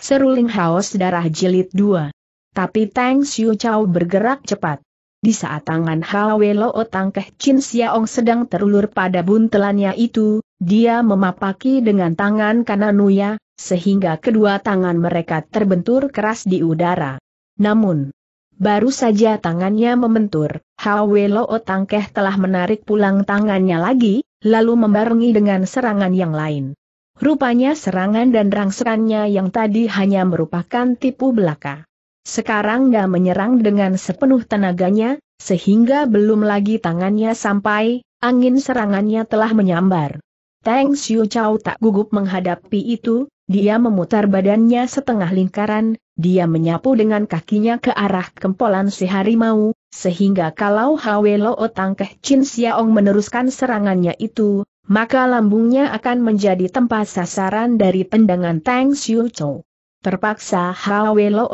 Seruling haus darah jilid 2. Tapi Tang Xiu Chao bergerak cepat. Di saat tangan Hawelo Lo Tangkeh Chin Xiaong sedang terulur pada buntelannya itu, dia memapaki dengan tangan kanan Nuya, sehingga kedua tangan mereka terbentur keras di udara. Namun, baru saja tangannya membentur, Hawelo Lo Tangkeh telah menarik pulang tangannya lagi, lalu membarengi dengan serangan yang lain. Rupanya serangan dan rangsangannya yang tadi hanya merupakan tipu belaka. Sekarang dia menyerang dengan sepenuh tenaganya, sehingga belum lagi tangannya sampai, angin serangannya telah menyambar. Tang Xiu Chao tak gugup menghadapi itu, dia memutar badannya setengah lingkaran, dia menyapu dengan kakinya ke arah kempolan si harimau, sehingga kalau Hwe Lo Keh Chin Siaong meneruskan serangannya itu, maka lambungnya akan menjadi tempat sasaran dari tendangan Tang Xiu Chou. Terpaksa Hwe Lo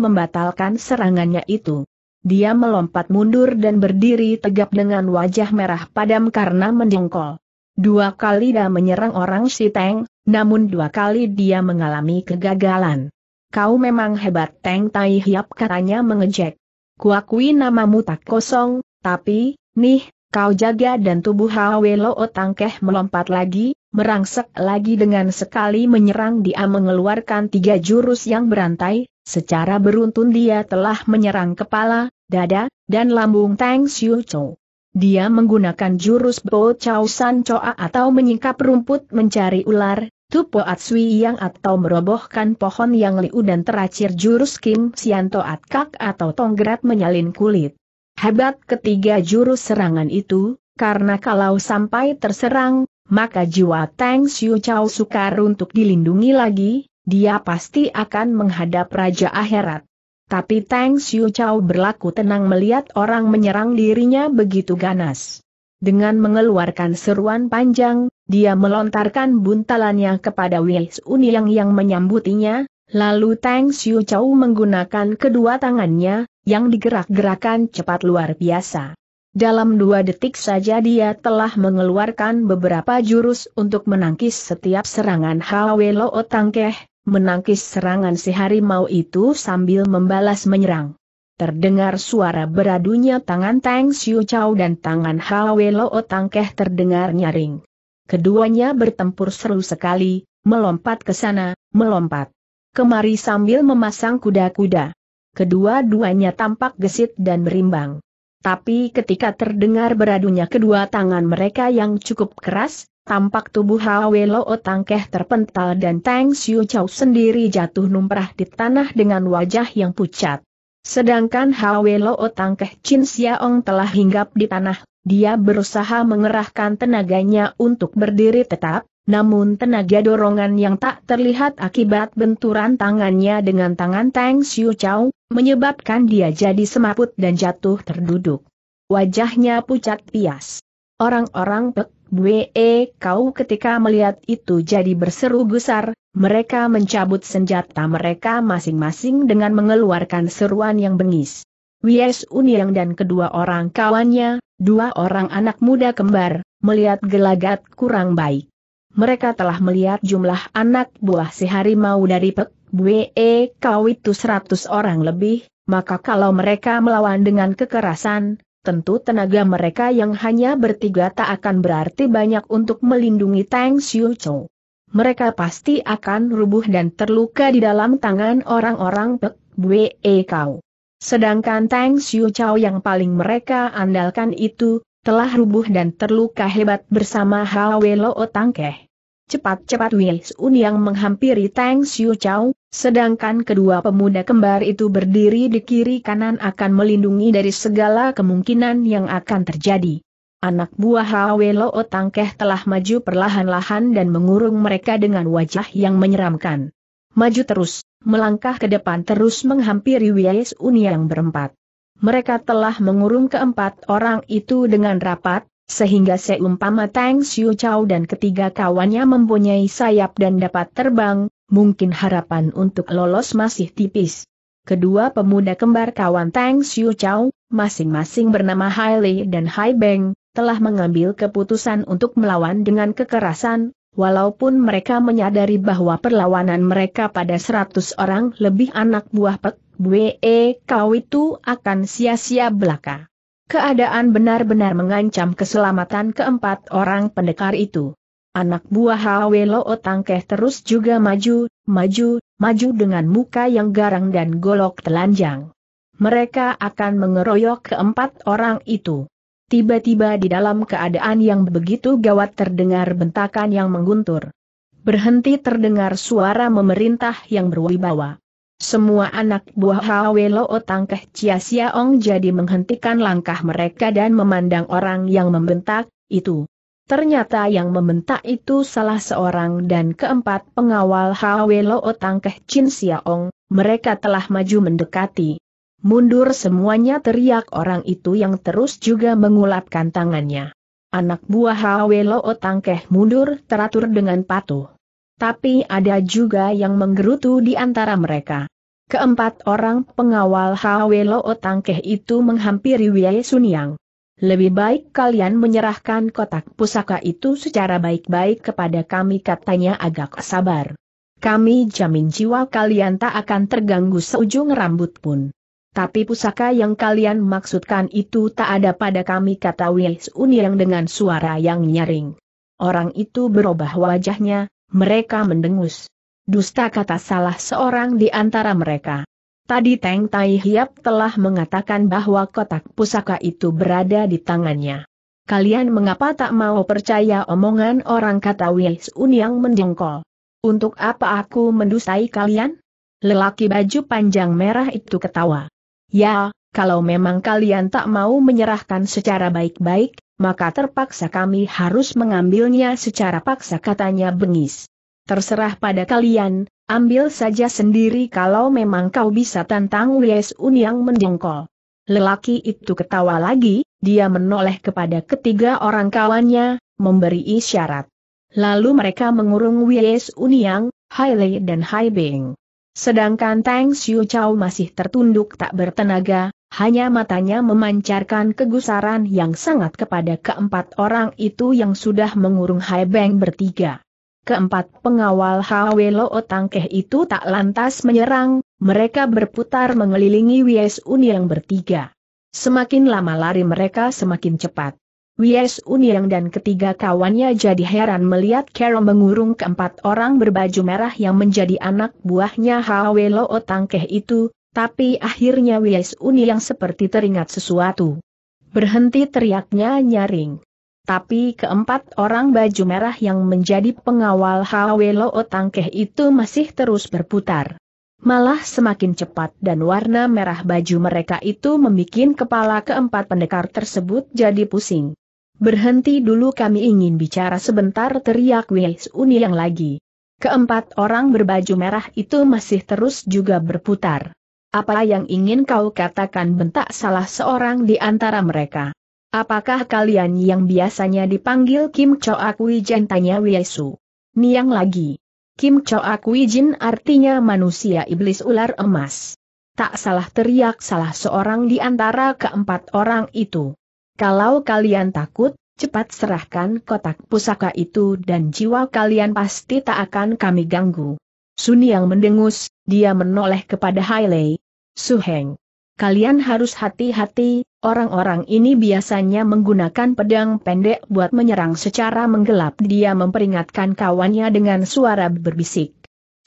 membatalkan serangannya itu. Dia melompat mundur dan berdiri tegap dengan wajah merah padam karena mendengkol. Dua kali dia menyerang orang si Tang, namun dua kali dia mengalami kegagalan. Kau memang hebat Tang Tai Hiap katanya mengejek. Kuakui namamu tak kosong, tapi, nih, Kau jaga dan tubuh Hawelo Otangkeh melompat lagi, merangsek lagi dengan sekali menyerang dia mengeluarkan tiga jurus yang berantai, secara beruntun dia telah menyerang kepala, dada, dan lambung Tang Xiu Chou. Dia menggunakan jurus Bo Chao San Choa atau menyingkap rumput mencari ular, Tupo Atsui yang atau merobohkan pohon yang liu dan terakhir jurus Kim Sianto Atkak atau Tonggrat menyalin kulit. Hebat ketiga jurus serangan itu, karena kalau sampai terserang, maka jiwa Tang Xiu Chao sukar untuk dilindungi lagi, dia pasti akan menghadap Raja Akhirat. Tapi Tang Xiu Chao berlaku tenang melihat orang menyerang dirinya begitu ganas. Dengan mengeluarkan seruan panjang, dia melontarkan buntalannya kepada Wei Uniang yang menyambutinya, Lalu Tang Xiu Chau menggunakan kedua tangannya, yang digerak-gerakan cepat luar biasa. Dalam dua detik saja dia telah mengeluarkan beberapa jurus untuk menangkis setiap serangan Hawelo Tangkeh, menangkis serangan si harimau itu sambil membalas menyerang. Terdengar suara beradunya tangan Tang Xiu Chau dan tangan Hawelo Tangkeh terdengar nyaring. Keduanya bertempur seru sekali, melompat ke sana, melompat kemari sambil memasang kuda-kuda. Kedua-duanya tampak gesit dan berimbang. Tapi ketika terdengar beradunya kedua tangan mereka yang cukup keras, tampak tubuh Hwe Loo Tangkeh terpental dan Tang Xiu Chow sendiri jatuh numprah di tanah dengan wajah yang pucat. Sedangkan Hwe Loo Tangkeh Chin Xiaong telah hinggap di tanah, dia berusaha mengerahkan tenaganya untuk berdiri tetap, namun tenaga dorongan yang tak terlihat akibat benturan tangannya dengan tangan Tang Xiu Chow, menyebabkan dia jadi semaput dan jatuh terduduk. Wajahnya pucat pias. Orang-orang Pek e Kau ketika melihat itu jadi berseru gusar, mereka mencabut senjata mereka masing-masing dengan mengeluarkan seruan yang bengis. Wies Uniang dan kedua orang kawannya, dua orang anak muda kembar, melihat gelagat kurang baik mereka telah melihat jumlah anak buah si harimau dari Pek Bwe e Kau itu 100 orang lebih, maka kalau mereka melawan dengan kekerasan, tentu tenaga mereka yang hanya bertiga tak akan berarti banyak untuk melindungi Tang Xiu Chou. Mereka pasti akan rubuh dan terluka di dalam tangan orang-orang Pek Bwe e Kau. Sedangkan Tang Xiu Chou yang paling mereka andalkan itu, telah rubuh dan terluka hebat bersama Hawelo Otangkeh. Cepat-cepat Wei Sun yang menghampiri Tang Xiu Chao, sedangkan kedua pemuda kembar itu berdiri di kiri kanan akan melindungi dari segala kemungkinan yang akan terjadi. Anak buah Hawelo Otangkeh telah maju perlahan-lahan dan mengurung mereka dengan wajah yang menyeramkan. Maju terus, melangkah ke depan terus menghampiri Wei Sun yang berempat. Mereka telah mengurung keempat orang itu dengan rapat, sehingga seumpama Tang Xiu Chow dan ketiga kawannya mempunyai sayap dan dapat terbang, mungkin harapan untuk lolos masih tipis. Kedua pemuda kembar kawan Tang Xiu Chow, masing-masing bernama Hai Li dan Hai Beng, telah mengambil keputusan untuk melawan dengan kekerasan, walaupun mereka menyadari bahwa perlawanan mereka pada 100 orang lebih anak buah Pek Bwe kau itu akan sia-sia belaka. Keadaan benar-benar mengancam keselamatan keempat orang pendekar itu. Anak buah Hawelo Otangkeh terus juga maju, maju, maju dengan muka yang garang dan golok telanjang. Mereka akan mengeroyok keempat orang itu. Tiba-tiba di dalam keadaan yang begitu gawat terdengar bentakan yang mengguntur. Berhenti terdengar suara memerintah yang berwibawa. Semua anak buah Hawelo Tangkeh Chia Siaong jadi menghentikan langkah mereka dan memandang orang yang membentak, itu. Ternyata yang membentak itu salah seorang dan keempat pengawal Hawelo Tangkeh Chin Siaong, mereka telah maju mendekati. Mundur semuanya teriak orang itu yang terus juga mengulapkan tangannya. Anak buah Hawelo Tangkeh mundur teratur dengan patuh tapi ada juga yang menggerutu di antara mereka. Keempat orang pengawal Hwe Lo itu menghampiri Wei Suniang. Lebih baik kalian menyerahkan kotak pusaka itu secara baik-baik kepada kami katanya agak sabar. Kami jamin jiwa kalian tak akan terganggu seujung rambut pun. Tapi pusaka yang kalian maksudkan itu tak ada pada kami kata Wei Suniang dengan suara yang nyaring. Orang itu berubah wajahnya, mereka mendengus. Dusta kata salah seorang di antara mereka. Tadi Teng Tai Hiap telah mengatakan bahwa kotak pusaka itu berada di tangannya. Kalian mengapa tak mau percaya omongan orang kata Wis Uniang mendengkol? Untuk apa aku mendustai kalian? Lelaki baju panjang merah itu ketawa. Ya, kalau memang kalian tak mau menyerahkan secara baik-baik, maka terpaksa kami harus mengambilnya secara paksa katanya bengis terserah pada kalian, ambil saja sendiri kalau memang kau bisa tantang Wies Un yang mendongkol. Lelaki itu ketawa lagi, dia menoleh kepada ketiga orang kawannya, memberi isyarat. Lalu mereka mengurung Wies Uniang, Hai Lei dan Hai Bing. Sedangkan Tang Xiu Chao masih tertunduk tak bertenaga, hanya matanya memancarkan kegusaran yang sangat kepada keempat orang itu yang sudah mengurung Hai Beng bertiga keempat pengawal Hawelo Tangkeh itu tak lantas menyerang, mereka berputar mengelilingi Wies yang bertiga. Semakin lama lari mereka semakin cepat. Wies yang dan ketiga kawannya jadi heran melihat Carol mengurung keempat orang berbaju merah yang menjadi anak buahnya Hawelo Tangkeh itu, tapi akhirnya Wies yang seperti teringat sesuatu. Berhenti teriaknya nyaring. Tapi keempat orang baju merah yang menjadi pengawal Hawelo Tangkeh itu masih terus berputar. Malah semakin cepat dan warna merah baju mereka itu membuat kepala keempat pendekar tersebut jadi pusing. Berhenti dulu kami ingin bicara sebentar teriak Wils Uni yang lagi. Keempat orang berbaju merah itu masih terus juga berputar. Apa yang ingin kau katakan bentak salah seorang di antara mereka. Apakah kalian yang biasanya dipanggil Kim Choak Jin tanya Wiesu? Niang lagi. Kim Choak Jin artinya manusia iblis ular emas. Tak salah teriak salah seorang di antara keempat orang itu. Kalau kalian takut, cepat serahkan kotak pusaka itu dan jiwa kalian pasti tak akan kami ganggu. Suni yang mendengus, dia menoleh kepada Hailei. Suheng kalian harus hati-hati, orang-orang ini biasanya menggunakan pedang pendek buat menyerang secara menggelap. Dia memperingatkan kawannya dengan suara berbisik.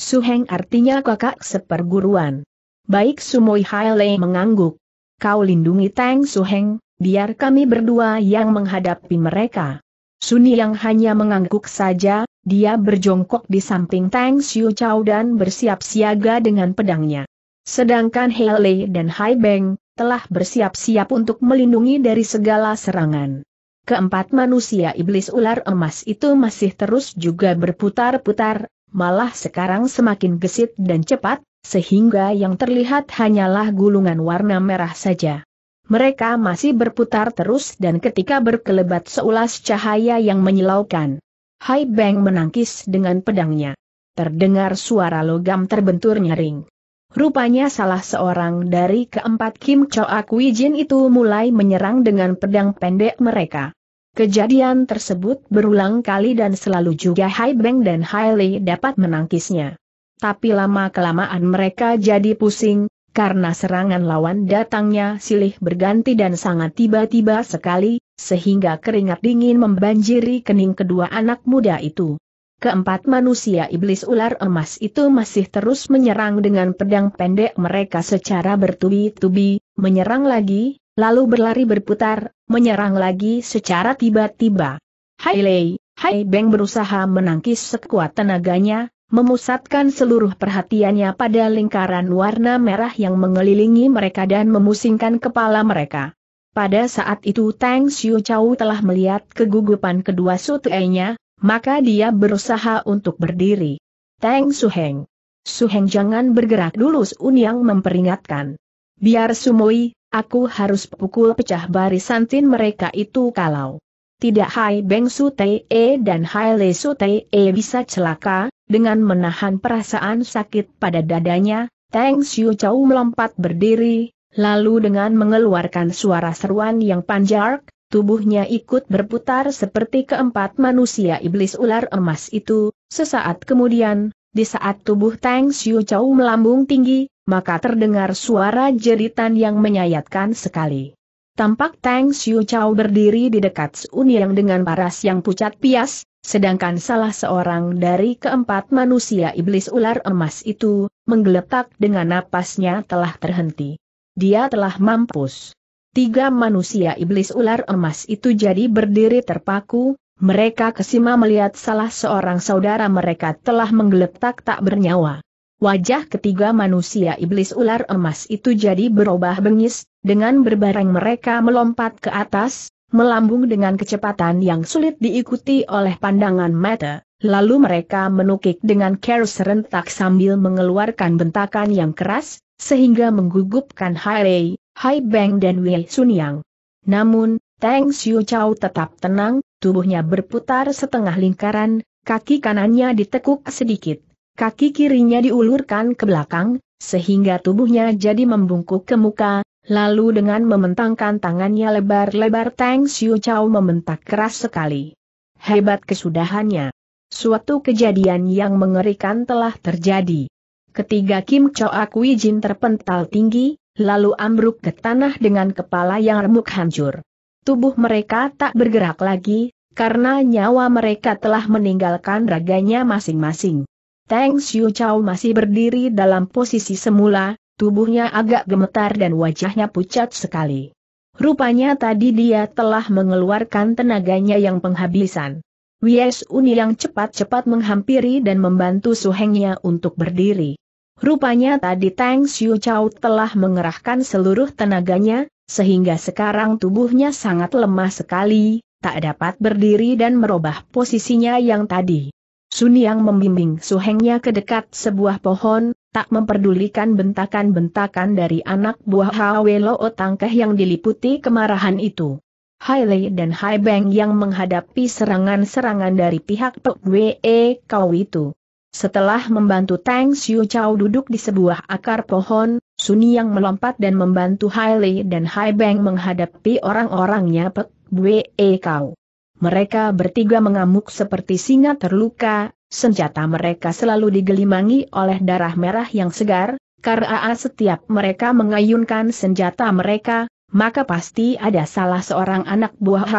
Suheng artinya kakak seperguruan. Baik Sumoi Haile mengangguk. Kau lindungi Tang Suheng, biar kami berdua yang menghadapi mereka. Suni yang hanya mengangguk saja, dia berjongkok di samping Tang Xiu Chao dan bersiap siaga dengan pedangnya. Sedangkan Haley dan Hai Beng, telah bersiap-siap untuk melindungi dari segala serangan. Keempat manusia iblis ular emas itu masih terus juga berputar-putar, malah sekarang semakin gesit dan cepat, sehingga yang terlihat hanyalah gulungan warna merah saja. Mereka masih berputar terus dan ketika berkelebat seulas cahaya yang menyilaukan. Hai Beng menangkis dengan pedangnya. Terdengar suara logam terbentur nyaring. Rupanya salah seorang dari keempat Kim Choa Kui Jin itu mulai menyerang dengan pedang pendek mereka. Kejadian tersebut berulang kali dan selalu juga Hai Beng dan Hai Li dapat menangkisnya. Tapi lama-kelamaan mereka jadi pusing, karena serangan lawan datangnya silih berganti dan sangat tiba-tiba sekali, sehingga keringat dingin membanjiri kening kedua anak muda itu. Keempat manusia iblis ular emas itu masih terus menyerang dengan pedang pendek mereka secara bertubi-tubi, menyerang lagi, lalu berlari berputar, menyerang lagi secara tiba-tiba. Hai Lei, Hai Beng berusaha menangkis sekuat tenaganya, memusatkan seluruh perhatiannya pada lingkaran warna merah yang mengelilingi mereka dan memusingkan kepala mereka. Pada saat itu Tang Xiu Chau telah melihat kegugupan kedua sutenya, maka dia berusaha untuk berdiri. Teng Suheng. Suheng jangan bergerak dulu Sun Yang memperingatkan. Biar Sumoi, aku harus pukul pecah barisan tin mereka itu kalau. Tidak Hai Beng Su Te e dan Hai Le Su Te e bisa celaka, dengan menahan perasaan sakit pada dadanya, Teng Xiu Chau melompat berdiri, lalu dengan mengeluarkan suara seruan yang panjang, Tubuhnya ikut berputar seperti keempat manusia iblis ular emas itu, sesaat kemudian, di saat tubuh Tang Xiu Chow melambung tinggi, maka terdengar suara jeritan yang menyayatkan sekali. Tampak Tang Xiu Chow berdiri di dekat Sun Yang dengan paras yang pucat pias, sedangkan salah seorang dari keempat manusia iblis ular emas itu, menggeletak dengan napasnya telah terhenti. Dia telah mampus. Tiga manusia iblis ular emas itu jadi berdiri terpaku, mereka kesima melihat salah seorang saudara mereka telah menggeletak tak bernyawa. Wajah ketiga manusia iblis ular emas itu jadi berubah bengis, dengan berbareng mereka melompat ke atas, melambung dengan kecepatan yang sulit diikuti oleh pandangan mata, lalu mereka menukik dengan care serentak sambil mengeluarkan bentakan yang keras, sehingga menggugupkan Harley. Hai Beng dan Wei Sunyang. Namun, Tang Xiu Chao tetap tenang, tubuhnya berputar setengah lingkaran, kaki kanannya ditekuk sedikit, kaki kirinya diulurkan ke belakang, sehingga tubuhnya jadi membungkuk ke muka, lalu dengan mementangkan tangannya lebar-lebar Tang Xiu Chao mementak keras sekali. Hebat kesudahannya. Suatu kejadian yang mengerikan telah terjadi. Ketiga Kim Choa Kui Jin terpental tinggi, lalu ambruk ke tanah dengan kepala yang remuk hancur. Tubuh mereka tak bergerak lagi, karena nyawa mereka telah meninggalkan raganya masing-masing. Tang Xiu Chao masih berdiri dalam posisi semula, tubuhnya agak gemetar dan wajahnya pucat sekali. Rupanya tadi dia telah mengeluarkan tenaganya yang penghabisan. Wies Uni yang cepat-cepat menghampiri dan membantu suhengnya untuk berdiri. Rupanya tadi Tang Xiu Chao telah mengerahkan seluruh tenaganya, sehingga sekarang tubuhnya sangat lemah sekali, tak dapat berdiri dan merubah posisinya yang tadi. Sun Yang membimbing Su Hengnya ke dekat sebuah pohon, tak memperdulikan bentakan-bentakan dari anak buah Hwe Lo Tangkeh yang diliputi kemarahan itu. Hai Lei dan Hai Beng yang menghadapi serangan-serangan dari pihak Pek Wee Kau itu. Setelah membantu Tang Xiu Chao duduk di sebuah akar pohon, Sun yang melompat dan membantu Hai Li dan Hai Beng menghadapi orang-orangnya Pek Bwe e Kau. Mereka bertiga mengamuk seperti singa terluka, senjata mereka selalu digelimangi oleh darah merah yang segar, karena setiap mereka mengayunkan senjata mereka, maka pasti ada salah seorang anak buah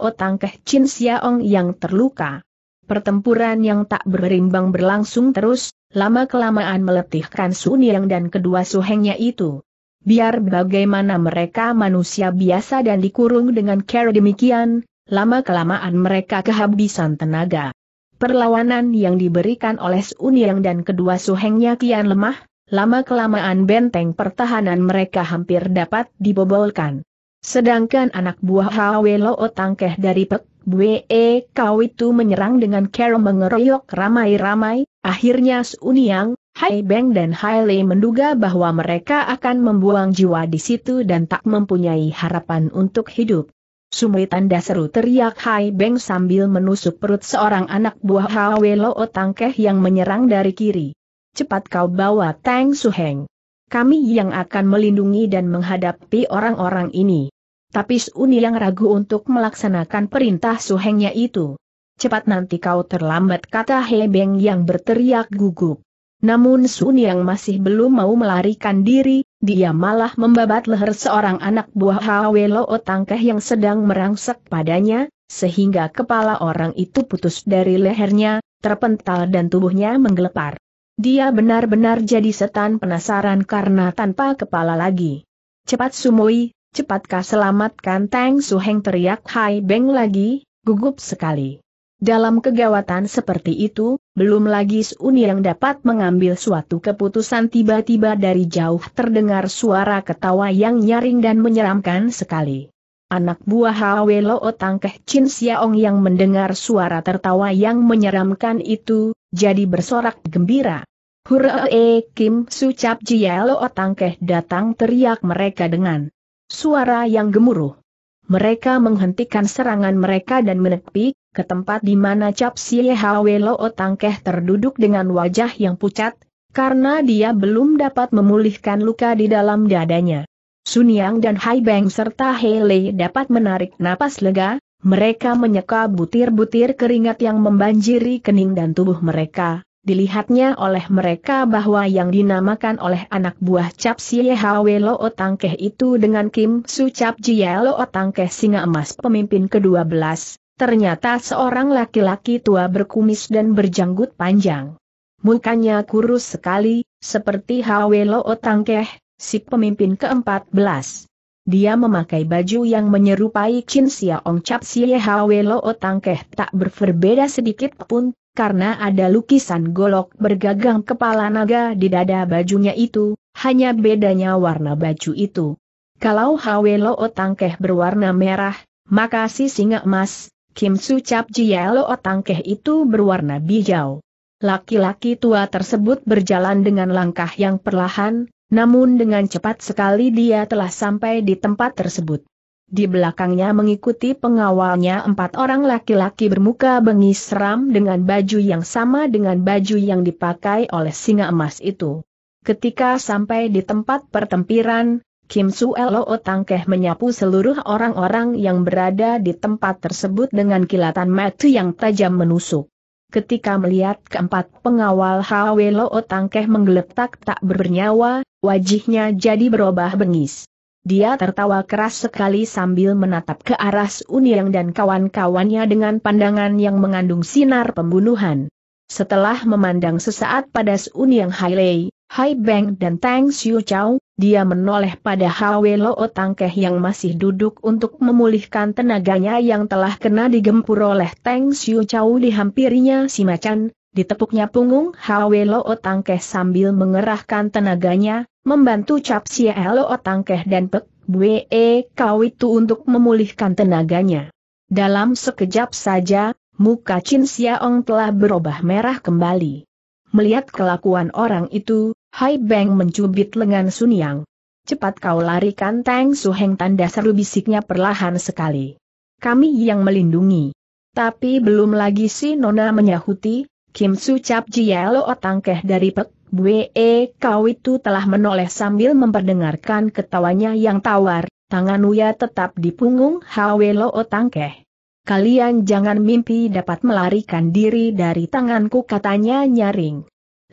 Otang Keh Chin Xiaong yang terluka. Pertempuran yang tak berimbang berlangsung terus, lama-kelamaan meletihkan Yang dan kedua suhengnya itu. Biar bagaimana mereka manusia biasa dan dikurung dengan cara demikian, lama-kelamaan mereka kehabisan tenaga. Perlawanan yang diberikan oleh Yang dan kedua suhengnya kian lemah, lama-kelamaan benteng pertahanan mereka hampir dapat dibobolkan. Sedangkan anak buah Hawelo Tangkeh dari Pek Bwe Kau itu menyerang dengan cara mengeroyok ramai-ramai, akhirnya Suniang, Hai Beng dan Hai Le menduga bahwa mereka akan membuang jiwa di situ dan tak mempunyai harapan untuk hidup. Sumri tanda seru teriak Hai Beng sambil menusuk perut seorang anak buah Hawe Lo Tangkeh yang menyerang dari kiri. Cepat kau bawa Tang Suheng. Kami yang akan melindungi dan menghadapi orang-orang ini. Tapi Suni yang ragu untuk melaksanakan perintah suhengnya itu. Cepat nanti kau terlambat kata Hebeng yang berteriak gugup. Namun Suni yang masih belum mau melarikan diri, dia malah membabat leher seorang anak buah Hawelo Otangkeh yang sedang merangsek padanya, sehingga kepala orang itu putus dari lehernya, terpental dan tubuhnya menggelepar. Dia benar-benar jadi setan penasaran karena tanpa kepala lagi. Cepat sumoi, Cepatkah selamatkan Tang Heng teriak Hai Beng lagi, gugup sekali. Dalam kegawatan seperti itu, belum lagi Suni yang dapat mengambil suatu keputusan tiba-tiba dari jauh terdengar suara ketawa yang nyaring dan menyeramkan sekali. Anak buah Hwe Lo Tangkeh Chin Xiaong yang mendengar suara tertawa yang menyeramkan itu, jadi bersorak gembira. Hurrae Kim Sucap Jialo Tangkeh datang teriak mereka dengan Suara yang gemuruh. Mereka menghentikan serangan mereka dan menepi, ke tempat di mana Cap Siye Hawelo Tangkeh terduduk dengan wajah yang pucat, karena dia belum dapat memulihkan luka di dalam dadanya. Suniang dan Hai Beng serta Hele dapat menarik napas lega, mereka menyeka butir-butir keringat yang membanjiri kening dan tubuh mereka, dilihatnya oleh mereka bahwa yang dinamakan oleh anak buah Cap Siye Hwe Lo Tangkeh itu dengan Kim Su Cap Jie Lo Tangkeh Singa Emas pemimpin ke-12, ternyata seorang laki-laki tua berkumis dan berjanggut panjang. Mukanya kurus sekali, seperti Hwe Lo Tangkeh, si pemimpin ke-14. Dia memakai baju yang menyerupai Chin Xiaong Cap Siye Hwe Lo Tangkeh tak berbeda sedikit pun, karena ada lukisan golok bergagang kepala naga di dada bajunya itu, hanya bedanya warna baju itu. Kalau Hawelo Otangkeh berwarna merah, maka si singa emas, Kim Su Cap Jialo Otangkeh itu berwarna hijau. Laki-laki tua tersebut berjalan dengan langkah yang perlahan, namun dengan cepat sekali dia telah sampai di tempat tersebut. Di belakangnya mengikuti pengawalnya empat orang laki-laki bermuka bengis seram dengan baju yang sama dengan baju yang dipakai oleh singa emas itu. Ketika sampai di tempat pertempiran, Kim Su-El Elo Tangkeh menyapu seluruh orang-orang yang berada di tempat tersebut dengan kilatan mata yang tajam menusuk. Ketika melihat keempat pengawal Hwelo Tangkeh menggeletak tak bernyawa, wajahnya jadi berubah bengis. Dia tertawa keras sekali sambil menatap ke arah Yang dan kawan-kawannya dengan pandangan yang mengandung sinar pembunuhan. Setelah memandang sesaat pada Hai Lei, Hai Beng dan Tang Xiu Chao, dia menoleh pada Hwe Lo Tangkeh yang masih duduk untuk memulihkan tenaganya yang telah kena digempur oleh Tang Xiu Chao dihampirinya si macan, ditepuknya punggung Hwe Lo Tangkeh sambil mengerahkan tenaganya, Membantu Cap Sielo Otangkeh dan Pek Bue e Kau itu untuk memulihkan tenaganya. Dalam sekejap saja, muka Chin Xiaong telah berubah merah kembali. Melihat kelakuan orang itu, Hai Beng mencubit lengan Sun Yang. Cepat kau larikan Tang Heng tanda seru bisiknya perlahan sekali. Kami yang melindungi. Tapi belum lagi si Nona menyahuti, Kim Su Cap Jielo Otangkeh dari Pek Bue kau itu telah menoleh sambil memperdengarkan ketawanya yang tawar, tangan Uya tetap di punggung Hawelo Tangkeh. Kalian jangan mimpi dapat melarikan diri dari tanganku katanya nyaring.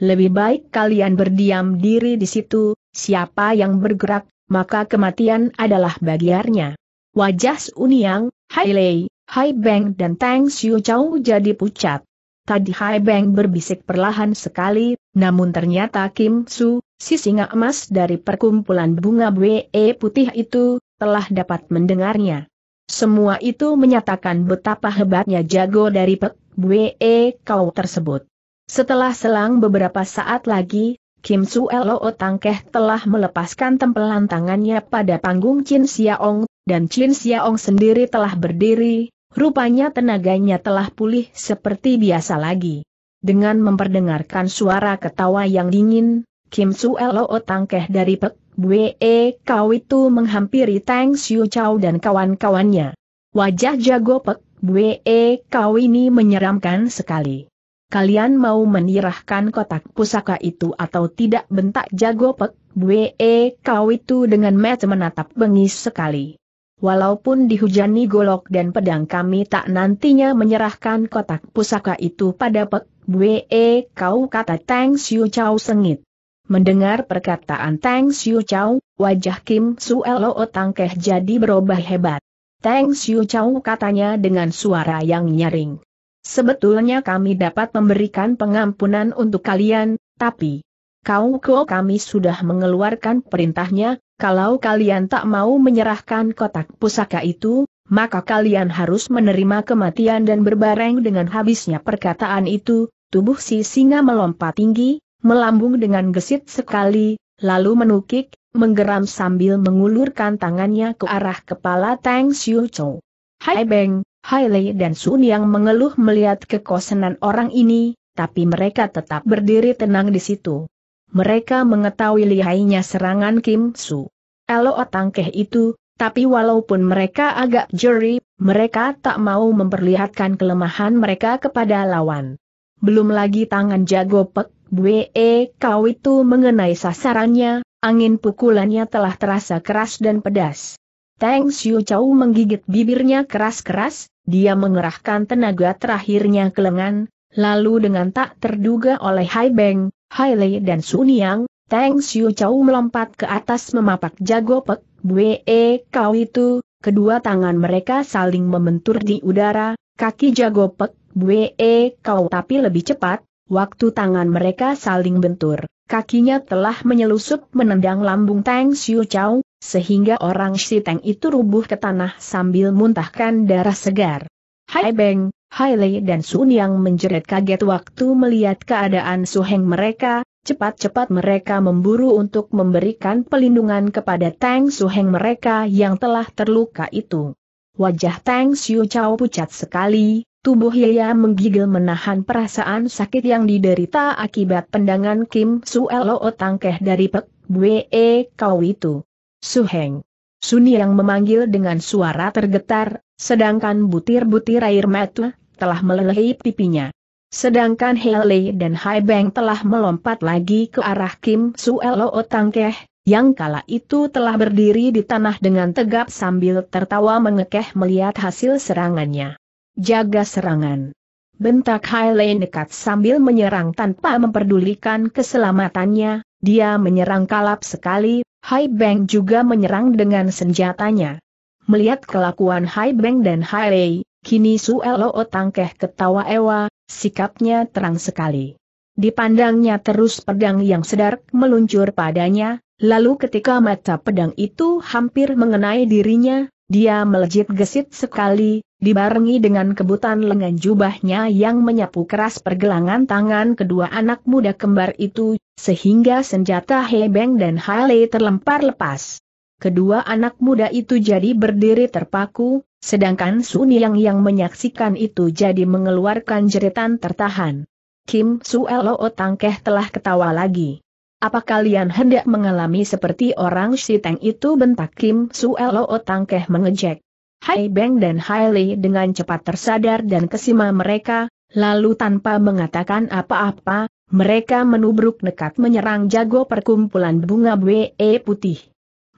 Lebih baik kalian berdiam diri di situ, siapa yang bergerak, maka kematian adalah bagiarnya. Wajah Suniang, Hai Lei, Hai Beng dan Tang Xiu Chow jadi pucat. Tadi Hai Beng berbisik perlahan sekali, namun ternyata Kim Su, si singa emas dari perkumpulan bunga BE putih itu, telah dapat mendengarnya. Semua itu menyatakan betapa hebatnya jago dari Pek BE kau tersebut. Setelah selang beberapa saat lagi, Kim Su Lo Tangkeh telah melepaskan tempelan tangannya pada panggung Chin Xiaong, dan Chin Xiaong sendiri telah berdiri, Rupanya tenaganya telah pulih seperti biasa lagi. Dengan memperdengarkan suara ketawa yang dingin, Kim Suelo tangkeh dari Pek Bwe e Kau itu menghampiri Tang Siu Chow dan kawan-kawannya. Wajah jago Pek Bwe e Kau ini menyeramkan sekali. Kalian mau menyerahkan kotak pusaka itu atau tidak bentak jago Pek Bwe e Kau itu dengan mata menatap bengis sekali walaupun dihujani golok dan pedang kami tak nantinya menyerahkan kotak pusaka itu pada Pek Bwe Kau kata Tang Siu Chau sengit. Mendengar perkataan Tang Siu Chau, wajah Kim Suelo Tangkeh jadi berubah hebat. Tang Siu Chau katanya dengan suara yang nyaring. Sebetulnya kami dapat memberikan pengampunan untuk kalian, tapi... Kau kau kami sudah mengeluarkan perintahnya, kalau kalian tak mau menyerahkan kotak pusaka itu, maka kalian harus menerima kematian dan berbareng dengan habisnya perkataan itu, tubuh si singa melompat tinggi, melambung dengan gesit sekali, lalu menukik, menggeram sambil mengulurkan tangannya ke arah kepala Tang Xiu Chou. Hai Beng, Hai Lei dan Sun yang mengeluh melihat kekosenan orang ini, tapi mereka tetap berdiri tenang di situ. Mereka mengetahui lihainya serangan Kim Su. Elo tangkeh itu, tapi walaupun mereka agak jeri, mereka tak mau memperlihatkan kelemahan mereka kepada lawan. Belum lagi tangan jago Pek Bwe e Kau itu mengenai sasarannya, angin pukulannya telah terasa keras dan pedas. Tang Xiu Chau menggigit bibirnya keras-keras, dia mengerahkan tenaga terakhirnya ke lengan, lalu dengan tak terduga oleh Hai Beng, Hai Lei dan Suniang, Tang Xiu Chau melompat ke atas memapak jago Pek, Bue e kau itu, kedua tangan mereka saling membentur di udara, kaki jago Pek, Bue e kau tapi lebih cepat, waktu tangan mereka saling bentur, kakinya telah menyelusup menendang lambung Tang Xiu Chau, sehingga orang si Tang itu rubuh ke tanah sambil muntahkan darah segar. Hai Beng, Hai Lei dan Sun yang menjerit kaget waktu melihat keadaan Su Heng mereka, cepat-cepat mereka memburu untuk memberikan pelindungan kepada Tang Suheng mereka yang telah terluka itu. Wajah Tang Xiu Chao pucat sekali, tubuh Yaya menggigil menahan perasaan sakit yang diderita akibat pendangan Kim Su Lo Tangkeh dari Pek Bwe Kau itu. Su Heng. Suni yang memanggil dengan suara tergetar, sedangkan butir-butir air mata telah melelehi pipinya. Sedangkan Haley dan Hai Beng telah melompat lagi ke arah Kim Suelo Otangkeh, yang kala itu telah berdiri di tanah dengan tegap sambil tertawa mengekeh melihat hasil serangannya. Jaga serangan. Bentak Hailey nekat sambil menyerang tanpa memperdulikan keselamatannya, dia menyerang kalap sekali, Hai Beng juga menyerang dengan senjatanya. Melihat kelakuan Hai Beng dan Hai Lei, kini Su Elo Tangkeh ketawa ewa, sikapnya terang sekali. Dipandangnya terus pedang yang sedar meluncur padanya, lalu ketika mata pedang itu hampir mengenai dirinya, dia melejit gesit sekali, dibarengi dengan kebutan lengan jubahnya yang menyapu keras pergelangan tangan kedua anak muda kembar itu, sehingga senjata Hebeng dan Hale terlempar lepas. Kedua anak muda itu jadi berdiri terpaku, sedangkan Sun yang menyaksikan itu jadi mengeluarkan jeritan tertahan. Kim Su Suelo Tangkeh telah ketawa lagi. Apa kalian hendak mengalami seperti orang Shiteng itu bentak Kim Su Suelo Tangkeh mengejek. Hai Beng dan Hai Li dengan cepat tersadar dan kesima mereka, lalu tanpa mengatakan apa-apa, mereka menubruk nekat menyerang jago perkumpulan bunga BE putih.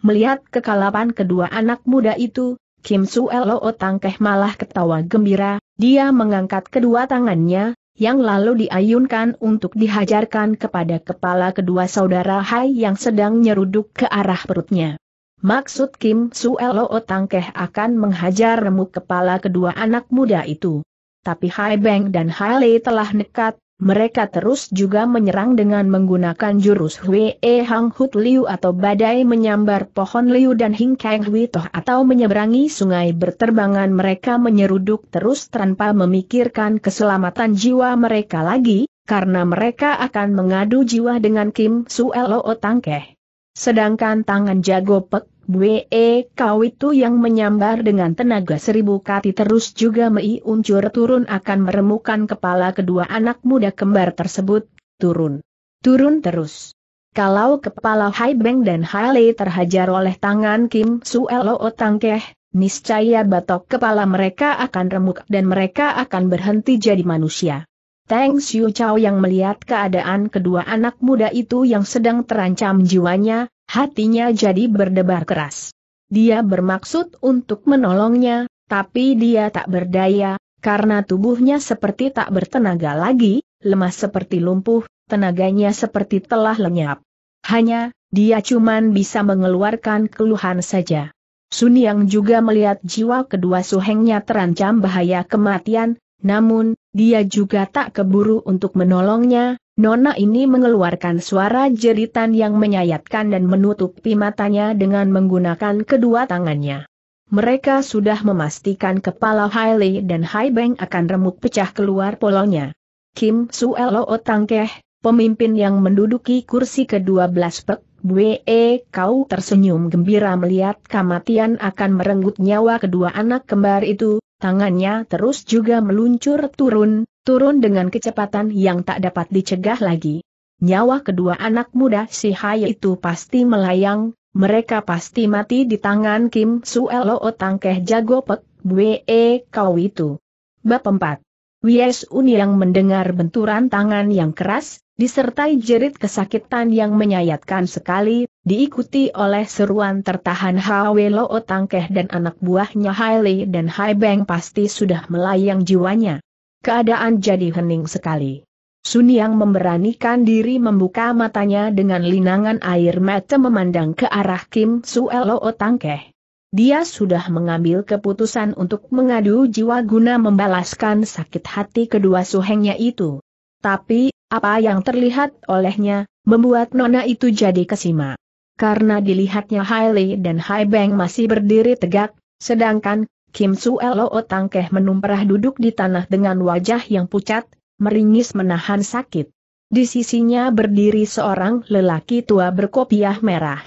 Melihat kekalapan kedua anak muda itu, Kim Suelo Tangkeh malah ketawa gembira, dia mengangkat kedua tangannya, yang lalu diayunkan untuk dihajarkan kepada kepala kedua saudara Hai yang sedang nyeruduk ke arah perutnya. Maksud Kim Suelo Tangkeh akan menghajar remuk kepala kedua anak muda itu. Tapi Hai Beng dan Hai Lei telah nekat, mereka terus juga menyerang dengan menggunakan jurus E Hang Hut Liu atau badai menyambar pohon Liu dan Hing Kang Hui Toh atau menyeberangi sungai berterbangan mereka menyeruduk terus tanpa memikirkan keselamatan jiwa mereka lagi, karena mereka akan mengadu jiwa dengan Kim Suelo Tangkeh. Sedangkan tangan jago Pek Bwe e Kau itu yang menyambar dengan tenaga seribu kati terus juga mei uncur turun akan meremukan kepala kedua anak muda kembar tersebut, turun. Turun terus. Kalau kepala Hai Beng dan Hai Lei terhajar oleh tangan Kim Suelo Otangkeh, niscaya batok kepala mereka akan remuk dan mereka akan berhenti jadi manusia. Tang Xiu Chao yang melihat keadaan kedua anak muda itu yang sedang terancam jiwanya, hatinya jadi berdebar keras. Dia bermaksud untuk menolongnya, tapi dia tak berdaya, karena tubuhnya seperti tak bertenaga lagi, lemah seperti lumpuh, tenaganya seperti telah lenyap. Hanya, dia cuman bisa mengeluarkan keluhan saja. Sun Yang juga melihat jiwa kedua suhengnya terancam bahaya kematian, namun, dia juga tak keburu untuk menolongnya, Nona ini mengeluarkan suara jeritan yang menyayatkan dan menutupi matanya dengan menggunakan kedua tangannya. Mereka sudah memastikan kepala Hailey dan Hai Beng akan remuk pecah keluar polongnya. Kim Suelo Otangkeh, pemimpin yang menduduki kursi ke-12 Pek Bwe e Kau tersenyum gembira melihat kematian akan merenggut nyawa kedua anak kembar itu, tangannya terus juga meluncur turun, turun dengan kecepatan yang tak dapat dicegah lagi. Nyawa kedua anak muda si Hai itu pasti melayang, mereka pasti mati di tangan Kim Suelo Otangkeh Jago Pek Bwe e Kau itu. Bab 4. Wies yang mendengar benturan tangan yang keras, disertai jerit kesakitan yang menyayatkan sekali, diikuti oleh seruan tertahan Hwe Lo Tangkeh dan anak buahnya Hai dan Hai Beng pasti sudah melayang jiwanya. Keadaan jadi hening sekali. Sun Yang memberanikan diri membuka matanya dengan linangan air mata memandang ke arah Kim Suelo Lo Tangkeh. Dia sudah mengambil keputusan untuk mengadu jiwa guna membalaskan sakit hati kedua suhengnya itu. Tapi, apa yang terlihat olehnya, membuat nona itu jadi kesima karena dilihatnya Hailey dan Hai Beng masih berdiri tegak, sedangkan Kim Suelo Otangkeh menumprah duduk di tanah dengan wajah yang pucat, meringis menahan sakit. Di sisinya berdiri seorang lelaki tua berkopiah merah.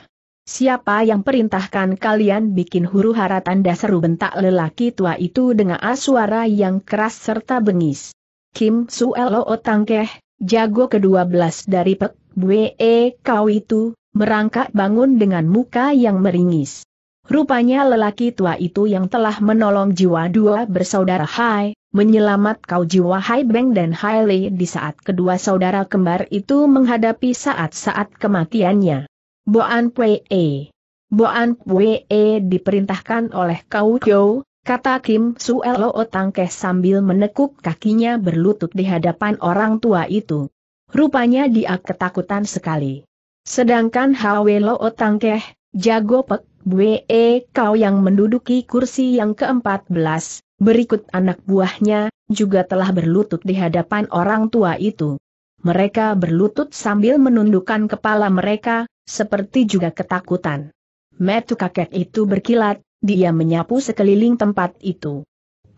Siapa yang perintahkan kalian bikin huru hara tanda seru bentak lelaki tua itu dengan suara yang keras serta bengis. Kim Suelo Otangkeh, jago ke-12 dari Pek Bwe Kau itu, merangkak bangun dengan muka yang meringis. Rupanya lelaki tua itu yang telah menolong jiwa dua bersaudara Hai, menyelamat kau jiwa Hai Beng dan Hai Li di saat kedua saudara kembar itu menghadapi saat-saat kematiannya. Boan Pwe Boan diperintahkan oleh Kau Kyo, kata Kim Elo Otangke sambil menekuk kakinya berlutut di hadapan orang tua itu. Rupanya dia ketakutan sekali. Sedangkan Hwe Lo Jago Pek, Bwe Kau yang menduduki kursi yang ke-14, berikut anak buahnya, juga telah berlutut di hadapan orang tua itu. Mereka berlutut sambil menundukkan kepala mereka, seperti juga ketakutan. Metu kakek itu berkilat, dia menyapu sekeliling tempat itu.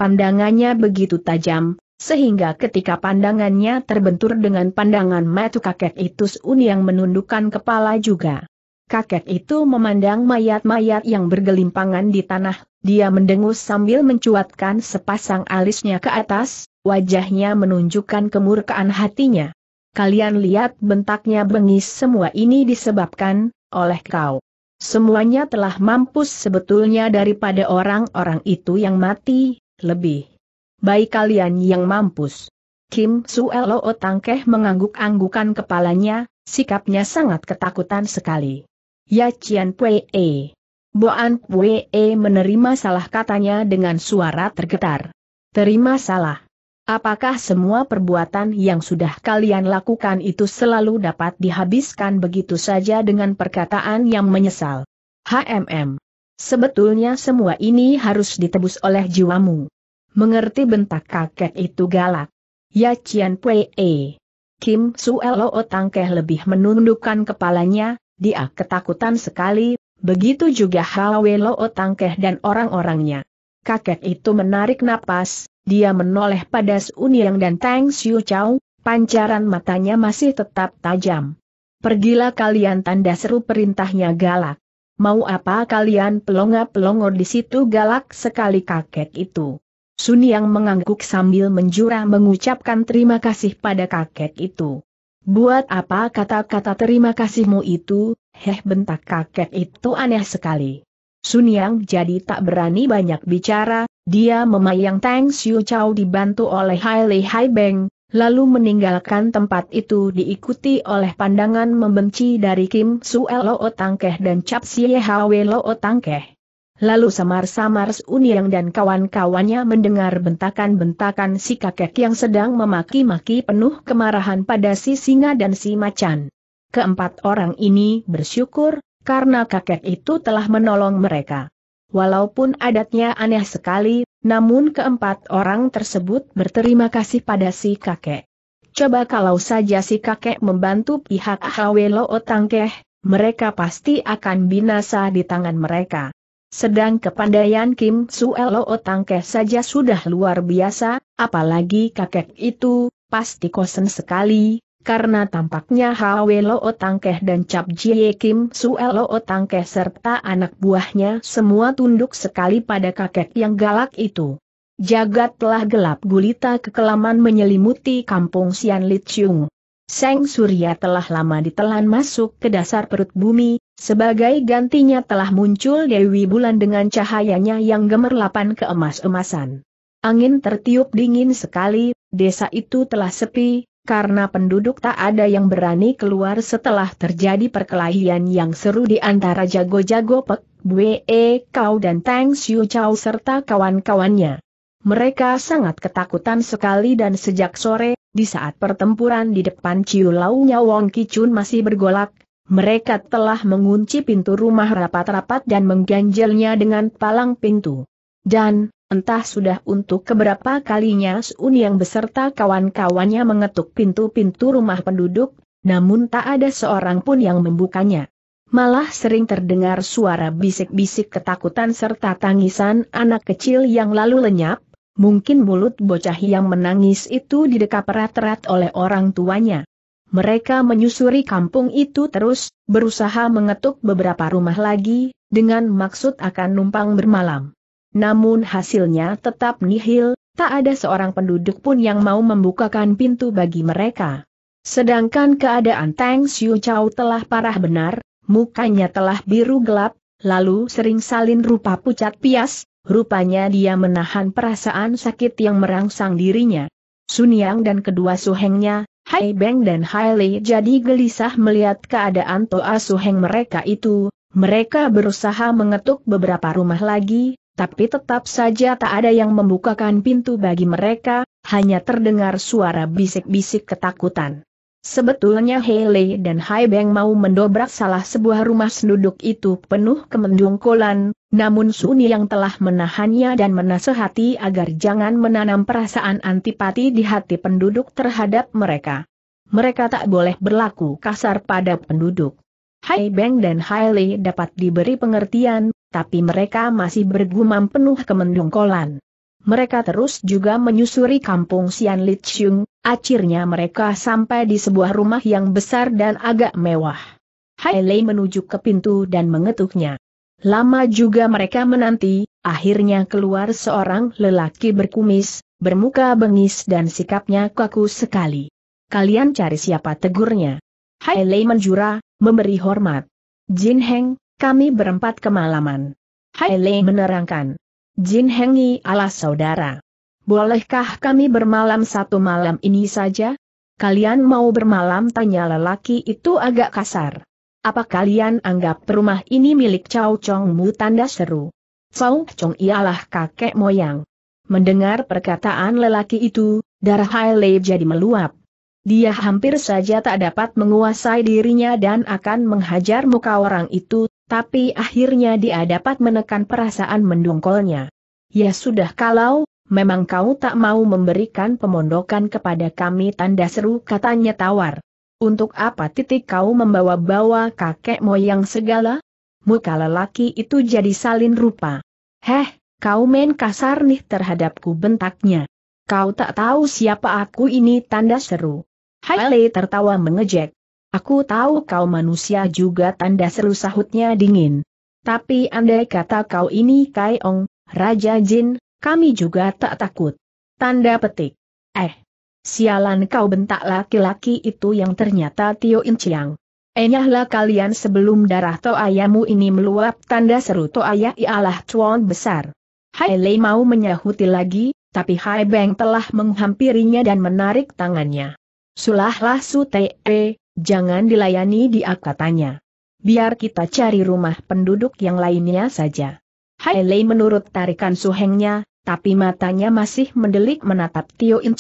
Pandangannya begitu tajam, sehingga ketika pandangannya terbentur dengan pandangan matu kakek itu Un yang menundukkan kepala juga. Kakek itu memandang mayat-mayat yang bergelimpangan di tanah, dia mendengus sambil mencuatkan sepasang alisnya ke atas, wajahnya menunjukkan kemurkaan hatinya. Kalian lihat bentaknya bengis semua ini disebabkan, oleh kau. Semuanya telah mampus sebetulnya daripada orang-orang itu yang mati, lebih baik kalian yang mampus. Kim Suelo Otangkeh mengangguk-anggukan kepalanya, sikapnya sangat ketakutan sekali. Ya Cian Pue. Boan Pue menerima salah katanya dengan suara tergetar. Terima salah. Apakah semua perbuatan yang sudah kalian lakukan itu selalu dapat dihabiskan begitu saja dengan perkataan yang menyesal? HMM. Sebetulnya semua ini harus ditebus oleh jiwamu. Mengerti bentak kakek itu galak. Ya Cian Pue. Eh. Kim Lo Tangkeh lebih menundukkan kepalanya, dia ketakutan sekali, begitu juga Hawe Lo Tangkeh dan orang-orangnya. Kakek itu menarik napas, dia menoleh pada Yang dan Tang Xiu Chow, pancaran matanya masih tetap tajam. Pergilah kalian tanda seru perintahnya galak. Mau apa kalian pelonga-pelongo di situ galak sekali kakek itu. Sun Yang mengangguk sambil menjura mengucapkan terima kasih pada kakek itu. Buat apa kata-kata terima kasihmu itu, heh bentak kakek itu aneh sekali. Sun Yang jadi tak berani banyak bicara, dia memayang Tang Xiu Chow dibantu oleh Hai Li Hai Beng, lalu meninggalkan tempat itu diikuti oleh pandangan membenci dari Kim Su Lo Tangkeh dan Chap Xie Hwe Lo Tangkeh. Lalu samar-samar Uniang dan kawan-kawannya mendengar bentakan-bentakan si kakek yang sedang memaki-maki penuh kemarahan pada si singa dan si macan. Keempat orang ini bersyukur, karena kakek itu telah menolong mereka. Walaupun adatnya aneh sekali, namun keempat orang tersebut berterima kasih pada si kakek. Coba kalau saja si kakek membantu pihak Ahawelo Otangkeh, mereka pasti akan binasa di tangan mereka. Sedang kepandaian Kim Suelo Tangkeh saja sudah luar biasa, apalagi kakek itu, pasti kosen sekali, karena tampaknya Hwe Lo Tangkeh dan Cap Jie Kim Suelo Tangkeh serta anak buahnya semua tunduk sekali pada kakek yang galak itu. Jagat telah gelap gulita kekelaman menyelimuti kampung Sian Li Chung. Seng Surya telah lama ditelan masuk ke dasar perut bumi, sebagai gantinya telah muncul Dewi Bulan dengan cahayanya yang gemerlapan keemas-emasan. Angin tertiup dingin sekali, desa itu telah sepi, karena penduduk tak ada yang berani keluar setelah terjadi perkelahian yang seru di antara jago-jago Pek, Bwe e, Kau dan Tang Xiu Chau serta kawan-kawannya. Mereka sangat ketakutan sekali dan sejak sore, di saat pertempuran di depan Ciulau Lau Wong Kicun masih bergolak, mereka telah mengunci pintu rumah rapat-rapat dan mengganjelnya dengan palang pintu. Dan, entah sudah untuk keberapa kalinya Sun yang beserta kawan-kawannya mengetuk pintu-pintu rumah penduduk, namun tak ada seorang pun yang membukanya. Malah sering terdengar suara bisik-bisik ketakutan serta tangisan anak kecil yang lalu lenyap, mungkin mulut bocah yang menangis itu didekap erat-erat oleh orang tuanya. Mereka menyusuri kampung itu terus, berusaha mengetuk beberapa rumah lagi, dengan maksud akan numpang bermalam. Namun hasilnya tetap nihil, tak ada seorang penduduk pun yang mau membukakan pintu bagi mereka. Sedangkan keadaan Tang Xiu Chao telah parah benar, mukanya telah biru gelap, lalu sering salin rupa pucat pias, rupanya dia menahan perasaan sakit yang merangsang dirinya. Suniang dan kedua suhengnya, Hai Beng dan Hai Li jadi gelisah melihat keadaan Toa Suheng mereka itu, mereka berusaha mengetuk beberapa rumah lagi, tapi tetap saja tak ada yang membukakan pintu bagi mereka, hanya terdengar suara bisik-bisik ketakutan. Sebetulnya Hele dan Hai Beng mau mendobrak salah sebuah rumah senduduk itu penuh kemendungkolan, namun Suni yang telah menahannya dan menasehati agar jangan menanam perasaan antipati di hati penduduk terhadap mereka. Mereka tak boleh berlaku kasar pada penduduk. Hai Beng dan Hai Li dapat diberi pengertian, tapi mereka masih bergumam penuh kemendungkolan. Mereka terus juga menyusuri kampung Sian Litsyung, akhirnya mereka sampai di sebuah rumah yang besar dan agak mewah. Hai Li menuju ke pintu dan mengetuknya. Lama juga mereka menanti, akhirnya keluar seorang lelaki berkumis, bermuka bengis dan sikapnya kaku sekali. Kalian cari siapa tegurnya? Hai Lei menjura, memberi hormat. Jin Heng, kami berempat kemalaman. Hai Lei menerangkan. Jin Hengi ala saudara. Bolehkah kami bermalam satu malam ini saja? Kalian mau bermalam tanya lelaki itu agak kasar apa kalian anggap rumah ini milik Chow Chong Mu tanda seru? Chow Chong ialah kakek moyang. Mendengar perkataan lelaki itu, darah Hai Lei jadi meluap. Dia hampir saja tak dapat menguasai dirinya dan akan menghajar muka orang itu, tapi akhirnya dia dapat menekan perasaan mendongkolnya. Ya sudah kalau, memang kau tak mau memberikan pemondokan kepada kami tanda seru katanya tawar. Untuk apa titik kau membawa-bawa kakek moyang segala? Muka lelaki itu jadi salin rupa. Heh, kau main kasar nih terhadapku bentaknya. Kau tak tahu siapa aku ini tanda seru. Haile tertawa mengejek. Aku tahu kau manusia juga tanda seru sahutnya dingin. Tapi andai kata kau ini Kai Ong, Raja Jin, kami juga tak takut. Tanda petik. Eh, Sialan kau bentak laki-laki itu yang ternyata Tio In Enyahlah kalian sebelum darah ayamu ini meluap tanda seru toaya ialah cuan besar. Hai Lei mau menyahuti lagi, tapi Hai Beng telah menghampirinya dan menarik tangannya. Sulahlah Su Te, eh, jangan dilayani dia katanya. Biar kita cari rumah penduduk yang lainnya saja. Hai Lei menurut tarikan suhengnya, tapi matanya masih mendelik menatap Tio In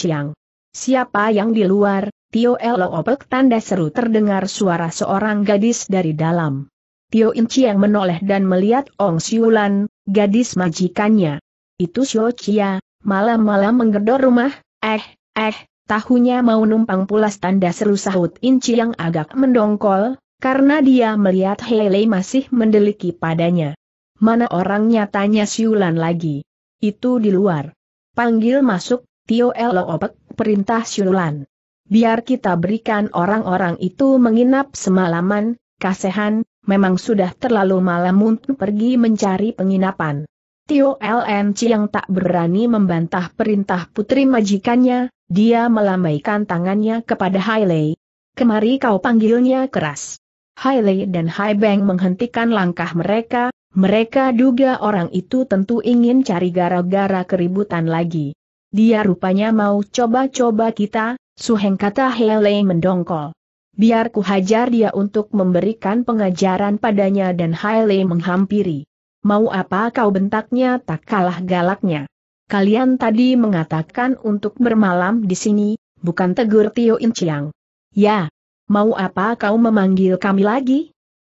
Siapa yang di luar? Tio Elo Opek tanda seru terdengar suara seorang gadis dari dalam. Tio Inci yang menoleh dan melihat Ong Siulan, gadis majikannya. Itu Sio Chia, malam-malam menggedor rumah, eh, eh, tahunya mau numpang pulas tanda seru sahut Inci yang agak mendongkol, karena dia melihat Hele masih mendeliki padanya. Mana orangnya tanya Siulan lagi. Itu di luar. Panggil masuk, Tio Elo Opek perintah Syulan. Biar kita berikan orang-orang itu menginap semalaman, kasehan, memang sudah terlalu malam untuk pergi mencari penginapan. Tio Lnc yang tak berani membantah perintah putri majikannya, dia melambaikan tangannya kepada Hailey. Kemari kau panggilnya keras. Hailey dan Hai Beng menghentikan langkah mereka, mereka duga orang itu tentu ingin cari gara-gara keributan lagi. Dia rupanya mau coba-coba kita, Suheng kata Hele mendongkol. Biar ku hajar dia untuk memberikan pengajaran padanya dan Hele menghampiri. Mau apa kau bentaknya tak kalah galaknya. Kalian tadi mengatakan untuk bermalam di sini, bukan tegur Tio Inciang. Ya, mau apa kau memanggil kami lagi?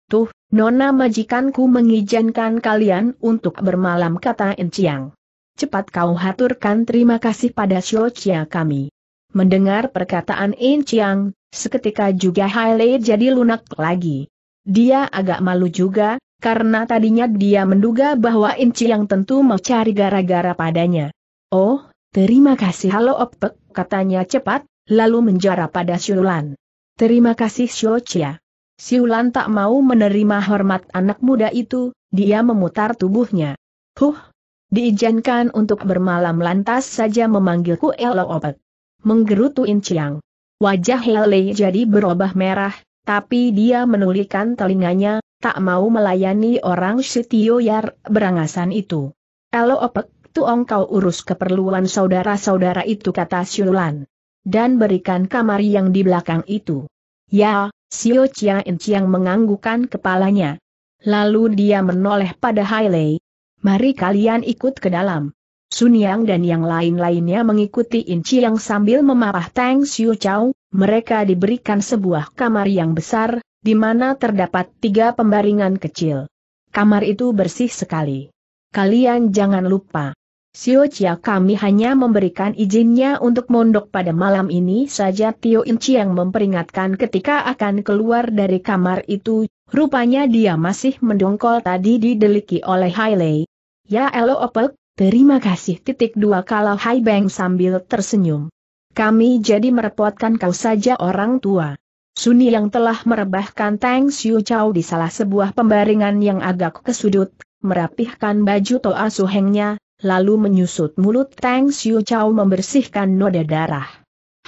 Tuh, nona majikanku mengizinkan kalian untuk bermalam kata Inciang cepat kau haturkan terima kasih pada Xiochia kami. Mendengar perkataan In Chiang, seketika juga Lei jadi lunak lagi. Dia agak malu juga, karena tadinya dia menduga bahwa In Chiang tentu mau cari gara-gara padanya. Oh, terima kasih Halo Opek, katanya cepat, lalu menjara pada Siulan. Terima kasih Xiochia. Siulan tak mau menerima hormat anak muda itu, dia memutar tubuhnya. Huh, diizinkan untuk bermalam lantas saja memanggilku Elopet. Menggerutu Inciang. Wajah Hele jadi berubah merah, tapi dia menulikan telinganya, tak mau melayani orang Sitio Yar berangasan itu. Elopet, tuong kau urus keperluan saudara-saudara itu kata Siulan. Dan berikan kamar yang di belakang itu. Ya, Sio Chia Inciang menganggukan kepalanya. Lalu dia menoleh pada Hailei, Mari kalian ikut ke dalam. Suniang dan yang lain-lainnya mengikuti Inci yang sambil memarah Tang Xiu Chow, mereka diberikan sebuah kamar yang besar, di mana terdapat tiga pembaringan kecil. Kamar itu bersih sekali. Kalian jangan lupa. Xiu Chia kami hanya memberikan izinnya untuk mondok pada malam ini saja Tio Inci yang memperingatkan ketika akan keluar dari kamar itu, rupanya dia masih mendongkol tadi dideliki oleh Hailei, Ya elo opek, terima kasih titik dua kalau Hai Beng sambil tersenyum. Kami jadi merepotkan kau saja orang tua. Suni yang telah merebahkan Tang Siu Chow di salah sebuah pembaringan yang agak kesudut, merapihkan baju Toa Suhengnya, lalu menyusut mulut Tang Siu Chow membersihkan noda darah.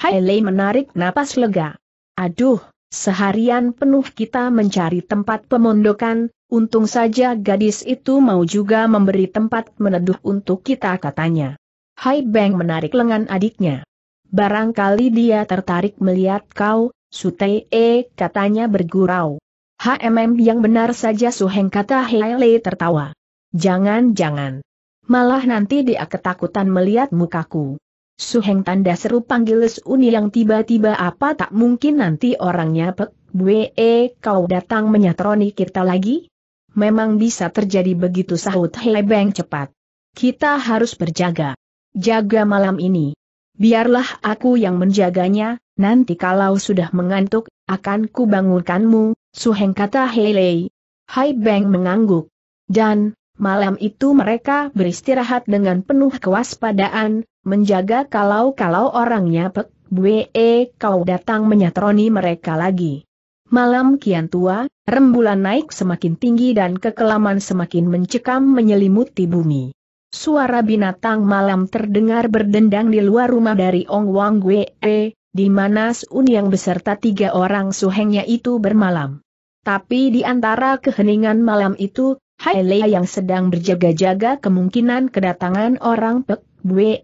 Hai Lei menarik napas lega. Aduh, seharian penuh kita mencari tempat pemondokan, Untung saja gadis itu mau juga memberi tempat meneduh untuk kita katanya. Hai Beng menarik lengan adiknya. Barangkali dia tertarik melihat kau, E, katanya bergurau. HMM yang benar saja Suheng kata Hele tertawa. Jangan-jangan. Malah nanti dia ketakutan melihat mukaku. Suheng tanda seru panggil Uni yang tiba-tiba apa tak mungkin nanti orangnya pek, Bwe, e, kau datang menyatroni kita lagi? memang bisa terjadi begitu sahut Hebeng cepat. Kita harus berjaga. Jaga malam ini. Biarlah aku yang menjaganya, nanti kalau sudah mengantuk, akan kubangunkanmu, Suheng kata Helei. Hai Beng mengangguk. Dan, Malam itu mereka beristirahat dengan penuh kewaspadaan, menjaga kalau-kalau orangnya Pek Bwe Kau datang menyatroni mereka lagi. Malam kian tua, rembulan naik semakin tinggi dan kekelaman semakin mencekam menyelimuti bumi. Suara binatang malam terdengar berdendang di luar rumah dari Ong Wang Wee, eh, di mana Sun yang beserta tiga orang suhengnya itu bermalam. Tapi di antara keheningan malam itu, Hai Lei yang sedang berjaga-jaga kemungkinan kedatangan orang Pek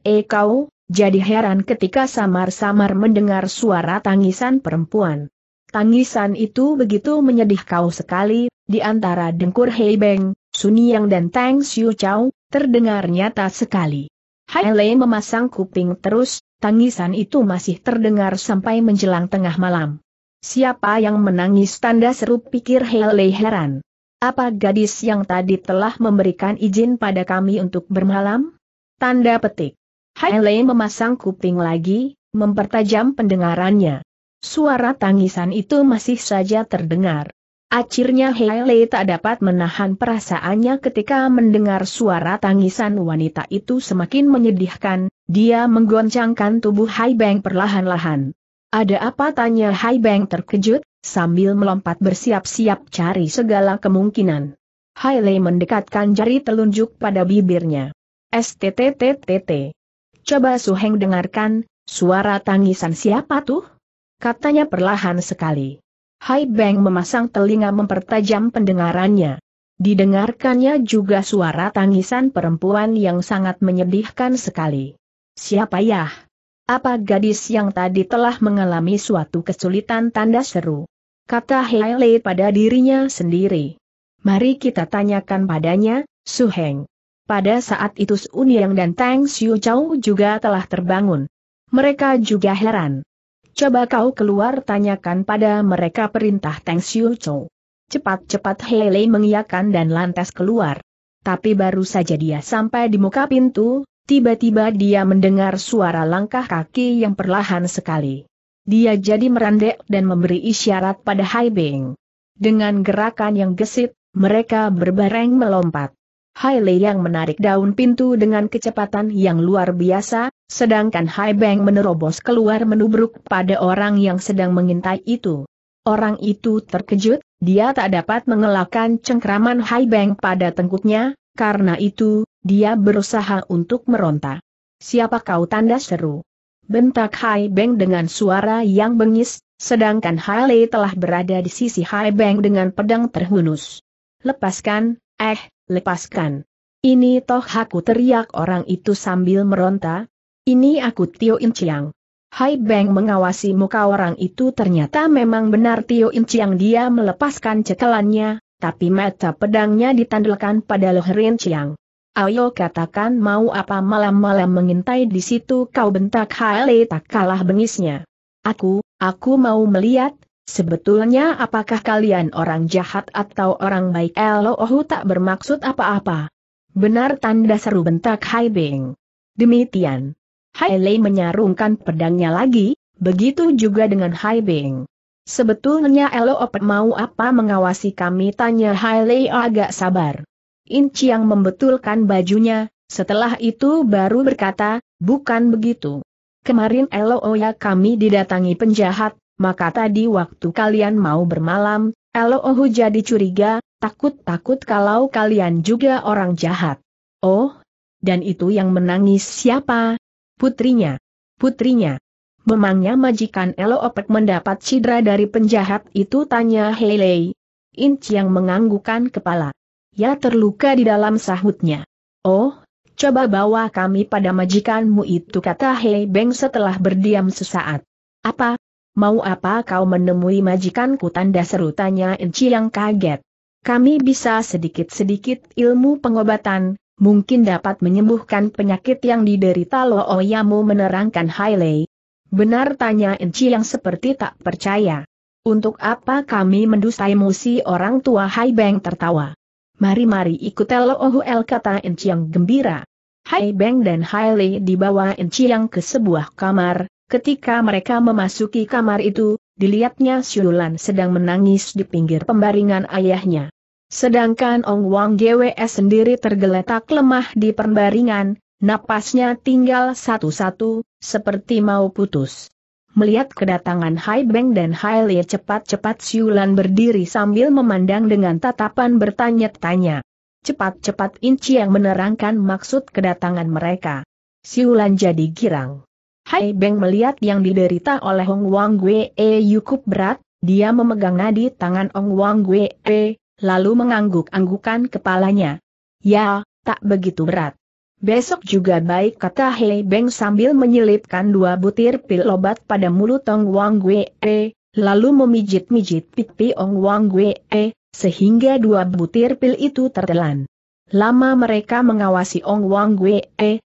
e Kau, jadi heran ketika samar-samar mendengar suara tangisan perempuan. Tangisan itu begitu menyedih kau sekali, di antara dengkur Heibeng, Suniang dan Tang Xiu Chao, terdengar nyata sekali. Hai Lei memasang kuping terus, tangisan itu masih terdengar sampai menjelang tengah malam. Siapa yang menangis tanda seru pikir Lei heran. Apa gadis yang tadi telah memberikan izin pada kami untuk bermalam? Tanda petik. Hai Lei memasang kuping lagi, mempertajam pendengarannya. Suara tangisan itu masih saja terdengar. Akhirnya Hele tak dapat menahan perasaannya ketika mendengar suara tangisan wanita itu semakin menyedihkan, dia menggoncangkan tubuh Hai perlahan-lahan. Ada apa tanya Hai terkejut, sambil melompat bersiap-siap cari segala kemungkinan. Hailey mendekatkan jari telunjuk pada bibirnya. STTTTT. Coba Suheng dengarkan, suara tangisan siapa tuh? katanya perlahan sekali. Hai Beng memasang telinga mempertajam pendengarannya. Didengarkannya juga suara tangisan perempuan yang sangat menyedihkan sekali. Siapa ya? Apa gadis yang tadi telah mengalami suatu kesulitan tanda seru? Kata Hailey pada dirinya sendiri. Mari kita tanyakan padanya, Su Heng. Pada saat itu Sun Yang dan Tang Xiu Chao juga telah terbangun. Mereka juga heran. Coba kau keluar tanyakan pada mereka perintah Teng Siu Chou. Cepat-cepat Hele mengiakan dan lantas keluar. Tapi baru saja dia sampai di muka pintu, tiba-tiba dia mendengar suara langkah kaki yang perlahan sekali. Dia jadi merandek dan memberi isyarat pada Hai Beng. Dengan gerakan yang gesit, mereka berbareng melompat. Hai Lei yang menarik daun pintu dengan kecepatan yang luar biasa, sedangkan Hai Beng menerobos keluar menubruk pada orang yang sedang mengintai itu. Orang itu terkejut, dia tak dapat mengelakkan cengkraman Hai Beng pada tengkuknya, karena itu, dia berusaha untuk meronta. Siapa kau tanda seru? Bentak Hai Beng dengan suara yang bengis, sedangkan Hai Lei telah berada di sisi Hai Beng dengan pedang terhunus. Lepaskan, eh, lepaskan. Ini toh aku teriak orang itu sambil meronta. Ini aku Tio Inciang. Hai Beng mengawasi muka orang itu ternyata memang benar Tio Inciang dia melepaskan cekelannya, tapi mata pedangnya ditandalkan pada Loherin Ciang. Ayo katakan mau apa malam-malam mengintai di situ kau bentak Hale tak kalah bengisnya. Aku, aku mau melihat, Sebetulnya apakah kalian orang jahat atau orang baik? Elohu tak bermaksud apa-apa. Benar tanda seru bentak Hai Beng. Demikian. Hai Lei menyarungkan pedangnya lagi, begitu juga dengan Hai Beng. Sebetulnya Elo ope mau apa mengawasi kami tanya Hai Lei agak sabar. Inci yang membetulkan bajunya, setelah itu baru berkata, bukan begitu. Kemarin Elo oya kami didatangi penjahat, maka tadi waktu kalian mau bermalam, Elohu jadi curiga, takut-takut kalau kalian juga orang jahat. Oh, dan itu yang menangis siapa? Putrinya. Putrinya. Memangnya majikan Elo Opek mendapat cedera dari penjahat itu tanya Helei. Inci yang menganggukan kepala. Ya terluka di dalam sahutnya. Oh, coba bawa kami pada majikanmu itu kata Hei Beng setelah berdiam sesaat. Apa, mau apa kau menemui majikanku tanda seru tanya Enci yang kaget. Kami bisa sedikit-sedikit ilmu pengobatan, mungkin dapat menyembuhkan penyakit yang diderita Lo Oyamu menerangkan Hailei. Benar tanya Enci yang seperti tak percaya. Untuk apa kami mendustaimu si orang tua Hai Beng tertawa. Mari-mari ikut Lo El kata Enci yang gembira. Hai Beng dan Hailei dibawa Enci yang ke sebuah kamar, Ketika mereka memasuki kamar itu, dilihatnya Siulan sedang menangis di pinggir pembaringan ayahnya. Sedangkan Ong Wang GWS sendiri tergeletak lemah di pembaringan, napasnya tinggal satu-satu, seperti mau putus. Melihat kedatangan Hai Beng dan Hai Lie cepat-cepat Siulan berdiri sambil memandang dengan tatapan bertanya-tanya. Cepat-cepat Inci yang menerangkan maksud kedatangan mereka. Siulan jadi girang. Hai Beng melihat yang diderita oleh Hong Wang Gue cukup e berat, dia memegang nadi tangan Hong Wang Gue, e, lalu mengangguk-anggukan kepalanya. Ya, tak begitu berat. Besok juga baik kata Hei Beng sambil menyelipkan dua butir pil obat pada mulut Hong Wang Gue, e, lalu memijit-mijit pipi Hong Wang Gue, sehingga dua butir pil itu tertelan. Lama mereka mengawasi Ong Wang Gue,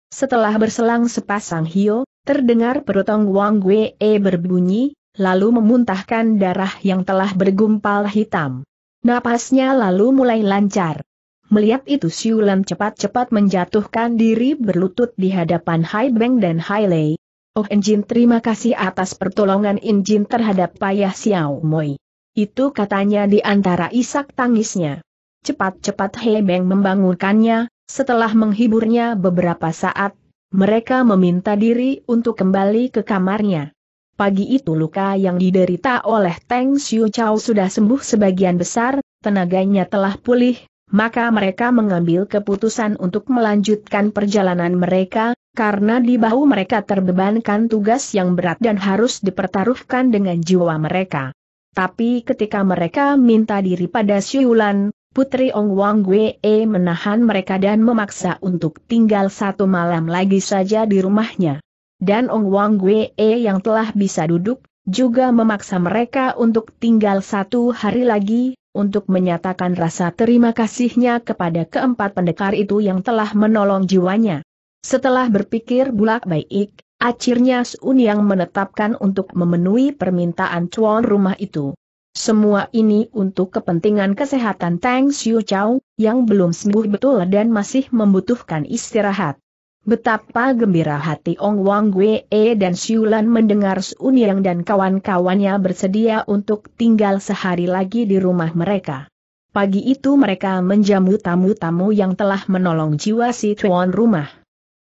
setelah berselang sepasang hio, Terdengar perutong Wang Wei berbunyi, lalu memuntahkan darah yang telah bergumpal hitam. Napasnya lalu mulai lancar. Melihat itu Siulan cepat-cepat menjatuhkan diri berlutut di hadapan Hai Beng dan Hai Lei. Oh Enjin terima kasih atas pertolongan Enjin terhadap payah Xiao Moi. Itu katanya di antara isak tangisnya. Cepat-cepat Hai Beng membangunkannya, setelah menghiburnya beberapa saat, mereka meminta diri untuk kembali ke kamarnya. Pagi itu luka yang diderita oleh Teng Xiu Chao sudah sembuh sebagian besar, tenaganya telah pulih, maka mereka mengambil keputusan untuk melanjutkan perjalanan mereka, karena di bahu mereka terbebankan tugas yang berat dan harus dipertaruhkan dengan jiwa mereka. Tapi ketika mereka minta diri pada Siulan, Putri Ong Wang Wei e menahan mereka dan memaksa untuk tinggal satu malam lagi saja di rumahnya. Dan Ong Wang Wei e yang telah bisa duduk, juga memaksa mereka untuk tinggal satu hari lagi, untuk menyatakan rasa terima kasihnya kepada keempat pendekar itu yang telah menolong jiwanya. Setelah berpikir bulak baik, akhirnya Sun yang menetapkan untuk memenuhi permintaan tuan rumah itu. Semua ini untuk kepentingan kesehatan Tang Xiu Chao, yang belum sembuh betul dan masih membutuhkan istirahat. Betapa gembira hati Ong Wang Wee dan Xiu Lan mendengar Yang dan kawan-kawannya bersedia untuk tinggal sehari lagi di rumah mereka. Pagi itu mereka menjamu tamu-tamu yang telah menolong jiwa si tuan rumah.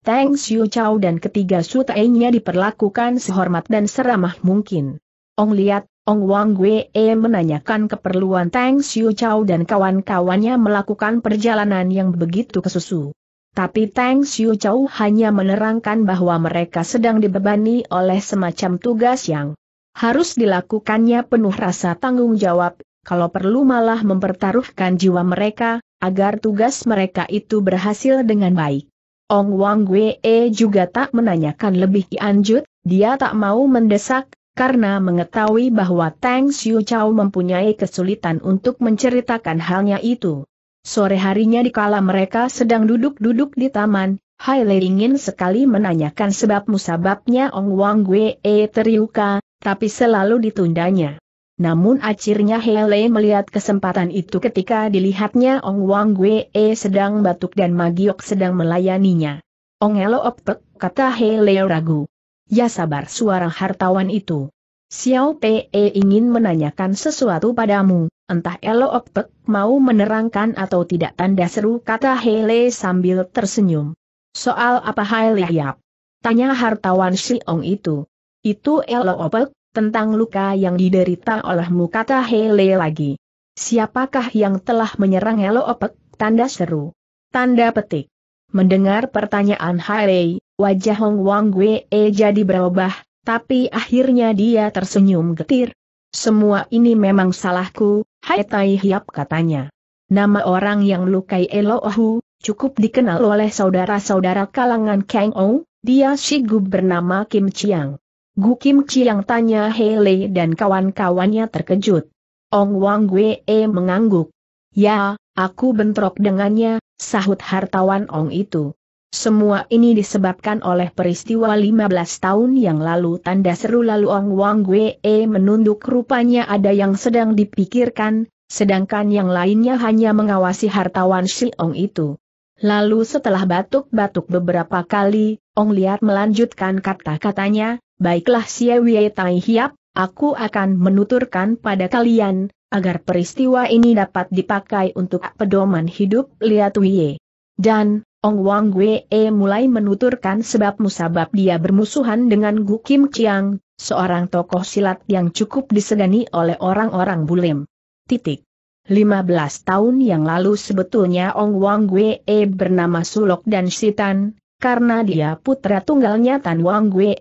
Tang Xiu Chao dan ketiga sutainya diperlakukan sehormat dan seramah mungkin. Ong lihat, Ong Wang Wei menanyakan keperluan Tang Xiu Chao dan kawan-kawannya melakukan perjalanan yang begitu kesusu. Tapi Tang Xiu Chao hanya menerangkan bahwa mereka sedang dibebani oleh semacam tugas yang harus dilakukannya penuh rasa tanggung jawab, kalau perlu malah mempertaruhkan jiwa mereka, agar tugas mereka itu berhasil dengan baik. Ong Wang Wei juga tak menanyakan lebih lanjut, dia tak mau mendesak, karena mengetahui bahwa Tang Xiu Chao mempunyai kesulitan untuk menceritakan halnya itu. Sore harinya dikala mereka sedang duduk-duduk di taman, Hai Lei ingin sekali menanyakan sebab musababnya Ong Wang Wei e eh, teriuka, tapi selalu ditundanya. Namun akhirnya Hai Lei melihat kesempatan itu ketika dilihatnya Ong Wang Wei e eh, sedang batuk dan Magiok sedang melayaninya. Ong Elo Opek, kata Hai Lei ragu. Ya sabar suara hartawan itu. Xiao Pe ingin menanyakan sesuatu padamu, entah Elo Opek mau menerangkan atau tidak tanda seru kata Hele sambil tersenyum. Soal apa Hele Yap? Tanya hartawan Siong itu. Itu Elo Opek, tentang luka yang diderita olehmu kata Hele lagi. Siapakah yang telah menyerang Elo Opek? Tanda seru. Tanda petik. Mendengar pertanyaan Hele, wajah Hong Wang Wei e jadi berubah, tapi akhirnya dia tersenyum getir. Semua ini memang salahku, Hai Tai Hiap katanya. Nama orang yang lukai Elo Elohu, cukup dikenal oleh saudara-saudara kalangan Kang Ong, dia si Gu bernama Kim Chiang. Gu Kim Chiang tanya Hele dan kawan-kawannya terkejut. Ong Wang Wei e mengangguk. Ya, aku bentrok dengannya, sahut hartawan Ong itu. Semua ini disebabkan oleh peristiwa 15 tahun yang lalu tanda seru lalu Ong Wang Wei menunduk rupanya ada yang sedang dipikirkan, sedangkan yang lainnya hanya mengawasi hartawan si Ong itu. Lalu setelah batuk-batuk beberapa kali, Ong Liat melanjutkan kata-katanya, Baiklah Xie Wei Tai Hiap, aku akan menuturkan pada kalian, agar peristiwa ini dapat dipakai untuk pedoman hidup Liat Wei. Dan, Ong Wang Wee mulai menuturkan sebab musabab dia bermusuhan dengan Gu Kim Chiang, seorang tokoh silat yang cukup disegani oleh orang-orang bulim. Titik. 15 tahun yang lalu sebetulnya Ong Wang Wee bernama Sulok dan Sitan, karena dia putra tunggalnya Tan Wang Wee,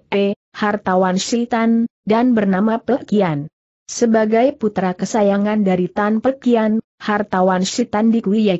hartawan Sitan, dan bernama Pekian. Sebagai putra kesayangan dari Tan Pekian, hartawan Sitan di Kui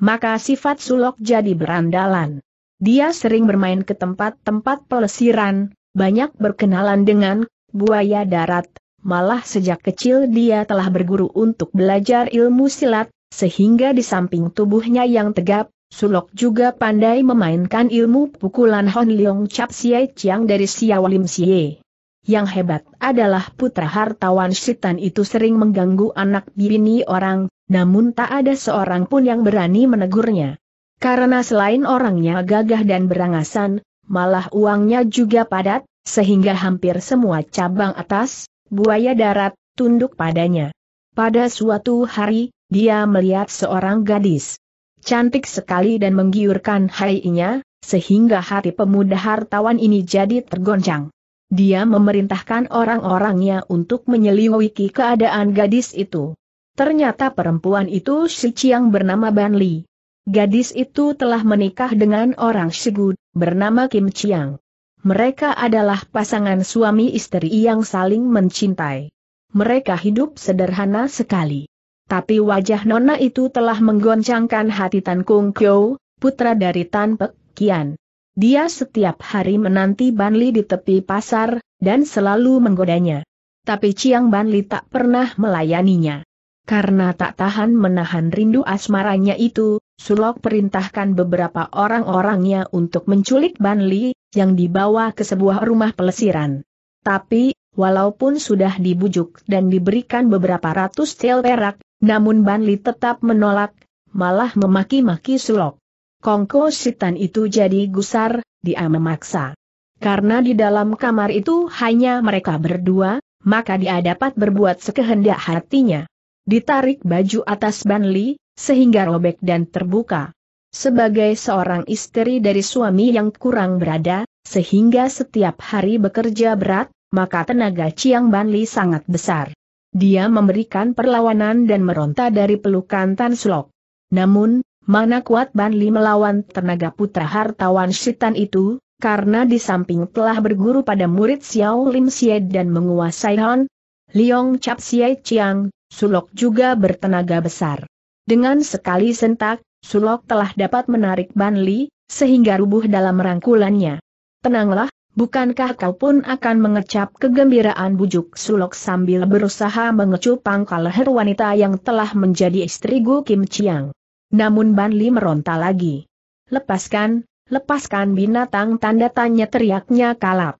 maka sifat sulok jadi berandalan. Dia sering bermain ke tempat-tempat pelesiran, banyak berkenalan dengan buaya darat, malah sejak kecil dia telah berguru untuk belajar ilmu silat, sehingga di samping tubuhnya yang tegap, Sulok juga pandai memainkan ilmu pukulan Hon Leong Chap Siai Chiang dari Siawalim Lim yang hebat adalah putra hartawan setan itu sering mengganggu anak bini orang, namun tak ada seorang pun yang berani menegurnya. Karena selain orangnya gagah dan berangasan, malah uangnya juga padat, sehingga hampir semua cabang atas, buaya darat, tunduk padanya. Pada suatu hari, dia melihat seorang gadis. Cantik sekali dan menggiurkan hainya, sehingga hati pemuda hartawan ini jadi tergoncang. Dia memerintahkan orang-orangnya untuk menyelidiki keadaan gadis itu. Ternyata perempuan itu si Chiang bernama Ban Li. Gadis itu telah menikah dengan orang Shigud bernama Kim Chiang. Mereka adalah pasangan suami istri yang saling mencintai. Mereka hidup sederhana sekali. Tapi wajah Nona itu telah menggoncangkan hati Tan Kung Kyo, putra dari Tan Pek Kian. Dia setiap hari menanti Banli di tepi pasar, dan selalu menggodanya. Tapi Ciang Banli tak pernah melayaninya. Karena tak tahan menahan rindu asmaranya itu, Sulok perintahkan beberapa orang-orangnya untuk menculik Banli, yang dibawa ke sebuah rumah pelesiran. Tapi, walaupun sudah dibujuk dan diberikan beberapa ratus tel perak, namun Banli tetap menolak, malah memaki-maki Sulok. Kongko Sitan itu jadi gusar, dia memaksa. Karena di dalam kamar itu hanya mereka berdua, maka dia dapat berbuat sekehendak hatinya. Ditarik baju atas Banli, sehingga robek dan terbuka. Sebagai seorang istri dari suami yang kurang berada, sehingga setiap hari bekerja berat, maka tenaga Ciang Banli sangat besar. Dia memberikan perlawanan dan meronta dari pelukan Tan Sulok. Namun, mana kuat Banli melawan tenaga putra hartawan setan itu, karena di samping telah berguru pada murid Xiao Lim Xie dan menguasai Han, Liong Chap Xie Chiang, Sulok juga bertenaga besar. Dengan sekali sentak, Sulok telah dapat menarik Banli, sehingga rubuh dalam rangkulannya. Tenanglah, bukankah kau pun akan mengecap kegembiraan bujuk Sulok sambil berusaha mengecup pangkal leher wanita yang telah menjadi istri Gu Kim Chiang. Namun Banli meronta lagi. Lepaskan, lepaskan binatang tanda tanya teriaknya kalap.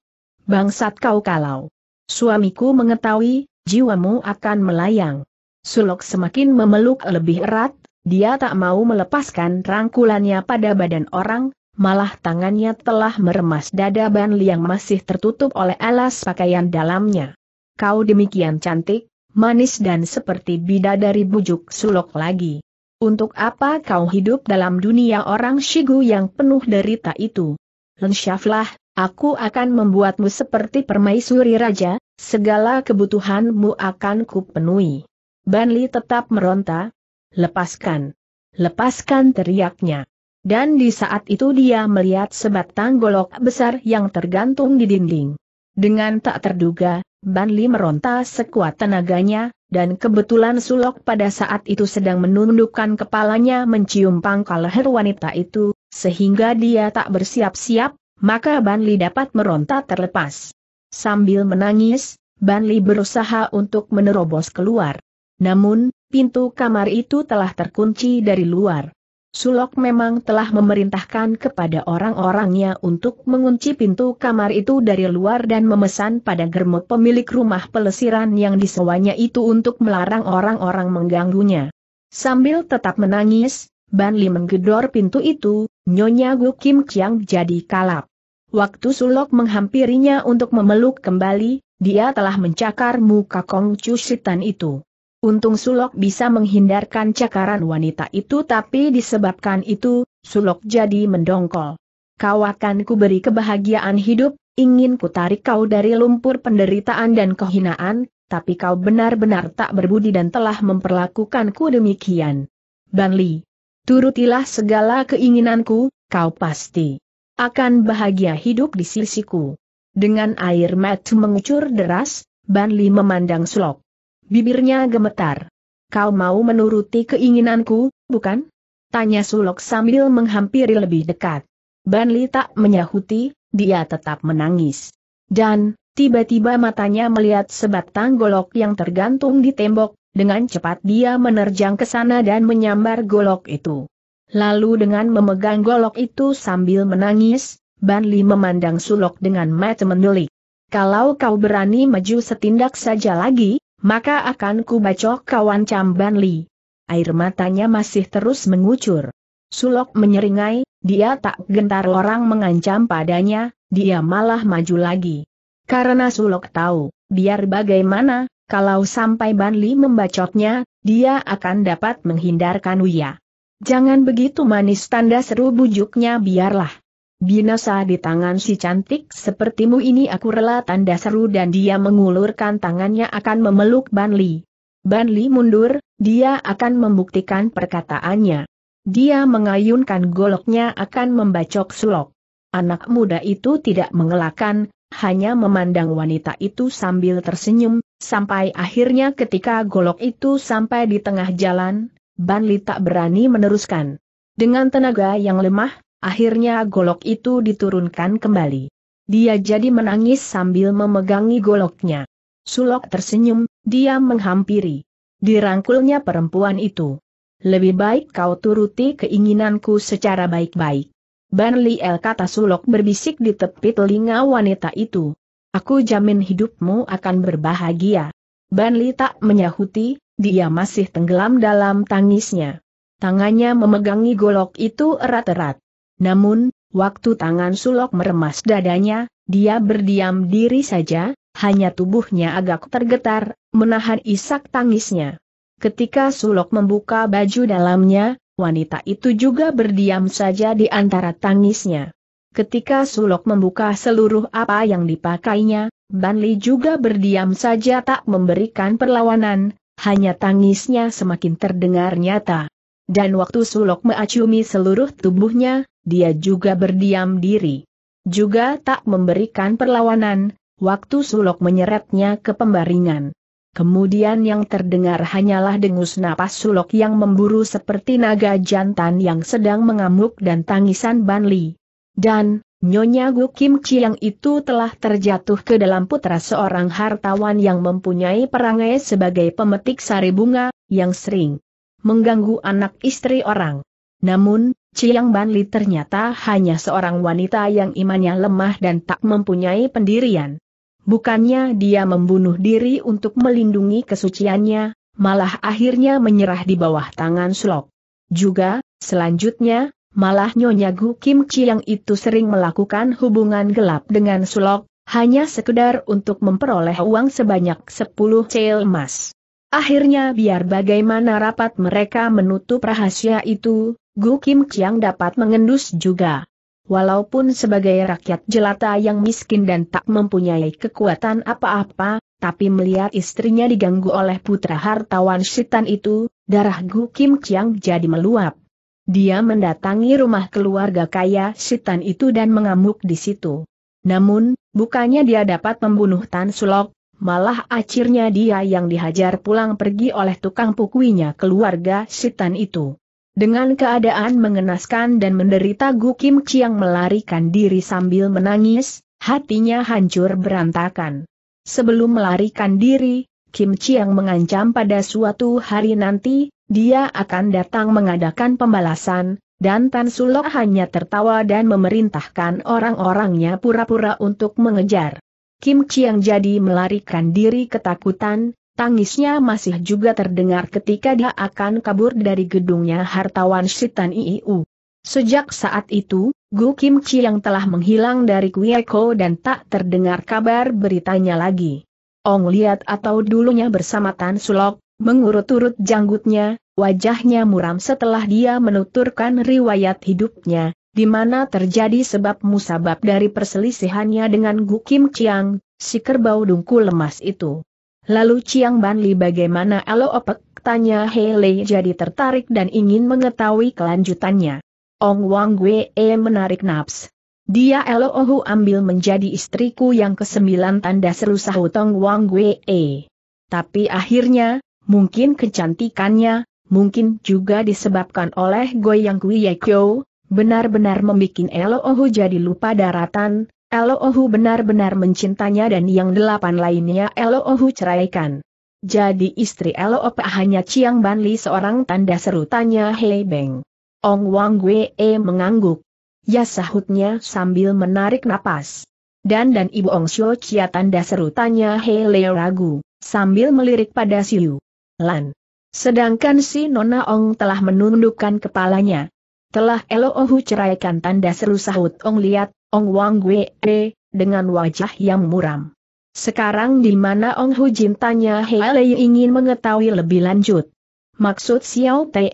Bangsat kau kalau. Suamiku mengetahui, jiwamu akan melayang. Sulok semakin memeluk lebih erat, dia tak mau melepaskan rangkulannya pada badan orang, malah tangannya telah meremas dada Banli yang masih tertutup oleh alas pakaian dalamnya. Kau demikian cantik, manis dan seperti bidadari bujuk sulok lagi. Untuk apa kau hidup dalam dunia orang Shigu yang penuh derita itu? Lensyaflah, aku akan membuatmu seperti permaisuri raja, segala kebutuhanmu akan kupenuhi. Banli tetap meronta. Lepaskan. Lepaskan teriaknya. Dan di saat itu dia melihat sebatang golok besar yang tergantung di dinding. Dengan tak terduga, Banli meronta sekuat tenaganya, dan kebetulan Sulok pada saat itu sedang menundukkan kepalanya mencium pangkal leher wanita itu, sehingga dia tak bersiap-siap, maka Banli dapat meronta terlepas. Sambil menangis, Banli berusaha untuk menerobos keluar. Namun, pintu kamar itu telah terkunci dari luar. Sulok memang telah memerintahkan kepada orang-orangnya untuk mengunci pintu kamar itu dari luar dan memesan pada germot pemilik rumah pelesiran yang disewanya itu untuk melarang orang-orang mengganggunya. Sambil tetap menangis, Ban Li menggedor pintu itu, Nyonya Gu Kim Chiang jadi kalap. Waktu Sulok menghampirinya untuk memeluk kembali, dia telah mencakar muka Kong Chu Shitan itu. Untung Sulok bisa menghindarkan cakaran wanita itu tapi disebabkan itu, Sulok jadi mendongkol. Kau akan kuberi kebahagiaan hidup, ingin ku tarik kau dari lumpur penderitaan dan kehinaan, tapi kau benar-benar tak berbudi dan telah memperlakukanku demikian. Banli, turutilah segala keinginanku, kau pasti akan bahagia hidup di sisiku. Dengan air mata mengucur deras, Banli memandang Sulok. Bibirnya gemetar. Kau mau menuruti keinginanku, bukan? Tanya Sulok sambil menghampiri lebih dekat. Banli tak menyahuti, dia tetap menangis. Dan, tiba-tiba matanya melihat sebatang golok yang tergantung di tembok, dengan cepat dia menerjang ke sana dan menyambar golok itu. Lalu dengan memegang golok itu sambil menangis, Banli memandang Sulok dengan mata mendelik. Kalau kau berani maju setindak saja lagi, maka akan kubacok kawan Cam Li. Air matanya masih terus mengucur. Sulok menyeringai, dia tak gentar orang mengancam padanya, dia malah maju lagi. Karena Sulok tahu, biar bagaimana, kalau sampai Banli membacoknya, dia akan dapat menghindarkan Uya. Jangan begitu manis tanda seru bujuknya biarlah. Binasa di tangan si cantik sepertimu ini aku rela tanda seru dan dia mengulurkan tangannya akan memeluk Banli. Banli mundur, dia akan membuktikan perkataannya. Dia mengayunkan goloknya akan membacok sulok. Anak muda itu tidak mengelakkan, hanya memandang wanita itu sambil tersenyum, sampai akhirnya ketika golok itu sampai di tengah jalan, Banli tak berani meneruskan. Dengan tenaga yang lemah, Akhirnya golok itu diturunkan kembali. Dia jadi menangis sambil memegangi goloknya. Sulok tersenyum, dia menghampiri. Dirangkulnya perempuan itu. Lebih baik kau turuti keinginanku secara baik-baik. Ban El kata Sulok berbisik di tepi telinga wanita itu. Aku jamin hidupmu akan berbahagia. Ban Li tak menyahuti, dia masih tenggelam dalam tangisnya. Tangannya memegangi golok itu erat-erat. Namun, waktu tangan sulok meremas dadanya, dia berdiam diri saja, hanya tubuhnya agak tergetar, menahan isak tangisnya. Ketika sulok membuka baju dalamnya, wanita itu juga berdiam saja di antara tangisnya. Ketika Sulok membuka seluruh apa yang dipakainya, Banli juga berdiam saja tak memberikan perlawanan, hanya tangisnya semakin terdengar nyata. Dan waktu Sulok meacumi seluruh tubuhnya, dia juga berdiam diri. Juga tak memberikan perlawanan, waktu sulok menyeretnya ke pembaringan. Kemudian yang terdengar hanyalah dengus napas sulok yang memburu seperti naga jantan yang sedang mengamuk dan tangisan Banli. Dan, Nyonya Gu Kim Chi yang itu telah terjatuh ke dalam putra seorang hartawan yang mempunyai perangai sebagai pemetik sari bunga, yang sering mengganggu anak istri orang. Namun, Chiang Banli ternyata hanya seorang wanita yang imannya lemah dan tak mempunyai pendirian. Bukannya dia membunuh diri untuk melindungi kesuciannya, malah akhirnya menyerah di bawah tangan Sulok. Juga, selanjutnya, malah Nyonya Gu Kim Ciang itu sering melakukan hubungan gelap dengan Sulok, hanya sekedar untuk memperoleh uang sebanyak 10 cel emas. Akhirnya biar bagaimana rapat mereka menutup rahasia itu, Gu Kim Chiang dapat mengendus juga. Walaupun sebagai rakyat jelata yang miskin dan tak mempunyai kekuatan apa-apa, tapi melihat istrinya diganggu oleh putra hartawan setan itu, darah Gu Kim Chiang jadi meluap. Dia mendatangi rumah keluarga kaya setan itu dan mengamuk di situ. Namun, bukannya dia dapat membunuh Tan Sulok, malah akhirnya dia yang dihajar pulang pergi oleh tukang pukuinya keluarga setan itu. Dengan keadaan mengenaskan dan menderita Gu Kim Chiang melarikan diri sambil menangis, hatinya hancur berantakan. Sebelum melarikan diri, Kim Chiang mengancam pada suatu hari nanti, dia akan datang mengadakan pembalasan, dan Tan Sulok hanya tertawa dan memerintahkan orang-orangnya pura-pura untuk mengejar. Kim Chiang jadi melarikan diri ketakutan, Tangisnya masih juga terdengar ketika dia akan kabur dari gedungnya hartawan Sitan Iiu. Sejak saat itu, Gu Kim Chi yang telah menghilang dari Kueko dan tak terdengar kabar beritanya lagi. Ong Liat atau dulunya bersama Tan Sulok, mengurut-urut janggutnya, wajahnya muram setelah dia menuturkan riwayat hidupnya, di mana terjadi sebab musabab dari perselisihannya dengan Gu Kim Chiang, si kerbau dungku lemas itu. Lalu Chiang Banli bagaimana Elo Opek? Tanya Lei jadi tertarik dan ingin mengetahui kelanjutannya. Ong Wang e menarik naps. Dia Elo Ohu ambil menjadi istriku yang kesembilan tanda seru sahut Ong Wang e. Tapi akhirnya, mungkin kecantikannya, mungkin juga disebabkan oleh Goyang Kui Kyo, benar-benar membuat Elo Ohu jadi lupa daratan, Elohu benar-benar mencintanya dan yang delapan lainnya Elohu ceraikan. Jadi istri Elohu hanya Ciang Banli seorang tanda seru tanya Hei Beng. Ong Wang e mengangguk. Ya sahutnya sambil menarik napas. Dan dan Ibu Ong Xiu Chia tanda seru tanya Hei Leo ragu, sambil melirik pada Siu. Lan. Sedangkan si Nona Ong telah menundukkan kepalanya. Telah Elohu ceraikan tanda seru sahut Ong liat. Ong Wang Wei, dengan wajah yang muram. Sekarang di mana Ong Hu Jin tanya Hei ingin mengetahui lebih lanjut. Maksud Xiao Te,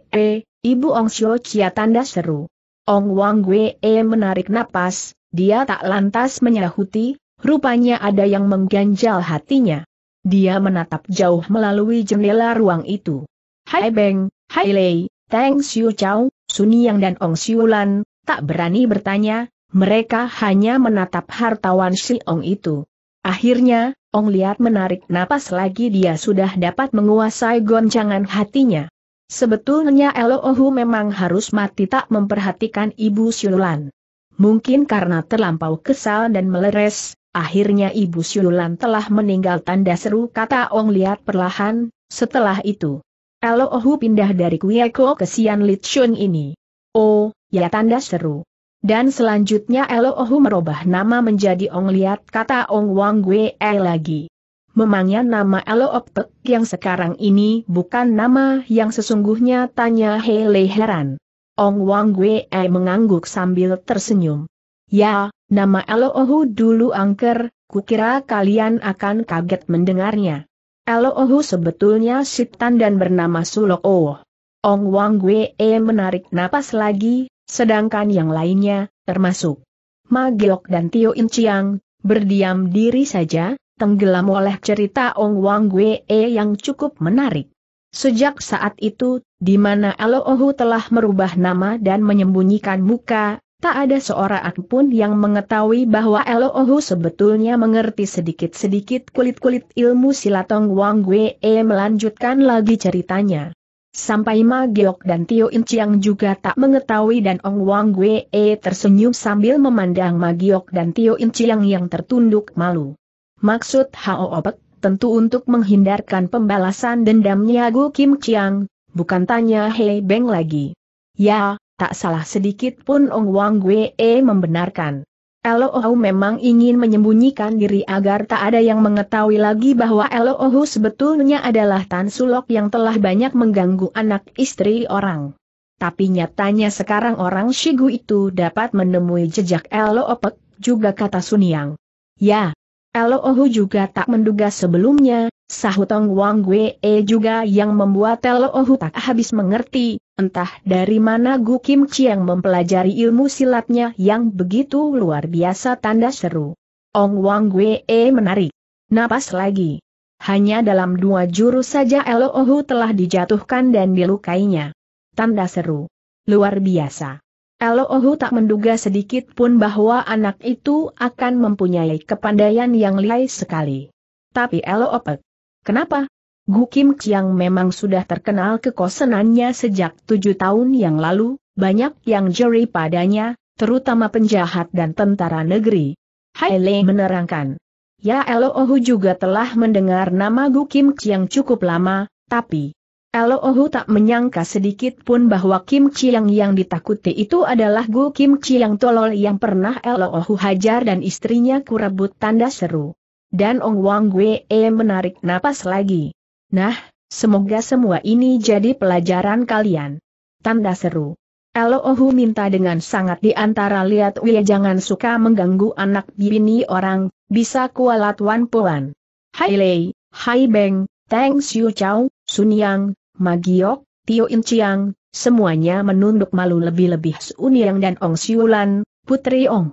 ibu Ong Xiao Chia tanda seru. Ong Wang Wei menarik napas, dia tak lantas menyahuti, rupanya ada yang mengganjal hatinya. Dia menatap jauh melalui jendela ruang itu. Hai Beng, Hai Lei, Tang Xiu Chao, Sun Yang dan Ong Lan, tak berani bertanya, mereka hanya menatap hartawan Ong itu. Akhirnya, Ong Liat menarik napas lagi dia sudah dapat menguasai goncangan hatinya. Sebetulnya Elohu memang harus mati tak memperhatikan Ibu Siulan. Mungkin karena terlampau kesal dan meleres, akhirnya Ibu Siulan telah meninggal tanda seru kata Ong Liat perlahan, setelah itu. Elohu pindah dari Kuyeko ke Sian Shun ini. Oh, ya tanda seru. Dan selanjutnya Elohu merubah nama menjadi Ong Liat kata Ong Wang Wei lagi. Memangnya nama Elooptek yang sekarang ini bukan nama yang sesungguhnya tanya Hele heran. Ong Wang Wei mengangguk sambil tersenyum. Ya, nama Elohu dulu angker, kukira kalian akan kaget mendengarnya. Elohu sebetulnya Sitan dan bernama Sulok Oh. Ong Wang Wei menarik napas lagi, Sedangkan yang lainnya, termasuk Giok dan Tio In Chiang, berdiam diri saja, tenggelam oleh cerita Ong Wang Gue e yang cukup menarik. Sejak saat itu, di mana Elo Ohu telah merubah nama dan menyembunyikan muka, tak ada seorang pun yang mengetahui bahwa Elo Ohu sebetulnya mengerti sedikit-sedikit kulit-kulit ilmu silatong Wang Gue e melanjutkan lagi ceritanya. Sampai Ma Geok dan Tio In juga tak mengetahui dan Ong Wang Wei e tersenyum sambil memandang Ma Geok dan Tio In yang tertunduk malu. Maksud Hao Obek, tentu untuk menghindarkan pembalasan dendamnya Gu Kim Chiang, bukan tanya Hei Beng lagi. Ya, tak salah sedikit pun Ong Wang Wei e membenarkan. Eloohu memang ingin menyembunyikan diri agar tak ada yang mengetahui lagi bahwa Eloohu sebetulnya adalah Tan Sulok yang telah banyak mengganggu anak istri orang. Tapi nyatanya sekarang orang Shigu itu dapat menemui jejak Eloopek, juga kata Suniang. Ya, Eloohu juga tak menduga sebelumnya, sahutong Wang Wei e juga yang membuat Eloohu tak habis mengerti, Entah dari mana Gu Kim Chiang mempelajari ilmu silatnya yang begitu luar biasa tanda seru. Ong Wang Wei e menarik. Napas lagi. Hanya dalam dua jurus saja Elo Ohu telah dijatuhkan dan dilukainya. Tanda seru. Luar biasa. Elo Ohu tak menduga sedikit pun bahwa anak itu akan mempunyai kepandaian yang lihai sekali. Tapi Elo Opek. Kenapa? Gu Kim Chiang memang sudah terkenal kekosenannya sejak tujuh tahun yang lalu, banyak yang jeri padanya, terutama penjahat dan tentara negeri. Hai Lei menerangkan. Ya Ohu juga telah mendengar nama Gu Kim Chiang cukup lama, tapi Ohu tak menyangka sedikit pun bahwa Kim Chiang yang ditakuti itu adalah Gu Kim Chiang tolol yang pernah Ohu hajar dan istrinya kurebut tanda seru. Dan Ong Wang Wei menarik napas lagi. Nah, semoga semua ini jadi pelajaran kalian. Tanda seru. Elohu minta dengan sangat di antara lihat Wia jangan suka mengganggu anak bini orang, bisa kualat wan puan. Hai Lei, Hai Beng, thanks siu Chow, Sun Yang, Magiok, Tio In Chiang, semuanya menunduk malu lebih-lebih Sun Yang dan Ong Lan, Putri Ong.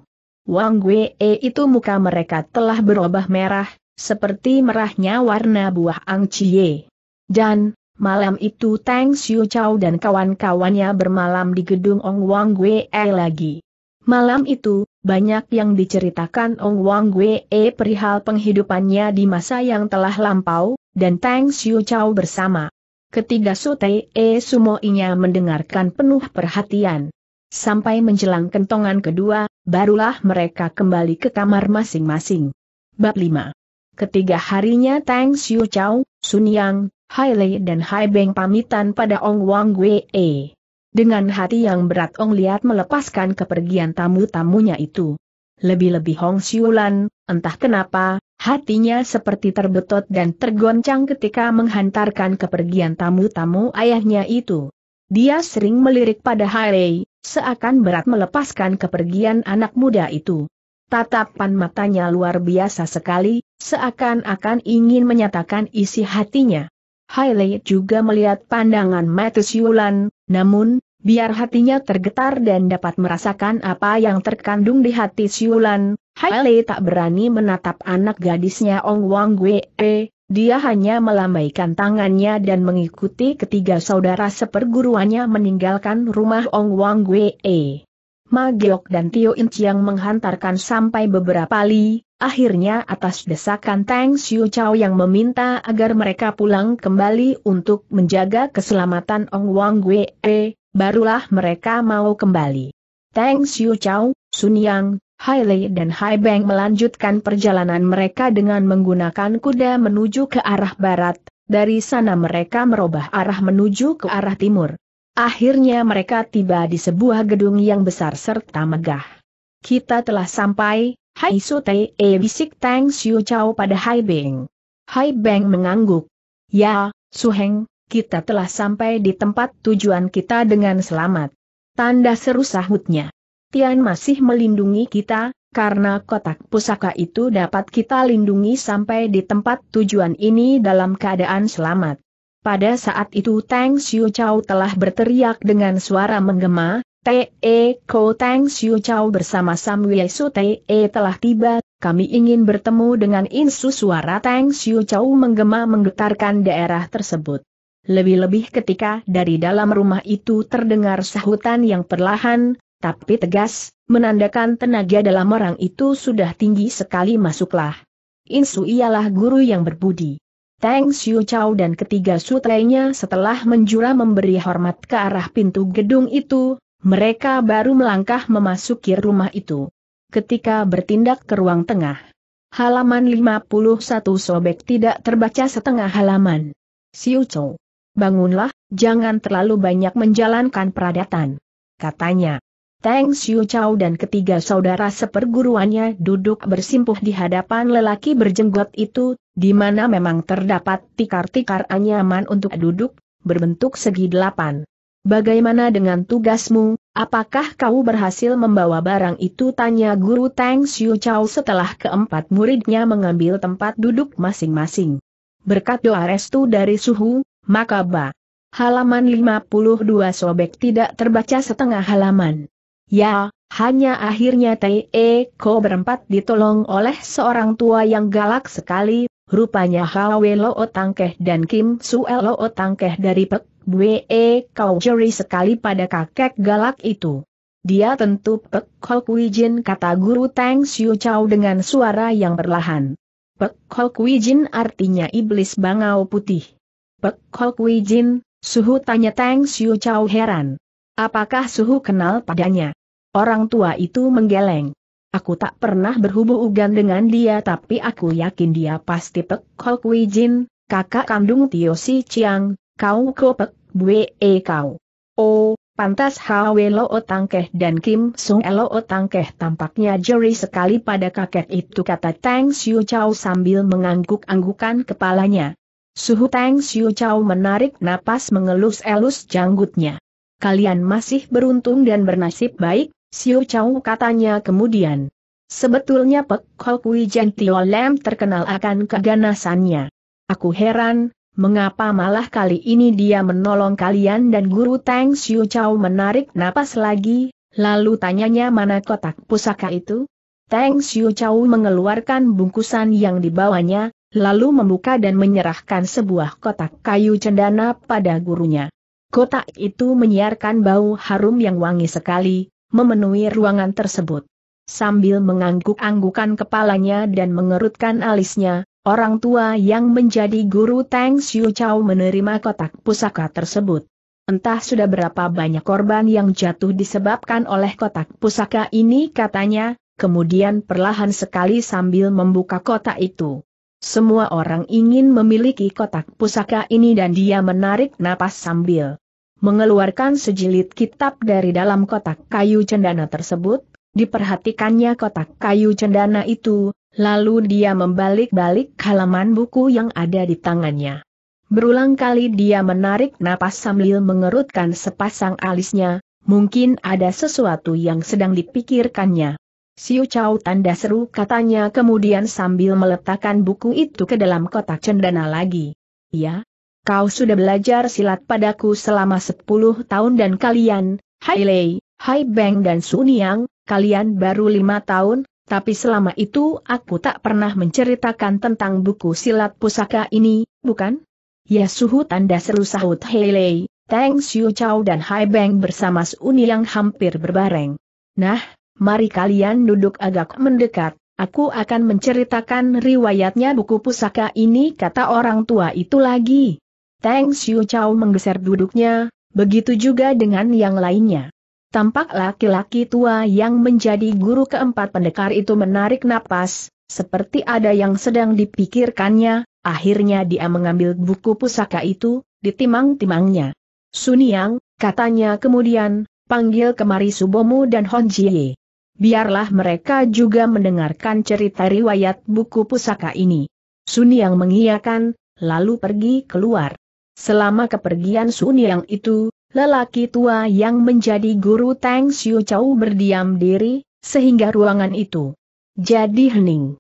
Wang Wei itu muka mereka telah berubah merah, seperti merahnya warna buah angcie. Dan, malam itu Tang Xiu Chow dan kawan-kawannya bermalam di gedung Ong Wang Gue e lagi. Malam itu, banyak yang diceritakan Ong Wang Gue e perihal penghidupannya di masa yang telah lampau, dan Tang Xiu Chow bersama. Ketiga Sute e Sumo inya mendengarkan penuh perhatian. Sampai menjelang kentongan kedua, barulah mereka kembali ke kamar masing-masing. Bab 5 Ketiga harinya Tang Xiu Chao, Sun Yang, Hai Lei dan Hai Beng pamitan pada Ong Wang Wei. Dengan hati yang berat Ong Liat melepaskan kepergian tamu-tamunya itu. Lebih-lebih Hong Siulan, entah kenapa, hatinya seperti terbetot dan tergoncang ketika menghantarkan kepergian tamu-tamu ayahnya itu. Dia sering melirik pada Hai Lei, seakan berat melepaskan kepergian anak muda itu. Tatapan matanya luar biasa sekali, seakan-akan ingin menyatakan isi hatinya. Hailey juga melihat pandangan Matus Yulan, namun, biar hatinya tergetar dan dapat merasakan apa yang terkandung di hati Siulan, Hailey tak berani menatap anak gadisnya Ong Wang Wee, dia hanya melambaikan tangannya dan mengikuti ketiga saudara seperguruannya meninggalkan rumah Ong Wang Wee. Magiok dan Tio Inciang menghantarkan sampai beberapa li, akhirnya atas desakan Tang Xiu Chao yang meminta agar mereka pulang kembali untuk menjaga keselamatan Ong Wang Wei, eh, barulah mereka mau kembali. Tang Xiu Chao, Sun Yang, Hai Lei dan Hai Beng melanjutkan perjalanan mereka dengan menggunakan kuda menuju ke arah barat, dari sana mereka merubah arah menuju ke arah timur. Akhirnya mereka tiba di sebuah gedung yang besar serta megah. Kita telah sampai, Hai Su Tei e bisik Tang Siu Chao pada Hai Beng. Hai Beng mengangguk. Ya, Su Heng, kita telah sampai di tempat tujuan kita dengan selamat. Tanda seru sahutnya. Tian masih melindungi kita, karena kotak pusaka itu dapat kita lindungi sampai di tempat tujuan ini dalam keadaan selamat. Pada saat itu Tang Xiu Chao telah berteriak dengan suara menggema, T.E. E, ko Tang Xiu Chao bersama Samuel Su T.E. E, telah tiba, kami ingin bertemu dengan Insu suara Tang Xiu Chao menggema menggetarkan daerah tersebut. Lebih-lebih ketika dari dalam rumah itu terdengar sahutan yang perlahan, tapi tegas, menandakan tenaga dalam orang itu sudah tinggi sekali masuklah. Insu ialah guru yang berbudi. Tang Xiu Chao dan ketiga sutrenya setelah menjura memberi hormat ke arah pintu gedung itu, mereka baru melangkah memasuki rumah itu. Ketika bertindak ke ruang tengah, halaman 51 sobek tidak terbaca setengah halaman. Xiu Chao, bangunlah, jangan terlalu banyak menjalankan peradatan. Katanya, Tang Xiu Chao dan ketiga saudara seperguruannya duduk bersimpuh di hadapan lelaki berjenggot itu, di mana memang terdapat tikar-tikar anyaman untuk duduk, berbentuk segi delapan. Bagaimana dengan tugasmu, apakah kau berhasil membawa barang itu? Tanya Guru Tang Xiu Chao setelah keempat muridnya mengambil tempat duduk masing-masing. Berkat doa restu dari suhu, maka ba. Halaman 52 sobek tidak terbaca setengah halaman. Ya, hanya akhirnya T.E. Ko berempat ditolong oleh seorang tua yang galak sekali, Rupanya Hwe Lo Tangkeh dan Kim Sue Lo Tangkeh dari Pek Bwe e Kau jeri sekali pada kakek galak itu. Dia tentu Pek Hol kata guru Tang Siu Chow dengan suara yang perlahan. Pek Hol artinya iblis bangau putih. Pek Hol suhu tanya Tang Siu Chow heran. Apakah suhu kenal padanya? Orang tua itu menggeleng. Aku tak pernah berhubungan dengan dia tapi aku yakin dia pasti Pek Ho Kui Jin, kakak kandung Tio Si Chiang, kau ko Pek Bue e kau. Oh, pantas Hwe Lo Tangkeh dan Kim Sung e Lo Tangkeh tampaknya jeri sekali pada kakek itu kata Tang Siu Chow sambil mengangguk-anggukan kepalanya. Suhu Tang Siu Chow menarik napas mengelus-elus janggutnya. Kalian masih beruntung dan bernasib baik, Siu Chao katanya kemudian. Sebetulnya Pek Ho Kui Lam terkenal akan keganasannya. Aku heran, mengapa malah kali ini dia menolong kalian dan guru Tang Siu Chao menarik napas lagi, lalu tanyanya mana kotak pusaka itu? Tang Siu Chao mengeluarkan bungkusan yang dibawanya, lalu membuka dan menyerahkan sebuah kotak kayu cendana pada gurunya. Kotak itu menyiarkan bau harum yang wangi sekali, memenuhi ruangan tersebut. Sambil mengangguk-anggukan kepalanya dan mengerutkan alisnya, orang tua yang menjadi guru Tang Xiu Chao menerima kotak pusaka tersebut. Entah sudah berapa banyak korban yang jatuh disebabkan oleh kotak pusaka ini katanya, kemudian perlahan sekali sambil membuka kotak itu. Semua orang ingin memiliki kotak pusaka ini dan dia menarik napas sambil mengeluarkan sejilid kitab dari dalam kotak kayu cendana tersebut, diperhatikannya kotak kayu cendana itu, lalu dia membalik-balik halaman buku yang ada di tangannya. Berulang kali dia menarik napas sambil mengerutkan sepasang alisnya, mungkin ada sesuatu yang sedang dipikirkannya. Siu Chow tanda seru katanya kemudian sambil meletakkan buku itu ke dalam kotak cendana lagi. Ya, kau sudah belajar silat padaku selama sepuluh tahun dan kalian, Hai Lei, Hai Beng dan Suniang, kalian baru lima tahun, tapi selama itu aku tak pernah menceritakan tentang buku silat pusaka ini, bukan? Ya suhu tanda seru sahut Hai Lei, Tang Xiu Chao dan Hai Beng bersama Suniang hampir berbareng. Nah, mari kalian duduk agak mendekat, aku akan menceritakan riwayatnya buku pusaka ini kata orang tua itu lagi. Tang Xiu Chao menggeser duduknya, begitu juga dengan yang lainnya. Tampak laki-laki tua yang menjadi guru keempat pendekar itu menarik napas, seperti ada yang sedang dipikirkannya, akhirnya dia mengambil buku pusaka itu, ditimang-timangnya. Suniang, katanya kemudian, panggil kemari Subomu dan Hon Jie. Biarlah mereka juga mendengarkan cerita riwayat buku pusaka ini. Suniang mengiyakan, lalu pergi keluar. Selama kepergian Sun Yang itu, lelaki tua yang menjadi guru Tang Xiu Chau berdiam diri, sehingga ruangan itu jadi hening.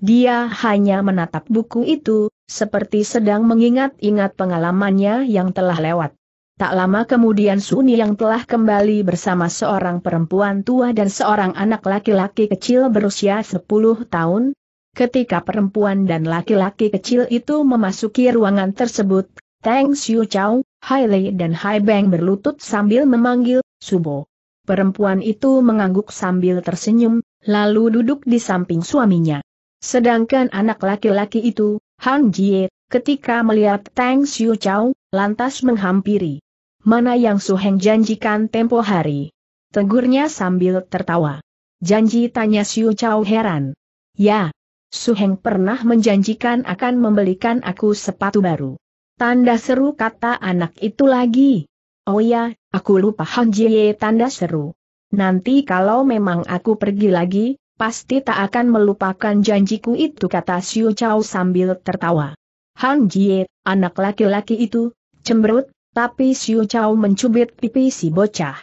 Dia hanya menatap buku itu, seperti sedang mengingat-ingat pengalamannya yang telah lewat. Tak lama kemudian Suni yang telah kembali bersama seorang perempuan tua dan seorang anak laki-laki kecil berusia 10 tahun. Ketika perempuan dan laki-laki kecil itu memasuki ruangan tersebut, Tang Xiu Chao, Hai Lei dan Hai Beng berlutut sambil memanggil, Subo. Perempuan itu mengangguk sambil tersenyum, lalu duduk di samping suaminya. Sedangkan anak laki-laki itu, Han Jie, ketika melihat Tang Xiu Chao, lantas menghampiri. Mana yang Su Heng janjikan tempo hari? Tegurnya sambil tertawa. Janji tanya Xiu Chao heran. Ya, Su Heng pernah menjanjikan akan membelikan aku sepatu baru. Tanda seru kata anak itu lagi. Oh ya, aku lupa Han Jie tanda seru. Nanti kalau memang aku pergi lagi, pasti tak akan melupakan janjiku itu kata Xiu Chao sambil tertawa. Han Jie, anak laki-laki itu, cemberut, tapi Xiu Chao mencubit pipi si bocah.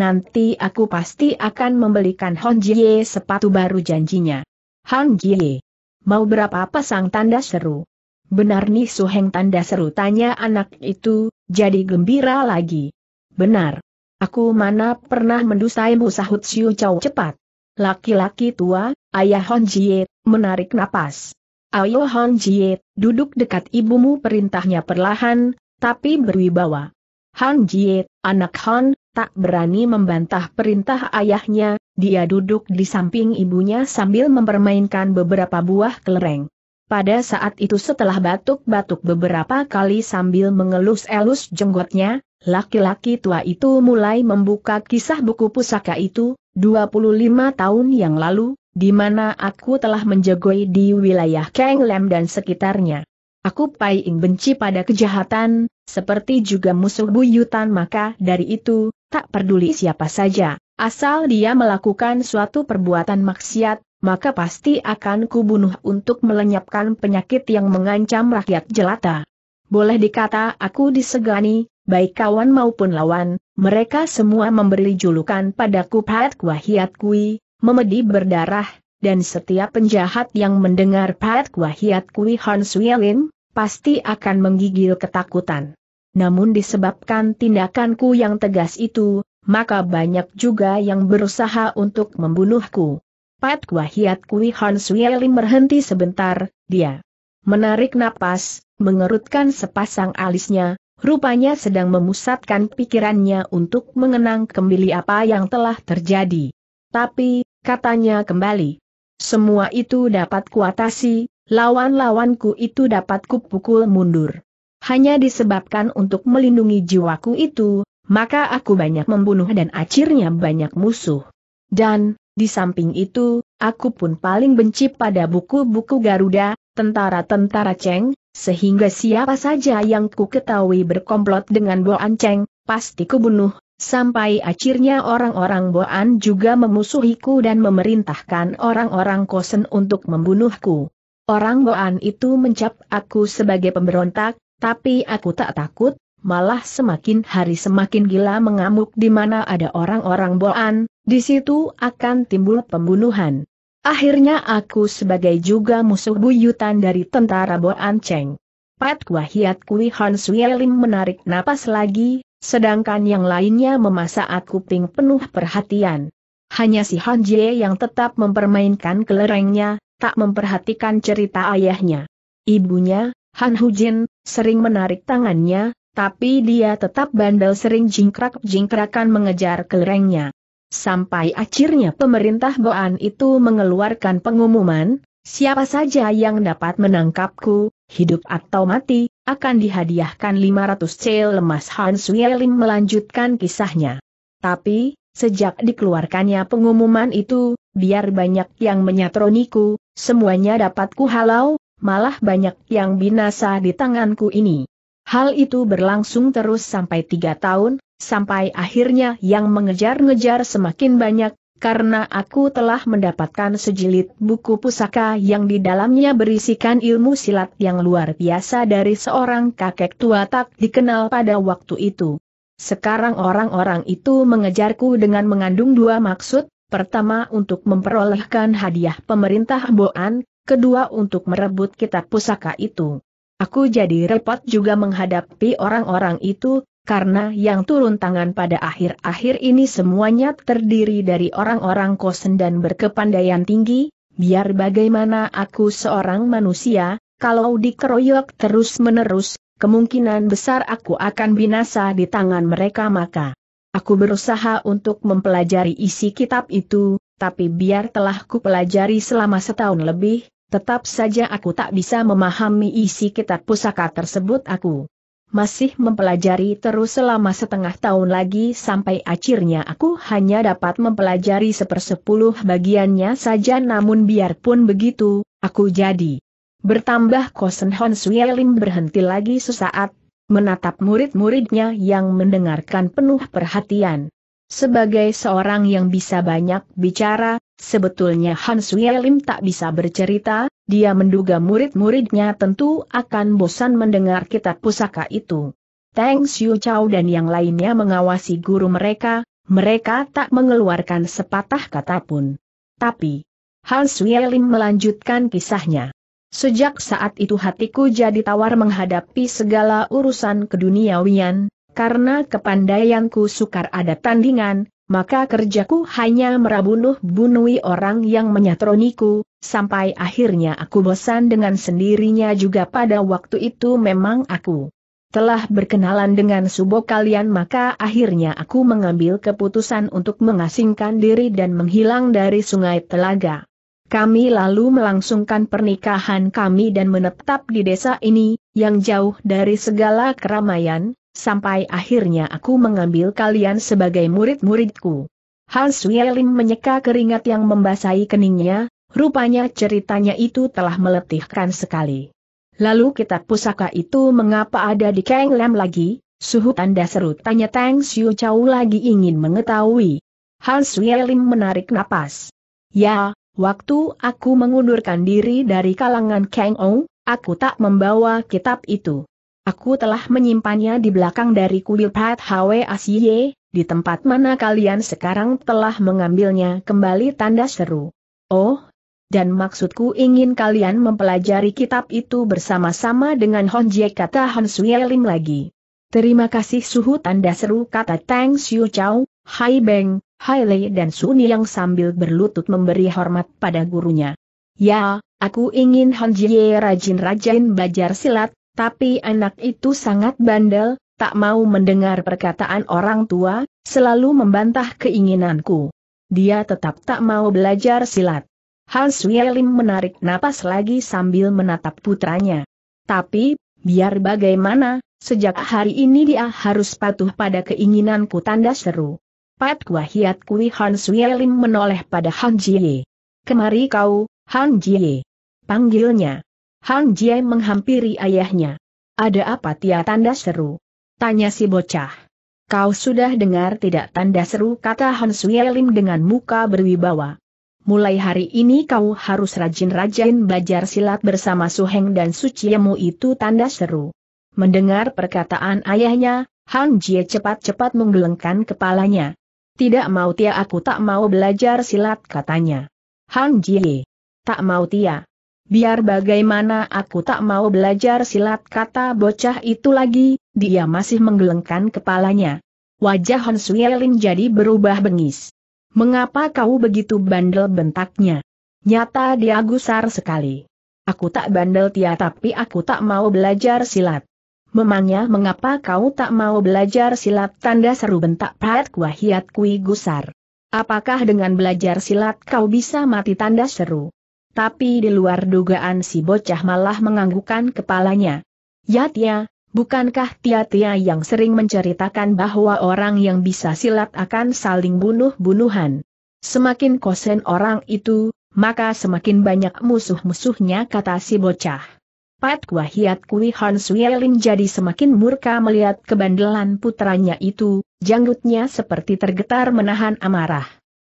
Nanti aku pasti akan membelikan Han Jie sepatu baru janjinya. Han Jie, mau berapa pasang tanda seru? Benar nih Suheng tanda seru tanya anak itu, jadi gembira lagi. Benar. Aku mana pernah mendusaimu sahut Siu Chow cepat. Laki-laki tua, ayah Hon Jie, menarik napas. Ayo Hon Jie, duduk dekat ibumu perintahnya perlahan, tapi berwibawa. Han Jie, anak Hon, tak berani membantah perintah ayahnya, dia duduk di samping ibunya sambil mempermainkan beberapa buah kelereng. Pada saat itu setelah batuk-batuk beberapa kali sambil mengelus-elus jenggotnya, laki-laki tua itu mulai membuka kisah buku pusaka itu, 25 tahun yang lalu, di mana aku telah menjagoi di wilayah Kenglem dan sekitarnya. Aku paling benci pada kejahatan, seperti juga musuh buyutan maka dari itu, tak peduli siapa saja, asal dia melakukan suatu perbuatan maksiat, maka pasti akan kubunuh untuk melenyapkan penyakit yang mengancam rakyat jelata. Boleh dikata aku disegani, baik kawan maupun lawan, mereka semua memberi julukan padaku Pat Kwahiat Kui, memedi berdarah, dan setiap penjahat yang mendengar Pat Kwahiat Kui Han pasti akan menggigil ketakutan. Namun disebabkan tindakanku yang tegas itu, maka banyak juga yang berusaha untuk membunuhku. Pat Guahiat Kui Han Suyelim berhenti sebentar, dia menarik napas, mengerutkan sepasang alisnya, rupanya sedang memusatkan pikirannya untuk mengenang kembali apa yang telah terjadi. Tapi, katanya kembali, semua itu dapat kuatasi, lawan-lawanku itu dapat kupukul mundur. Hanya disebabkan untuk melindungi jiwaku itu, maka aku banyak membunuh dan akhirnya banyak musuh. Dan, di samping itu, aku pun paling benci pada buku-buku Garuda, tentara-tentara Cheng, sehingga siapa saja yang ku ketahui berkomplot dengan Boan Cheng, pasti bunuh, sampai akhirnya orang-orang Boan juga memusuhiku dan memerintahkan orang-orang Kosen untuk membunuhku. Orang Boan itu mencap aku sebagai pemberontak, tapi aku tak takut, malah semakin hari semakin gila mengamuk di mana ada orang-orang boan, di situ akan timbul pembunuhan. Akhirnya aku sebagai juga musuh buyutan dari tentara Boan Cheng. Pat Kwahiat Kui Han Lim menarik napas lagi, sedangkan yang lainnya memasak kuping penuh perhatian. Hanya si Han Jie yang tetap mempermainkan kelerengnya, tak memperhatikan cerita ayahnya. Ibunya, Han Jin, sering menarik tangannya, tapi dia tetap bandel sering jingkrak-jingkrakan mengejar kelerengnya. Sampai akhirnya pemerintah Boan itu mengeluarkan pengumuman, siapa saja yang dapat menangkapku, hidup atau mati, akan dihadiahkan 500 cel lemas Hans Wielim melanjutkan kisahnya. Tapi, Sejak dikeluarkannya pengumuman itu, biar banyak yang menyatroniku, semuanya dapatku halau, malah banyak yang binasa di tanganku ini. Hal itu berlangsung terus sampai tiga tahun, sampai akhirnya yang mengejar-ngejar semakin banyak, karena aku telah mendapatkan sejilid buku pusaka yang di dalamnya berisikan ilmu silat yang luar biasa dari seorang kakek tua tak dikenal pada waktu itu. Sekarang orang-orang itu mengejarku dengan mengandung dua maksud, pertama untuk memperolehkan hadiah pemerintah Boan, kedua untuk merebut kitab pusaka itu. Aku jadi repot juga menghadapi orang-orang itu, karena yang turun tangan pada akhir-akhir ini semuanya terdiri dari orang-orang kosen dan berkepandaian tinggi, biar bagaimana aku seorang manusia, kalau dikeroyok terus-menerus, kemungkinan besar aku akan binasa di tangan mereka maka. Aku berusaha untuk mempelajari isi kitab itu, tapi biar telah kupelajari selama setahun lebih, Tetap saja aku tak bisa memahami isi kitab pusaka tersebut aku. Masih mempelajari terus selama setengah tahun lagi sampai akhirnya aku hanya dapat mempelajari sepersepuluh bagiannya saja namun biarpun begitu, aku jadi. Bertambah Kosen Hon Lim berhenti lagi sesaat, menatap murid-muridnya yang mendengarkan penuh perhatian. Sebagai seorang yang bisa banyak bicara, Sebetulnya Han Sui tak bisa bercerita, dia menduga murid-muridnya tentu akan bosan mendengar kitab pusaka itu. Tang Xiu Chao dan yang lainnya mengawasi guru mereka, mereka tak mengeluarkan sepatah kata pun. Tapi, Han Sui melanjutkan kisahnya. Sejak saat itu hatiku jadi tawar menghadapi segala urusan keduniawian, karena kepandaianku sukar ada tandingan, maka kerjaku hanya merabunuh bunuhi orang yang menyatroniku, sampai akhirnya aku bosan dengan sendirinya juga pada waktu itu memang aku telah berkenalan dengan subo kalian maka akhirnya aku mengambil keputusan untuk mengasingkan diri dan menghilang dari sungai telaga. Kami lalu melangsungkan pernikahan kami dan menetap di desa ini, yang jauh dari segala keramaian, sampai akhirnya aku mengambil kalian sebagai murid-muridku. Hans Wieling menyeka keringat yang membasahi keningnya, rupanya ceritanya itu telah meletihkan sekali. Lalu kitab pusaka itu mengapa ada di Kang Lam lagi? Suhu tanda seru tanya Tang Xiu Chau lagi ingin mengetahui. Hans Wieling menarik napas. Ya, waktu aku mengundurkan diri dari kalangan Kang Ou, aku tak membawa kitab itu. Aku telah menyimpannya di belakang dari kuil Pat Hwe Asie, di tempat mana kalian sekarang telah mengambilnya kembali tanda seru. Oh, dan maksudku ingin kalian mempelajari kitab itu bersama-sama dengan Hon Jie kata Hon Sui Lim lagi. Terima kasih suhu tanda seru kata Tang Xiu Chow, Hai Beng, Hai Lei dan Suni yang sambil berlutut memberi hormat pada gurunya. Ya, aku ingin Hon Jie rajin-rajin belajar silat, tapi anak itu sangat bandel, tak mau mendengar perkataan orang tua, selalu membantah keinginanku. Dia tetap tak mau belajar silat. Hans Wielim menarik napas lagi sambil menatap putranya. Tapi, biar bagaimana, sejak hari ini dia harus patuh pada keinginanku tanda seru. Pat Kwahiat Kui Hans Wielim menoleh pada Han Jie. Kemari kau, Han Jie. Panggilnya. Hang Jie menghampiri ayahnya. Ada apa Tia tanda seru? Tanya si bocah. Kau sudah dengar tidak tanda seru kata Han Suyelim dengan muka berwibawa. Mulai hari ini kau harus rajin-rajin belajar silat bersama Suheng dan Suciemu itu tanda seru. Mendengar perkataan ayahnya, Han Jie cepat-cepat menggelengkan kepalanya. Tidak mau Tia aku tak mau belajar silat katanya. Han Jie. Tak mau Tia. Biar bagaimana aku tak mau belajar silat kata bocah itu lagi, dia masih menggelengkan kepalanya. Wajah Hon Suyeling jadi berubah bengis. Mengapa kau begitu bandel bentaknya? Nyata dia gusar sekali. Aku tak bandel tia tapi aku tak mau belajar silat. Memangnya mengapa kau tak mau belajar silat tanda seru bentak Pat Kuahiat Kui gusar. Apakah dengan belajar silat kau bisa mati tanda seru? Tapi di luar dugaan si bocah malah menganggukkan kepalanya. Ya Tia, bukankah Tia-Tia yang sering menceritakan bahwa orang yang bisa silat akan saling bunuh-bunuhan? Semakin kosen orang itu, maka semakin banyak musuh-musuhnya kata si bocah. Pat Kwahiat Kui Han Suyeling jadi semakin murka melihat kebandelan putranya itu, janggutnya seperti tergetar menahan amarah.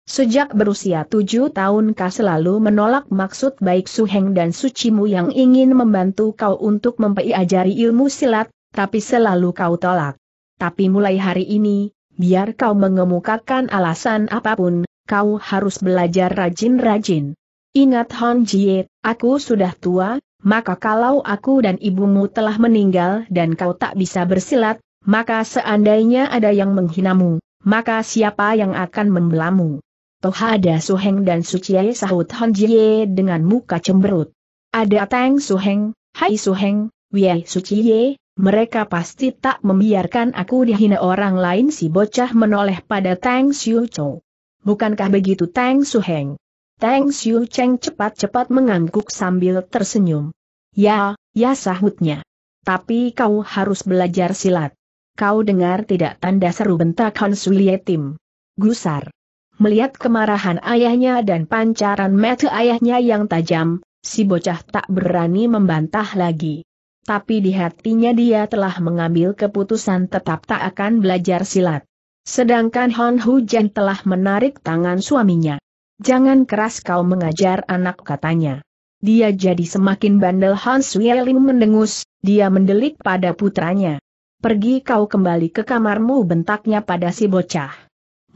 Sejak berusia tujuh tahun kau selalu menolak maksud baik suheng dan Sucimu yang ingin membantu kau untuk mempelajari ilmu silat, tapi selalu kau tolak. Tapi mulai hari ini, biar kau mengemukakan alasan apapun, kau harus belajar rajin-rajin. Ingat Hong Jie, aku sudah tua, maka kalau aku dan ibumu telah meninggal dan kau tak bisa bersilat, maka seandainya ada yang menghinamu, maka siapa yang akan membelamu? Toha ada Suheng dan Suciye sahut Han Jie dengan muka cemberut. Ada Tang Suheng, Hai Suheng, Wei Suciye, mereka pasti tak membiarkan aku dihina orang lain si bocah menoleh pada Tang Xiu Chou. Bukankah begitu Tang Suheng? Tang Xiu Cheng cepat-cepat mengangguk sambil tersenyum. Ya, ya sahutnya. Tapi kau harus belajar silat. Kau dengar tidak tanda seru bentak Han Sulie Tim. Gusar. Melihat kemarahan ayahnya dan pancaran mata ayahnya yang tajam, si bocah tak berani membantah lagi. Tapi di hatinya dia telah mengambil keputusan tetap tak akan belajar silat. Sedangkan Hon Hujan telah menarik tangan suaminya. Jangan keras kau mengajar anak katanya. Dia jadi semakin bandel Hans Wieling mendengus, dia mendelik pada putranya. Pergi kau kembali ke kamarmu bentaknya pada si bocah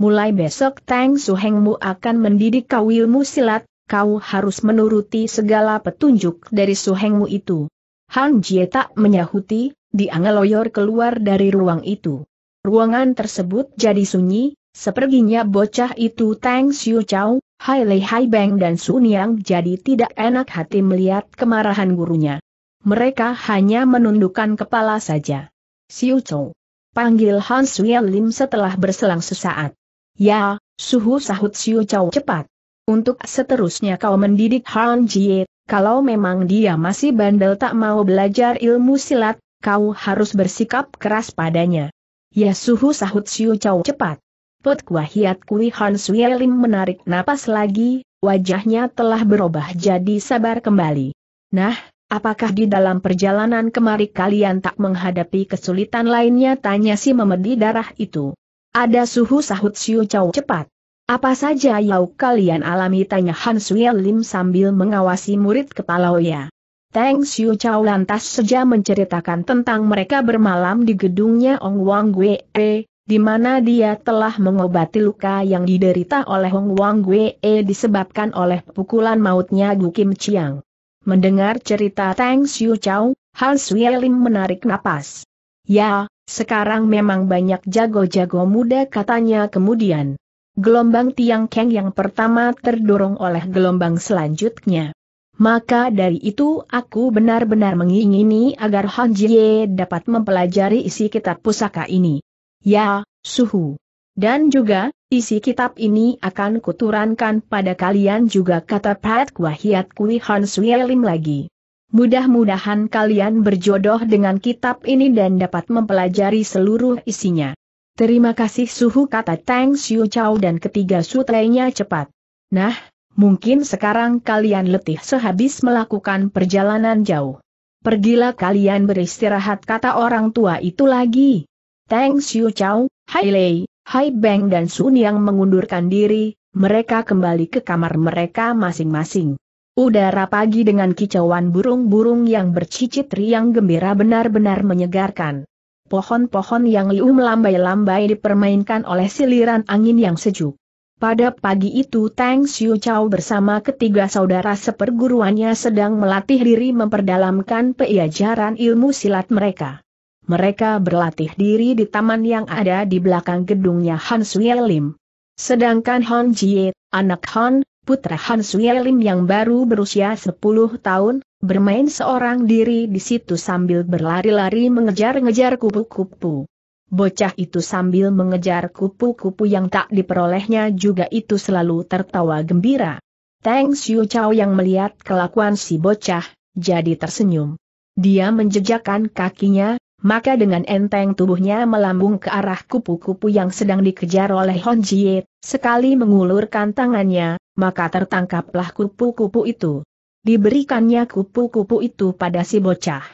mulai besok Tang Suhengmu akan mendidik kau ilmu silat, kau harus menuruti segala petunjuk dari Suhengmu itu. Han Jie tak menyahuti, diangeloyor keluar dari ruang itu. Ruangan tersebut jadi sunyi, seperginya bocah itu Tang Xiu Chao, Hai Lei Hai Beng dan Sun Yang jadi tidak enak hati melihat kemarahan gurunya. Mereka hanya menundukkan kepala saja. Xiu Chao. Panggil Han Suya Lim setelah berselang sesaat. Ya, suhu sahut Siu Chow cepat. Untuk seterusnya kau mendidik Han Jie, kalau memang dia masih bandel tak mau belajar ilmu silat, kau harus bersikap keras padanya. Ya suhu sahut Siu Chow cepat. Put hiat Kui Han Lim menarik napas lagi, wajahnya telah berubah jadi sabar kembali. Nah, apakah di dalam perjalanan kemari kalian tak menghadapi kesulitan lainnya tanya si memedi darah itu. Ada suhu sahut Xiao Chow cepat. Apa saja yang kalian alami tanya Han Suye Lim sambil mengawasi murid kepala Oya. Teng Siu Chow lantas seja menceritakan tentang mereka bermalam di gedungnya Ong Wang E, di mana dia telah mengobati luka yang diderita oleh Ong Wang E disebabkan oleh pukulan mautnya Gu Kim Chiang. Mendengar cerita Tang Xiao Chow, Han Sui Lim menarik napas. Ya, sekarang memang banyak jago-jago muda katanya kemudian. Gelombang Tiang Keng yang pertama terdorong oleh gelombang selanjutnya. Maka dari itu aku benar-benar mengingini agar Han Jie dapat mempelajari isi kitab pusaka ini. Ya, suhu. Dan juga, isi kitab ini akan kuturankan pada kalian juga kata Pat Wahiat Kui Han Lim lagi. Mudah-mudahan kalian berjodoh dengan kitab ini dan dapat mempelajari seluruh isinya. Terima kasih suhu kata Tang Xiu Chao dan ketiga sutrenya cepat. Nah, mungkin sekarang kalian letih sehabis melakukan perjalanan jauh. Pergilah kalian beristirahat kata orang tua itu lagi. Tang Xiu Chao, Hai Lei, Hai Beng dan Sun yang mengundurkan diri, mereka kembali ke kamar mereka masing-masing. Udara pagi dengan kicauan burung-burung yang bercicit riang gembira benar-benar menyegarkan. Pohon-pohon yang liu melambai-lambai dipermainkan oleh siliran angin yang sejuk. Pada pagi itu Tang Xiu Chao bersama ketiga saudara seperguruannya sedang melatih diri memperdalamkan peiajaran ilmu silat mereka. Mereka berlatih diri di taman yang ada di belakang gedungnya Han Sui Lim. Sedangkan Han Jie, anak Han, putra Han Suyelim yang baru berusia 10 tahun, bermain seorang diri di situ sambil berlari-lari mengejar-ngejar kupu-kupu. Bocah itu sambil mengejar kupu-kupu yang tak diperolehnya juga itu selalu tertawa gembira. Teng Xiu Chao yang melihat kelakuan si bocah, jadi tersenyum. Dia menjejakkan kakinya, maka dengan enteng tubuhnya melambung ke arah kupu-kupu yang sedang dikejar oleh Hon Jie, sekali mengulurkan tangannya, maka tertangkaplah kupu-kupu itu. Diberikannya kupu-kupu itu pada si bocah.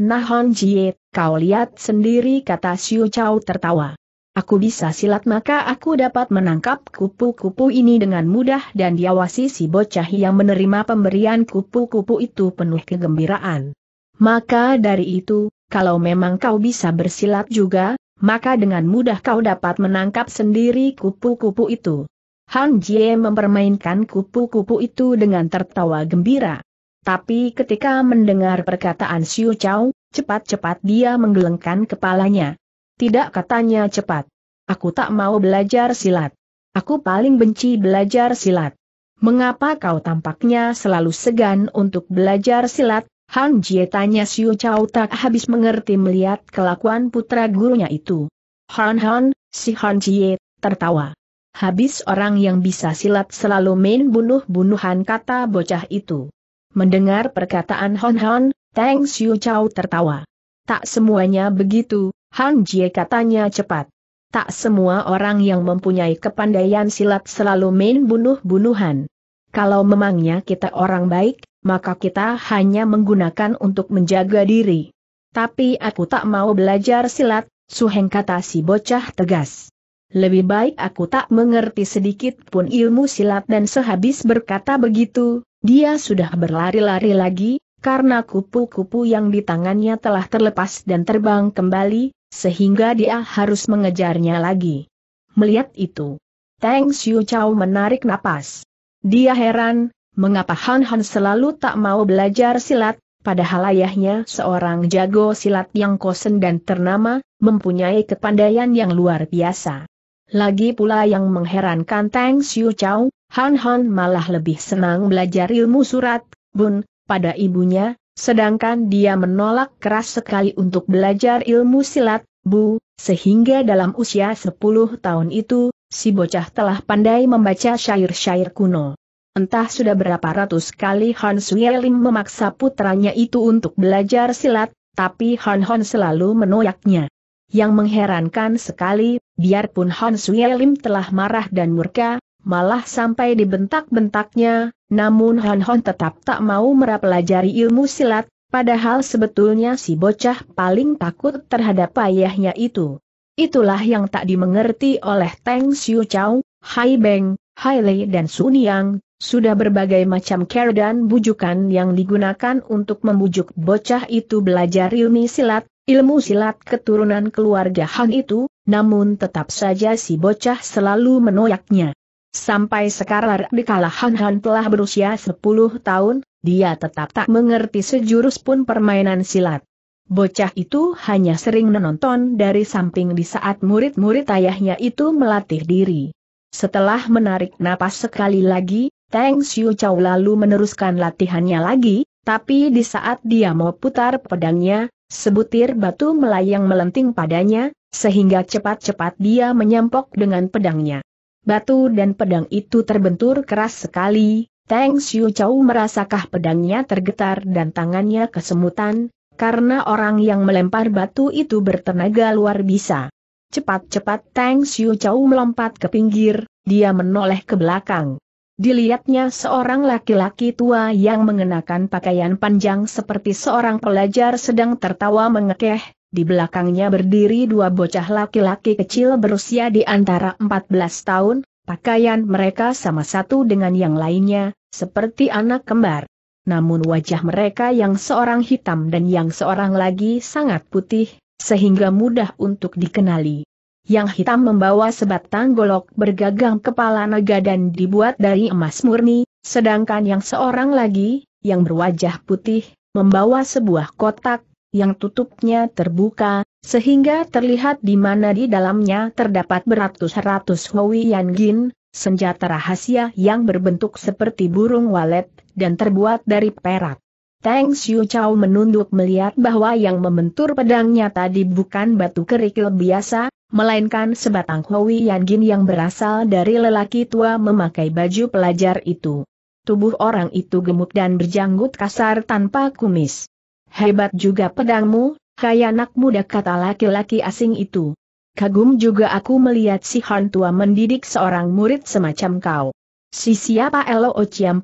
Nah Hon Jie, kau lihat sendiri kata Xiu Chao tertawa. Aku bisa silat maka aku dapat menangkap kupu-kupu ini dengan mudah dan diawasi si bocah yang menerima pemberian kupu-kupu itu penuh kegembiraan. Maka dari itu, kalau memang kau bisa bersilat juga, maka dengan mudah kau dapat menangkap sendiri kupu-kupu itu. Han Jie mempermainkan kupu-kupu itu dengan tertawa gembira. Tapi ketika mendengar perkataan Xiu Chao, cepat-cepat dia menggelengkan kepalanya. Tidak katanya cepat. Aku tak mau belajar silat. Aku paling benci belajar silat. Mengapa kau tampaknya selalu segan untuk belajar silat? Han Jie tanya Xiu Chao tak habis mengerti melihat kelakuan putra gurunya itu. Han Han, si Han Jie, tertawa. Habis orang yang bisa silat selalu main bunuh-bunuhan kata bocah itu. Mendengar perkataan Hon Hon, Tang Siu Chow tertawa. Tak semuanya begitu, Han Jie katanya cepat. Tak semua orang yang mempunyai kepandaian silat selalu main bunuh-bunuhan. Kalau memangnya kita orang baik, maka kita hanya menggunakan untuk menjaga diri. Tapi aku tak mau belajar silat, Suheng kata si bocah tegas lebih baik aku tak mengerti sedikit pun ilmu silat dan sehabis berkata begitu, dia sudah berlari-lari lagi, karena kupu-kupu yang di tangannya telah terlepas dan terbang kembali, sehingga dia harus mengejarnya lagi. Melihat itu, Teng Xiu Chao menarik napas. Dia heran, mengapa Han Han selalu tak mau belajar silat, padahal ayahnya seorang jago silat yang kosen dan ternama, mempunyai kepandaian yang luar biasa. Lagi pula yang mengherankan Tang Xiu Chow, Han Han malah lebih senang belajar ilmu surat, bun, pada ibunya, sedangkan dia menolak keras sekali untuk belajar ilmu silat, bu, sehingga dalam usia 10 tahun itu, si bocah telah pandai membaca syair-syair kuno. Entah sudah berapa ratus kali Han Suyelim memaksa putranya itu untuk belajar silat, tapi Han Han selalu menolaknya. Yang mengherankan sekali, Biarpun Han Sui Lim telah marah dan murka, malah sampai dibentak-bentaknya, namun Han Hon tetap tak mau merapelajari ilmu silat, padahal sebetulnya si bocah paling takut terhadap ayahnya itu. Itulah yang tak dimengerti oleh Teng Siu Chow, Hai Beng, Hai Lei dan Sun Yang, sudah berbagai macam care dan bujukan yang digunakan untuk membujuk bocah itu belajar ilmu silat, ilmu silat keturunan keluarga Hang itu, namun tetap saja si bocah selalu menoyaknya. Sampai sekarang dikala Han Han telah berusia 10 tahun, dia tetap tak mengerti sejurus pun permainan silat. Bocah itu hanya sering menonton dari samping di saat murid-murid ayahnya itu melatih diri. Setelah menarik napas sekali lagi, Tang Xiu Chow lalu meneruskan latihannya lagi, tapi di saat dia mau putar pedangnya, Sebutir batu melayang melenting padanya, sehingga cepat-cepat dia menyampok dengan pedangnya. Batu dan pedang itu terbentur keras sekali, Tang Xiu Chow merasakah pedangnya tergetar dan tangannya kesemutan, karena orang yang melempar batu itu bertenaga luar biasa. Cepat-cepat Tang Xiu Chow melompat ke pinggir, dia menoleh ke belakang. Dilihatnya seorang laki-laki tua yang mengenakan pakaian panjang seperti seorang pelajar sedang tertawa mengekeh, di belakangnya berdiri dua bocah laki-laki kecil berusia di antara 14 tahun, pakaian mereka sama satu dengan yang lainnya, seperti anak kembar. Namun wajah mereka yang seorang hitam dan yang seorang lagi sangat putih, sehingga mudah untuk dikenali yang hitam membawa sebatang golok bergagang kepala naga dan dibuat dari emas murni, sedangkan yang seorang lagi, yang berwajah putih, membawa sebuah kotak, yang tutupnya terbuka, sehingga terlihat di mana di dalamnya terdapat beratus-ratus Hui Yan Gin, senjata rahasia yang berbentuk seperti burung walet, dan terbuat dari perak. Tang Xiu Chao menunduk melihat bahwa yang membentur pedangnya tadi bukan batu kerikil biasa, melainkan sebatang Hui Yanjin yang berasal dari lelaki tua memakai baju pelajar itu. Tubuh orang itu gemuk dan berjanggut kasar tanpa kumis. Hebat juga pedangmu, kaya anak muda kata laki-laki asing itu. Kagum juga aku melihat si Han tua mendidik seorang murid semacam kau. Si siapa Elo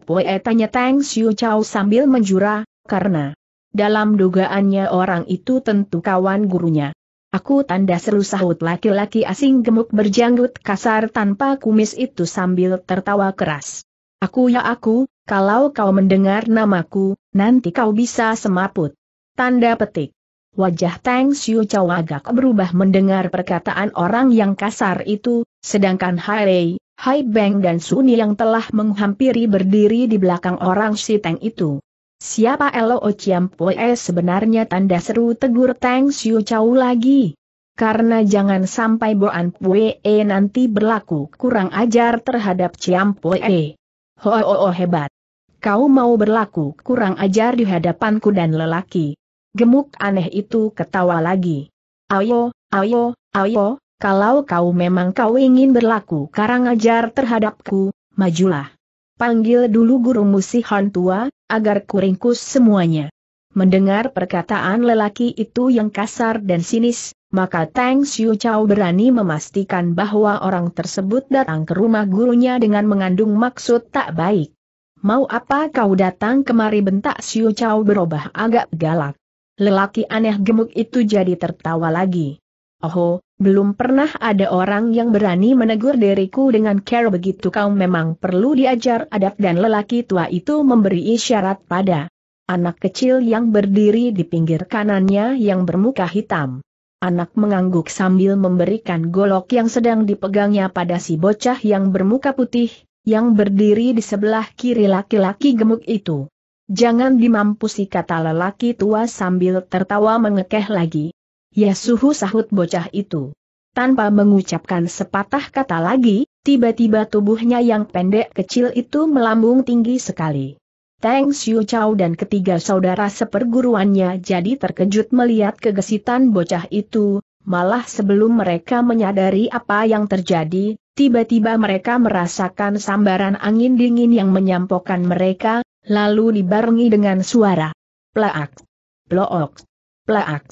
Pue tanya Tang Xiu Chao sambil menjura, karena dalam dugaannya orang itu tentu kawan gurunya. Aku tanda seru sahut laki-laki asing gemuk berjanggut kasar tanpa kumis itu sambil tertawa keras. Aku ya aku, kalau kau mendengar namaku, nanti kau bisa semaput. Tanda petik. Wajah Tang Xiu Chow agak berubah mendengar perkataan orang yang kasar itu, sedangkan Hai Rei, Hai Beng dan Suni yang telah menghampiri berdiri di belakang orang si Tang itu. Siapa Elo Chiam Pue sebenarnya tanda seru tegur Tang Siu Chau lagi. Karena jangan sampai Boan Pue nanti berlaku kurang ajar terhadap Chiam Pue. Ho, ho, ho hebat. Kau mau berlaku kurang ajar di hadapanku dan lelaki. Gemuk aneh itu ketawa lagi. Ayo, ayo, ayo, kalau kau memang kau ingin berlaku karang ajar terhadapku, majulah. Panggil dulu guru musih hantua, agar kuringkus semuanya. Mendengar perkataan lelaki itu yang kasar dan sinis, maka Tang Xiu Chao berani memastikan bahwa orang tersebut datang ke rumah gurunya dengan mengandung maksud tak baik. Mau apa kau datang kemari bentak Xiu Chao berubah agak galak. Lelaki aneh gemuk itu jadi tertawa lagi. Oho, belum pernah ada orang yang berani menegur diriku dengan care begitu kau memang perlu diajar adab dan lelaki tua itu memberi isyarat pada anak kecil yang berdiri di pinggir kanannya yang bermuka hitam. Anak mengangguk sambil memberikan golok yang sedang dipegangnya pada si bocah yang bermuka putih, yang berdiri di sebelah kiri laki-laki gemuk itu. Jangan dimampusi kata lelaki tua sambil tertawa mengekeh lagi. Ya suhu sahut bocah itu. Tanpa mengucapkan sepatah kata lagi, tiba-tiba tubuhnya yang pendek kecil itu melambung tinggi sekali. Teng Xiu Chow dan ketiga saudara seperguruannya jadi terkejut melihat kegesitan bocah itu, malah sebelum mereka menyadari apa yang terjadi, tiba-tiba mereka merasakan sambaran angin dingin yang menyampokkan mereka, lalu dibarengi dengan suara. Plaak! Plook! Plaak!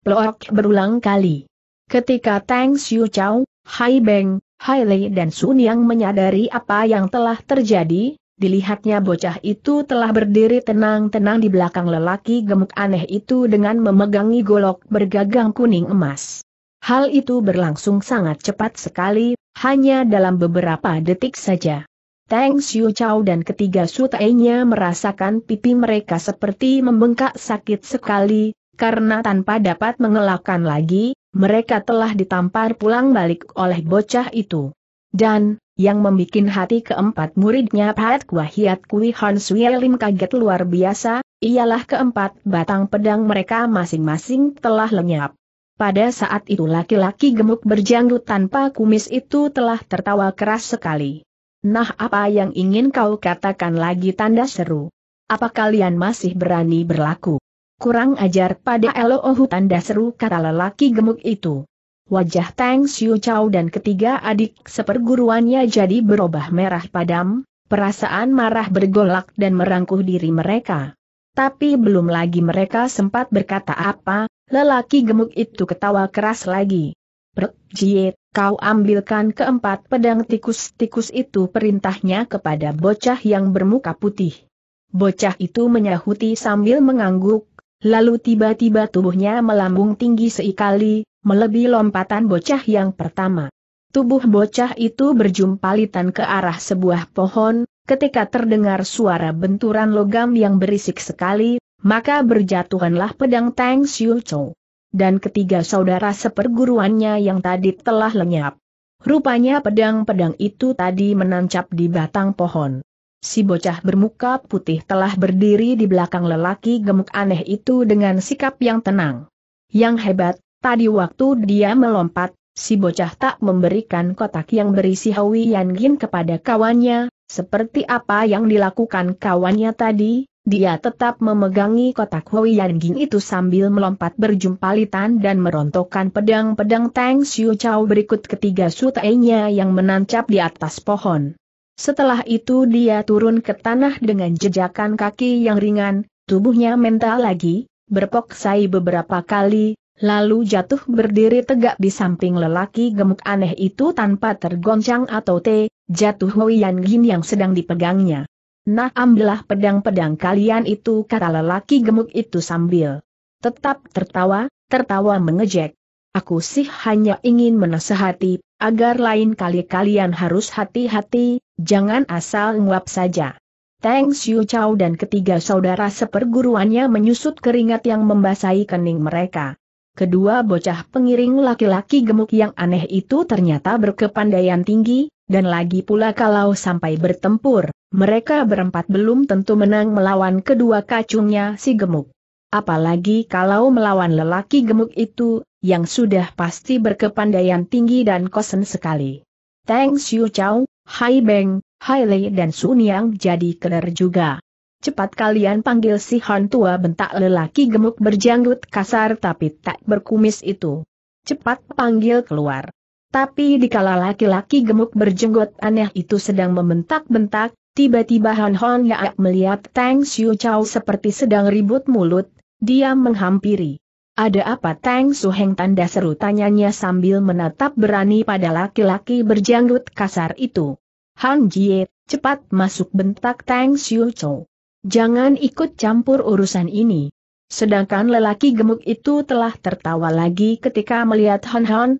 Plok berulang kali. Ketika Tang Xiu Chao, Hai Beng, Hai Lei dan Sun Yang menyadari apa yang telah terjadi, dilihatnya bocah itu telah berdiri tenang-tenang di belakang lelaki gemuk aneh itu dengan memegangi golok bergagang kuning emas. Hal itu berlangsung sangat cepat sekali, hanya dalam beberapa detik saja. Tang Xiu Chao dan ketiga sutainya merasakan pipi mereka seperti membengkak sakit sekali, karena tanpa dapat mengelakkan lagi, mereka telah ditampar pulang balik oleh bocah itu. Dan, yang membuat hati keempat muridnya Pat Kwahiat Kui Han Sui kaget luar biasa, ialah keempat batang pedang mereka masing-masing telah lenyap. Pada saat itu laki-laki gemuk berjanggut tanpa kumis itu telah tertawa keras sekali. Nah apa yang ingin kau katakan lagi tanda seru? Apa kalian masih berani berlaku Kurang ajar pada Elohu tanda seru kata lelaki gemuk itu. Wajah Tang Xiu Chow dan ketiga adik seperguruannya jadi berubah merah padam, perasaan marah bergolak dan merangkuh diri mereka. Tapi belum lagi mereka sempat berkata apa, lelaki gemuk itu ketawa keras lagi. Perk, Jiet, kau ambilkan keempat pedang tikus-tikus itu perintahnya kepada bocah yang bermuka putih. Bocah itu menyahuti sambil mengangguk, Lalu tiba-tiba tubuhnya melambung tinggi seikali, melebihi lompatan bocah yang pertama. Tubuh bocah itu berjumpalitan ke arah sebuah pohon, ketika terdengar suara benturan logam yang berisik sekali, maka berjatuhanlah pedang Tang Xiu Chou. Dan ketiga saudara seperguruannya yang tadi telah lenyap. Rupanya pedang-pedang itu tadi menancap di batang pohon. Si bocah bermuka putih telah berdiri di belakang lelaki gemuk aneh itu dengan sikap yang tenang. Yang hebat, tadi waktu dia melompat, si bocah tak memberikan kotak yang berisi Hawi Yan kepada kawannya, seperti apa yang dilakukan kawannya tadi, dia tetap memegangi kotak Hawi Yan itu sambil melompat berjumpalitan dan merontokkan pedang-pedang Tang Xiu Chao berikut ketiga sutainya yang menancap di atas pohon. Setelah itu dia turun ke tanah dengan jejakan kaki yang ringan, tubuhnya mental lagi, berpoksai beberapa kali, lalu jatuh berdiri tegak di samping lelaki gemuk aneh itu tanpa tergoncang atau te, jatuh Hoian Gin yang sedang dipegangnya. Nah ambillah pedang-pedang kalian itu kata lelaki gemuk itu sambil tetap tertawa, tertawa mengejek. Aku sih hanya ingin menasehati, agar lain kali kalian harus hati-hati, Jangan asal nguap saja. Teng Xiu Chow dan ketiga saudara seperguruannya menyusut keringat yang membasahi kening mereka. Kedua bocah pengiring laki-laki gemuk yang aneh itu ternyata berkepandaian tinggi, dan lagi pula kalau sampai bertempur, mereka berempat belum tentu menang melawan kedua kacungnya si gemuk. Apalagi kalau melawan lelaki gemuk itu, yang sudah pasti berkepandaian tinggi dan kosen sekali. Teng Xiu Chow, Hai Beng, Hai Lei dan Sun Yang jadi keler juga. Cepat kalian panggil si Han tua bentak lelaki gemuk berjanggut kasar tapi tak berkumis itu. Cepat panggil keluar. Tapi dikala laki-laki gemuk berjenggot aneh itu sedang membentak-bentak, tiba-tiba Han Hon Yaak melihat Tang Xiu Chow seperti sedang ribut mulut, dia menghampiri. Ada apa Tang Suheng tanda seru tanyanya sambil menatap berani pada laki-laki berjanggut kasar itu. Han Jie, cepat masuk bentak Tang Siu Chou. Jangan ikut campur urusan ini. Sedangkan lelaki gemuk itu telah tertawa lagi ketika melihat Han Han.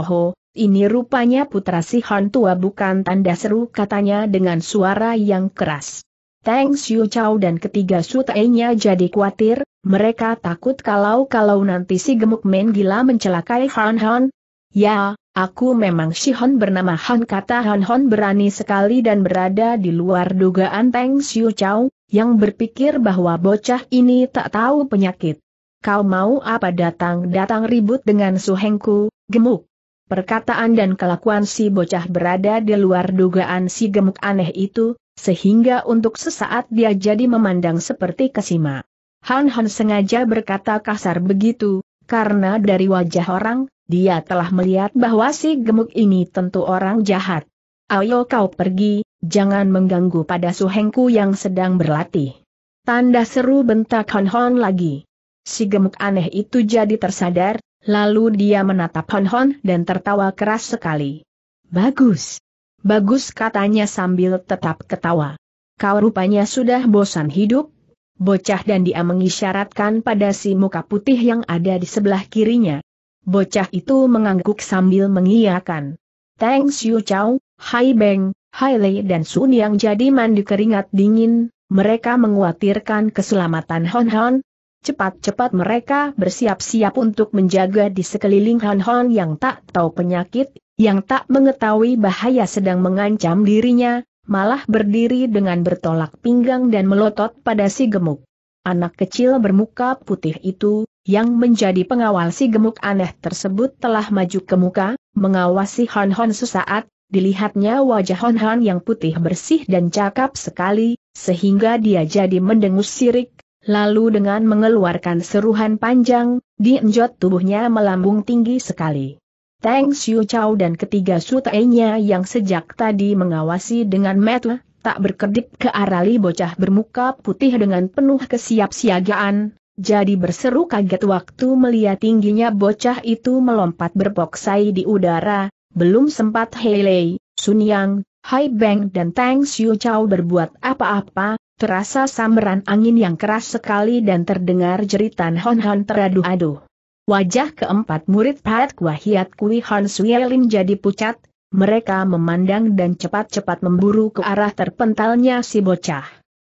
Oh, ini rupanya putra si Han tua bukan tanda seru katanya dengan suara yang keras. Tang Xiu Chow dan ketiga sutainya jadi khawatir, mereka takut kalau-kalau nanti si gemuk main gila mencelakai Han Han. Ya, aku memang si Hon bernama Han kata Han Hon berani sekali dan berada di luar dugaan Tang Xiu Chow, yang berpikir bahwa bocah ini tak tahu penyakit. Kau mau apa datang-datang ribut dengan suhengku, gemuk? Perkataan dan kelakuan si bocah berada di luar dugaan si gemuk aneh itu, sehingga untuk sesaat dia jadi memandang seperti kesima. Han Han sengaja berkata kasar begitu, karena dari wajah orang, dia telah melihat bahwa si gemuk ini tentu orang jahat. Ayo kau pergi, jangan mengganggu pada suhengku yang sedang berlatih. Tanda seru bentak Hon Hon lagi. Si gemuk aneh itu jadi tersadar, lalu dia menatap Hon Hon dan tertawa keras sekali. Bagus, Bagus katanya sambil tetap ketawa. Kau rupanya sudah bosan hidup? Bocah dan dia mengisyaratkan pada si muka putih yang ada di sebelah kirinya. Bocah itu mengangguk sambil mengiyakan. Thanks you Chow, Hai Beng, Hai Lei dan Sun yang jadi mandi keringat dingin, mereka menguatirkan keselamatan Hon Hon. Cepat-cepat mereka bersiap-siap untuk menjaga di sekeliling Hon Hon yang tak tahu penyakit, yang tak mengetahui bahaya sedang mengancam dirinya, malah berdiri dengan bertolak pinggang dan melotot pada si gemuk. Anak kecil bermuka putih itu, yang menjadi pengawal si gemuk aneh tersebut telah maju ke muka, mengawasi Hon Hon sesaat, dilihatnya wajah Hon Hon yang putih bersih dan cakap sekali, sehingga dia jadi mendengus sirik, Lalu dengan mengeluarkan seruhan panjang, dienjot tubuhnya melambung tinggi sekali. Tang Xiu Chao dan ketiga sutainya yang sejak tadi mengawasi dengan metu, tak berkedip ke arah Li bocah bermuka putih dengan penuh kesiapsiagaan, jadi berseru kaget waktu melihat tingginya bocah itu melompat berboksai di udara, belum sempat Heilei, Sun Yang, Hai Beng dan Tang Xiu Chao berbuat apa-apa, terasa sambaran angin yang keras sekali dan terdengar jeritan hon-hon teraduh aduh. Wajah keempat murid Pat Kwahiat Kui Han Suyelim jadi pucat, mereka memandang dan cepat-cepat memburu ke arah terpentalnya si bocah.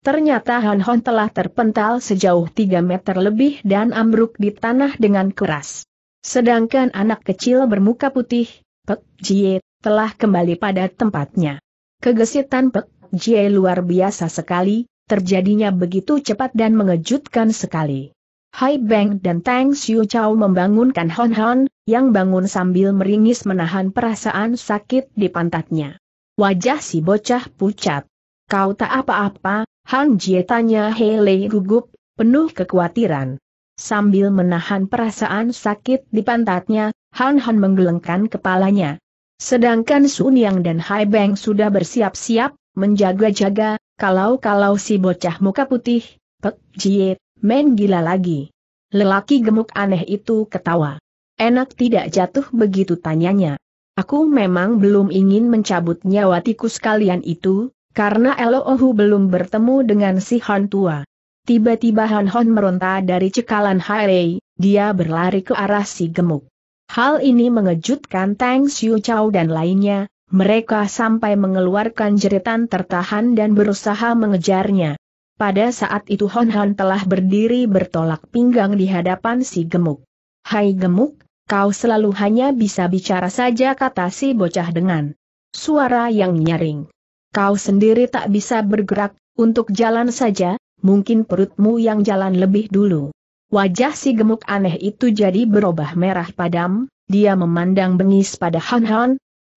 Ternyata Han Hon telah terpental sejauh 3 meter lebih dan ambruk di tanah dengan keras. Sedangkan anak kecil bermuka putih, Pek Jie, telah kembali pada tempatnya. Kegesitan Pek Jie luar biasa sekali, terjadinya begitu cepat dan mengejutkan sekali. Hai Bang dan Tang Xiu Chao membangunkan Hon Hon, yang bangun sambil meringis menahan perasaan sakit di pantatnya. Wajah si bocah pucat. Kau tak apa-apa, Han Jie tanya Lei gugup, penuh kekhawatiran. Sambil menahan perasaan sakit di pantatnya, Han Han menggelengkan kepalanya. Sedangkan Sun Yang dan Hai Beng sudah bersiap-siap, menjaga-jaga, kalau-kalau si bocah muka putih, Pek Jie Men gila lagi. Lelaki gemuk aneh itu ketawa. Enak tidak jatuh begitu tanyanya. Aku memang belum ingin mencabut nyawa tikus kalian itu, karena Elohu belum bertemu dengan si Han tua. Tiba-tiba Han Hon meronta dari cekalan Hairei, dia berlari ke arah si gemuk. Hal ini mengejutkan Tang Xiu Chao dan lainnya, mereka sampai mengeluarkan jeritan tertahan dan berusaha mengejarnya. Pada saat itu Hon Hon telah berdiri bertolak pinggang di hadapan si gemuk. Hai gemuk, kau selalu hanya bisa bicara saja kata si bocah dengan suara yang nyaring. Kau sendiri tak bisa bergerak, untuk jalan saja, mungkin perutmu yang jalan lebih dulu. Wajah si gemuk aneh itu jadi berubah merah padam, dia memandang bengis pada Hon Hon.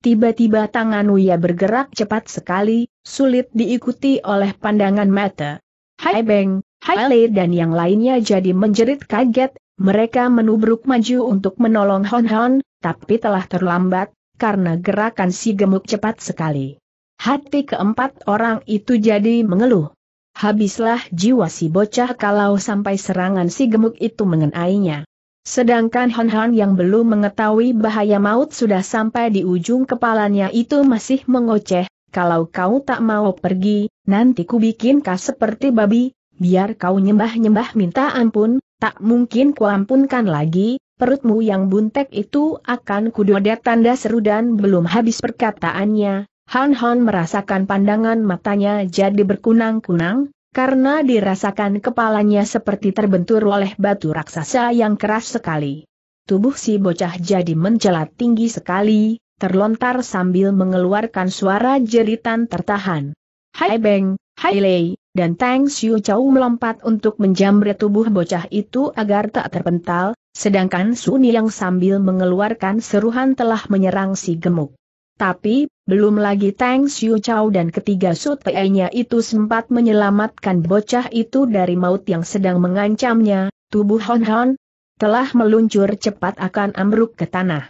tiba-tiba tangan Uya bergerak cepat sekali, sulit diikuti oleh pandangan mata. Hai Beng, Hai Lei dan yang lainnya jadi menjerit kaget, mereka menubruk maju untuk menolong Hon Hon, tapi telah terlambat, karena gerakan si gemuk cepat sekali. Hati keempat orang itu jadi mengeluh. Habislah jiwa si bocah kalau sampai serangan si gemuk itu mengenainya. Sedangkan Hon Hon yang belum mengetahui bahaya maut sudah sampai di ujung kepalanya itu masih mengoceh, kalau kau tak mau pergi, nanti ku bikin kau seperti babi, biar kau nyembah-nyembah minta ampun, tak mungkin ku ampunkan lagi, perutmu yang buntek itu akan kudodet tanda seru dan belum habis perkataannya, Han Han merasakan pandangan matanya jadi berkunang-kunang, karena dirasakan kepalanya seperti terbentur oleh batu raksasa yang keras sekali. Tubuh si bocah jadi menjelat tinggi sekali, terlontar sambil mengeluarkan suara jeritan tertahan. Hai Beng, Hai Lei, dan Tang Xiu Chow melompat untuk menjamret tubuh bocah itu agar tak terpental, sedangkan Suni yang sambil mengeluarkan seruhan telah menyerang si gemuk. Tapi, belum lagi Tang Xiu Chow dan ketiga sutenya nya itu sempat menyelamatkan bocah itu dari maut yang sedang mengancamnya, tubuh Hon Hon telah meluncur cepat akan ambruk ke tanah.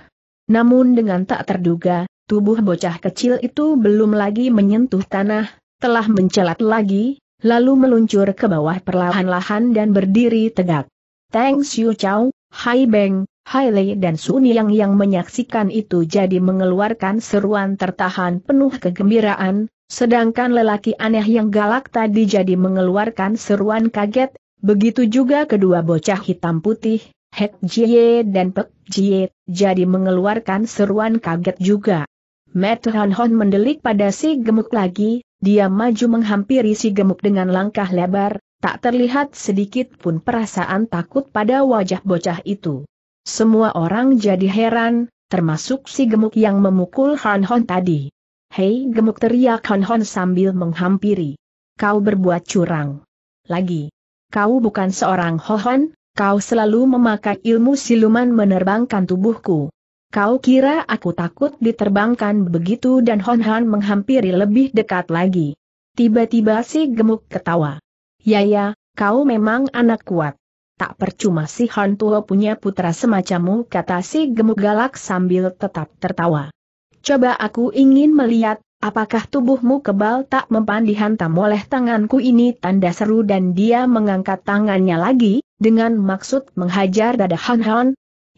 Namun dengan tak terduga, tubuh bocah kecil itu belum lagi menyentuh tanah, telah mencelat lagi, lalu meluncur ke bawah perlahan-lahan dan berdiri tegak. Thanks Xiu Chao, Hai Beng, Hai Lei dan suni Yang yang menyaksikan itu jadi mengeluarkan seruan tertahan penuh kegembiraan, sedangkan lelaki aneh yang galak tadi jadi mengeluarkan seruan kaget, begitu juga kedua bocah hitam putih, Hek Jie dan Pek Jie, jadi mengeluarkan seruan kaget juga. Matt Han Hon mendelik pada si gemuk lagi, dia maju menghampiri si gemuk dengan langkah lebar, tak terlihat sedikit pun perasaan takut pada wajah bocah itu. Semua orang jadi heran, termasuk si gemuk yang memukul Han Hon tadi. Hei gemuk teriak Han Hon sambil menghampiri. Kau berbuat curang. Lagi. Kau bukan seorang Hohon, kau selalu memakai ilmu siluman menerbangkan tubuhku. Kau kira aku takut diterbangkan begitu dan Hon Han menghampiri lebih dekat lagi. Tiba-tiba si gemuk ketawa. Ya ya, kau memang anak kuat. Tak percuma si Hon Tuo punya putra semacammu kata si gemuk galak sambil tetap tertawa. Coba aku ingin melihat, apakah tubuhmu kebal tak mempan dihantam oleh tanganku ini tanda seru dan dia mengangkat tangannya lagi, dengan maksud menghajar dada Hon Hon.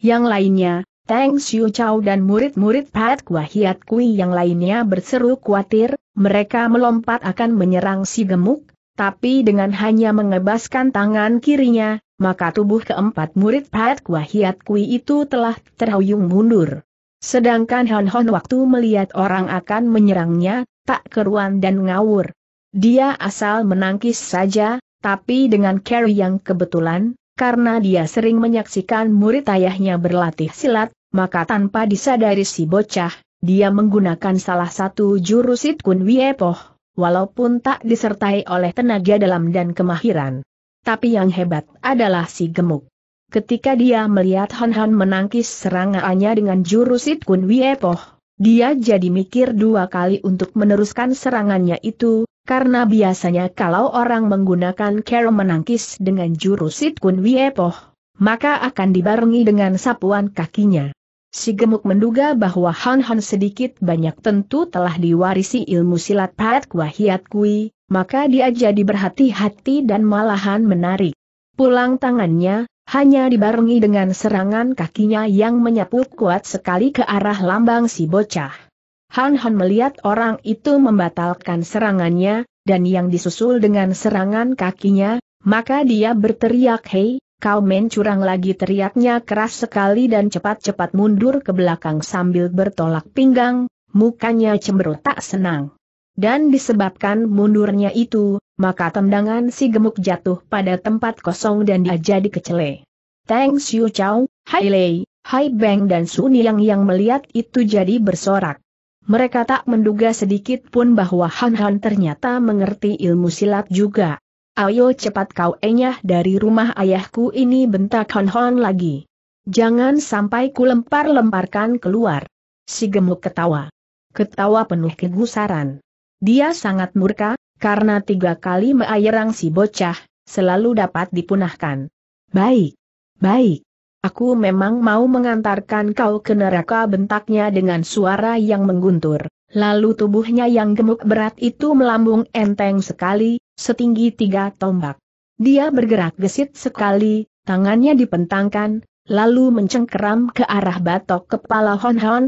Yang lainnya, Tang Xiu Chao dan murid-murid Pat Hiat Kui yang lainnya berseru khawatir, mereka melompat akan menyerang si gemuk, tapi dengan hanya mengebaskan tangan kirinya, maka tubuh keempat murid Pat Hiat Kui itu telah terhuyung mundur. Sedangkan Han Hon waktu melihat orang akan menyerangnya, tak keruan dan ngawur. Dia asal menangkis saja, tapi dengan carry yang kebetulan, karena dia sering menyaksikan murid ayahnya berlatih silat, maka tanpa disadari si bocah, dia menggunakan salah satu jurusit Kun Wiepoh, walaupun tak disertai oleh tenaga dalam dan kemahiran. Tapi yang hebat adalah si gemuk. Ketika dia melihat Han Han menangkis serangannya dengan jurusit Kun Wiepoh, dia jadi mikir dua kali untuk meneruskan serangannya itu, karena biasanya kalau orang menggunakan kero menangkis dengan jurus Sitkun Kun Wiepoh, maka akan dibarengi dengan sapuan kakinya. Si gemuk menduga bahwa Han Han sedikit banyak tentu telah diwarisi ilmu silat Pat Kwahiat Kui, maka dia jadi berhati-hati dan malahan menarik. Pulang tangannya, hanya dibarengi dengan serangan kakinya yang menyapu kuat sekali ke arah lambang si bocah. Han Han melihat orang itu membatalkan serangannya, dan yang disusul dengan serangan kakinya, maka dia berteriak hei, kau men curang lagi teriaknya keras sekali dan cepat-cepat mundur ke belakang sambil bertolak pinggang, mukanya cemberut tak senang. Dan disebabkan mundurnya itu, maka tendangan si gemuk jatuh pada tempat kosong dan dia jadi kecele. Tang Xiu Chow, Hai Lei, Hai Beng dan Sun Yang yang melihat itu jadi bersorak. Mereka tak menduga sedikit pun bahwa Han Han ternyata mengerti ilmu silat juga. Ayo cepat kau enyah dari rumah ayahku ini bentak Han Han lagi. Jangan sampai ku lempar-lemparkan keluar. Si gemuk ketawa. Ketawa penuh kegusaran. Dia sangat murka, karena tiga kali meayerang si bocah, selalu dapat dipunahkan. Baik, baik. Aku memang mau mengantarkan kau ke neraka bentaknya dengan suara yang mengguntur. Lalu tubuhnya yang gemuk berat itu melambung enteng sekali, setinggi tiga tombak. Dia bergerak gesit sekali, tangannya dipentangkan, lalu mencengkeram ke arah batok kepala Hon Hon.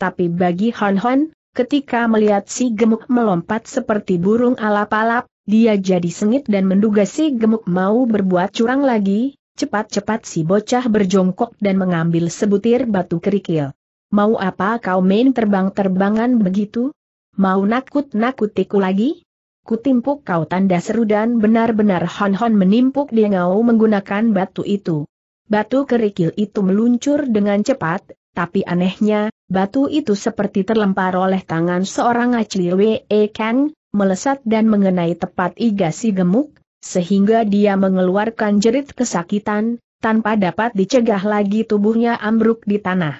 Tapi bagi Hon Hon, ketika melihat si gemuk melompat seperti burung alap-alap, dia jadi sengit dan menduga si gemuk mau berbuat curang lagi, Cepat-cepat si bocah berjongkok dan mengambil sebutir batu kerikil. Mau apa kau main terbang-terbangan begitu? Mau nakut-nakutiku lagi? Kutimpuk kau tanda seru dan benar-benar Hon-Hon menimpuk dia ngau menggunakan batu itu. Batu kerikil itu meluncur dengan cepat, tapi anehnya, batu itu seperti terlempar oleh tangan seorang Aciliwe kang, melesat dan mengenai tepat iga si gemuk, sehingga dia mengeluarkan jerit kesakitan, tanpa dapat dicegah lagi tubuhnya ambruk di tanah.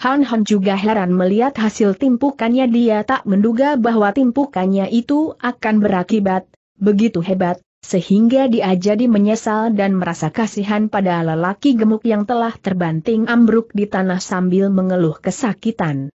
Han Han juga heran melihat hasil timpukannya dia tak menduga bahwa timpukannya itu akan berakibat, begitu hebat, sehingga dia jadi menyesal dan merasa kasihan pada lelaki gemuk yang telah terbanting ambruk di tanah sambil mengeluh kesakitan.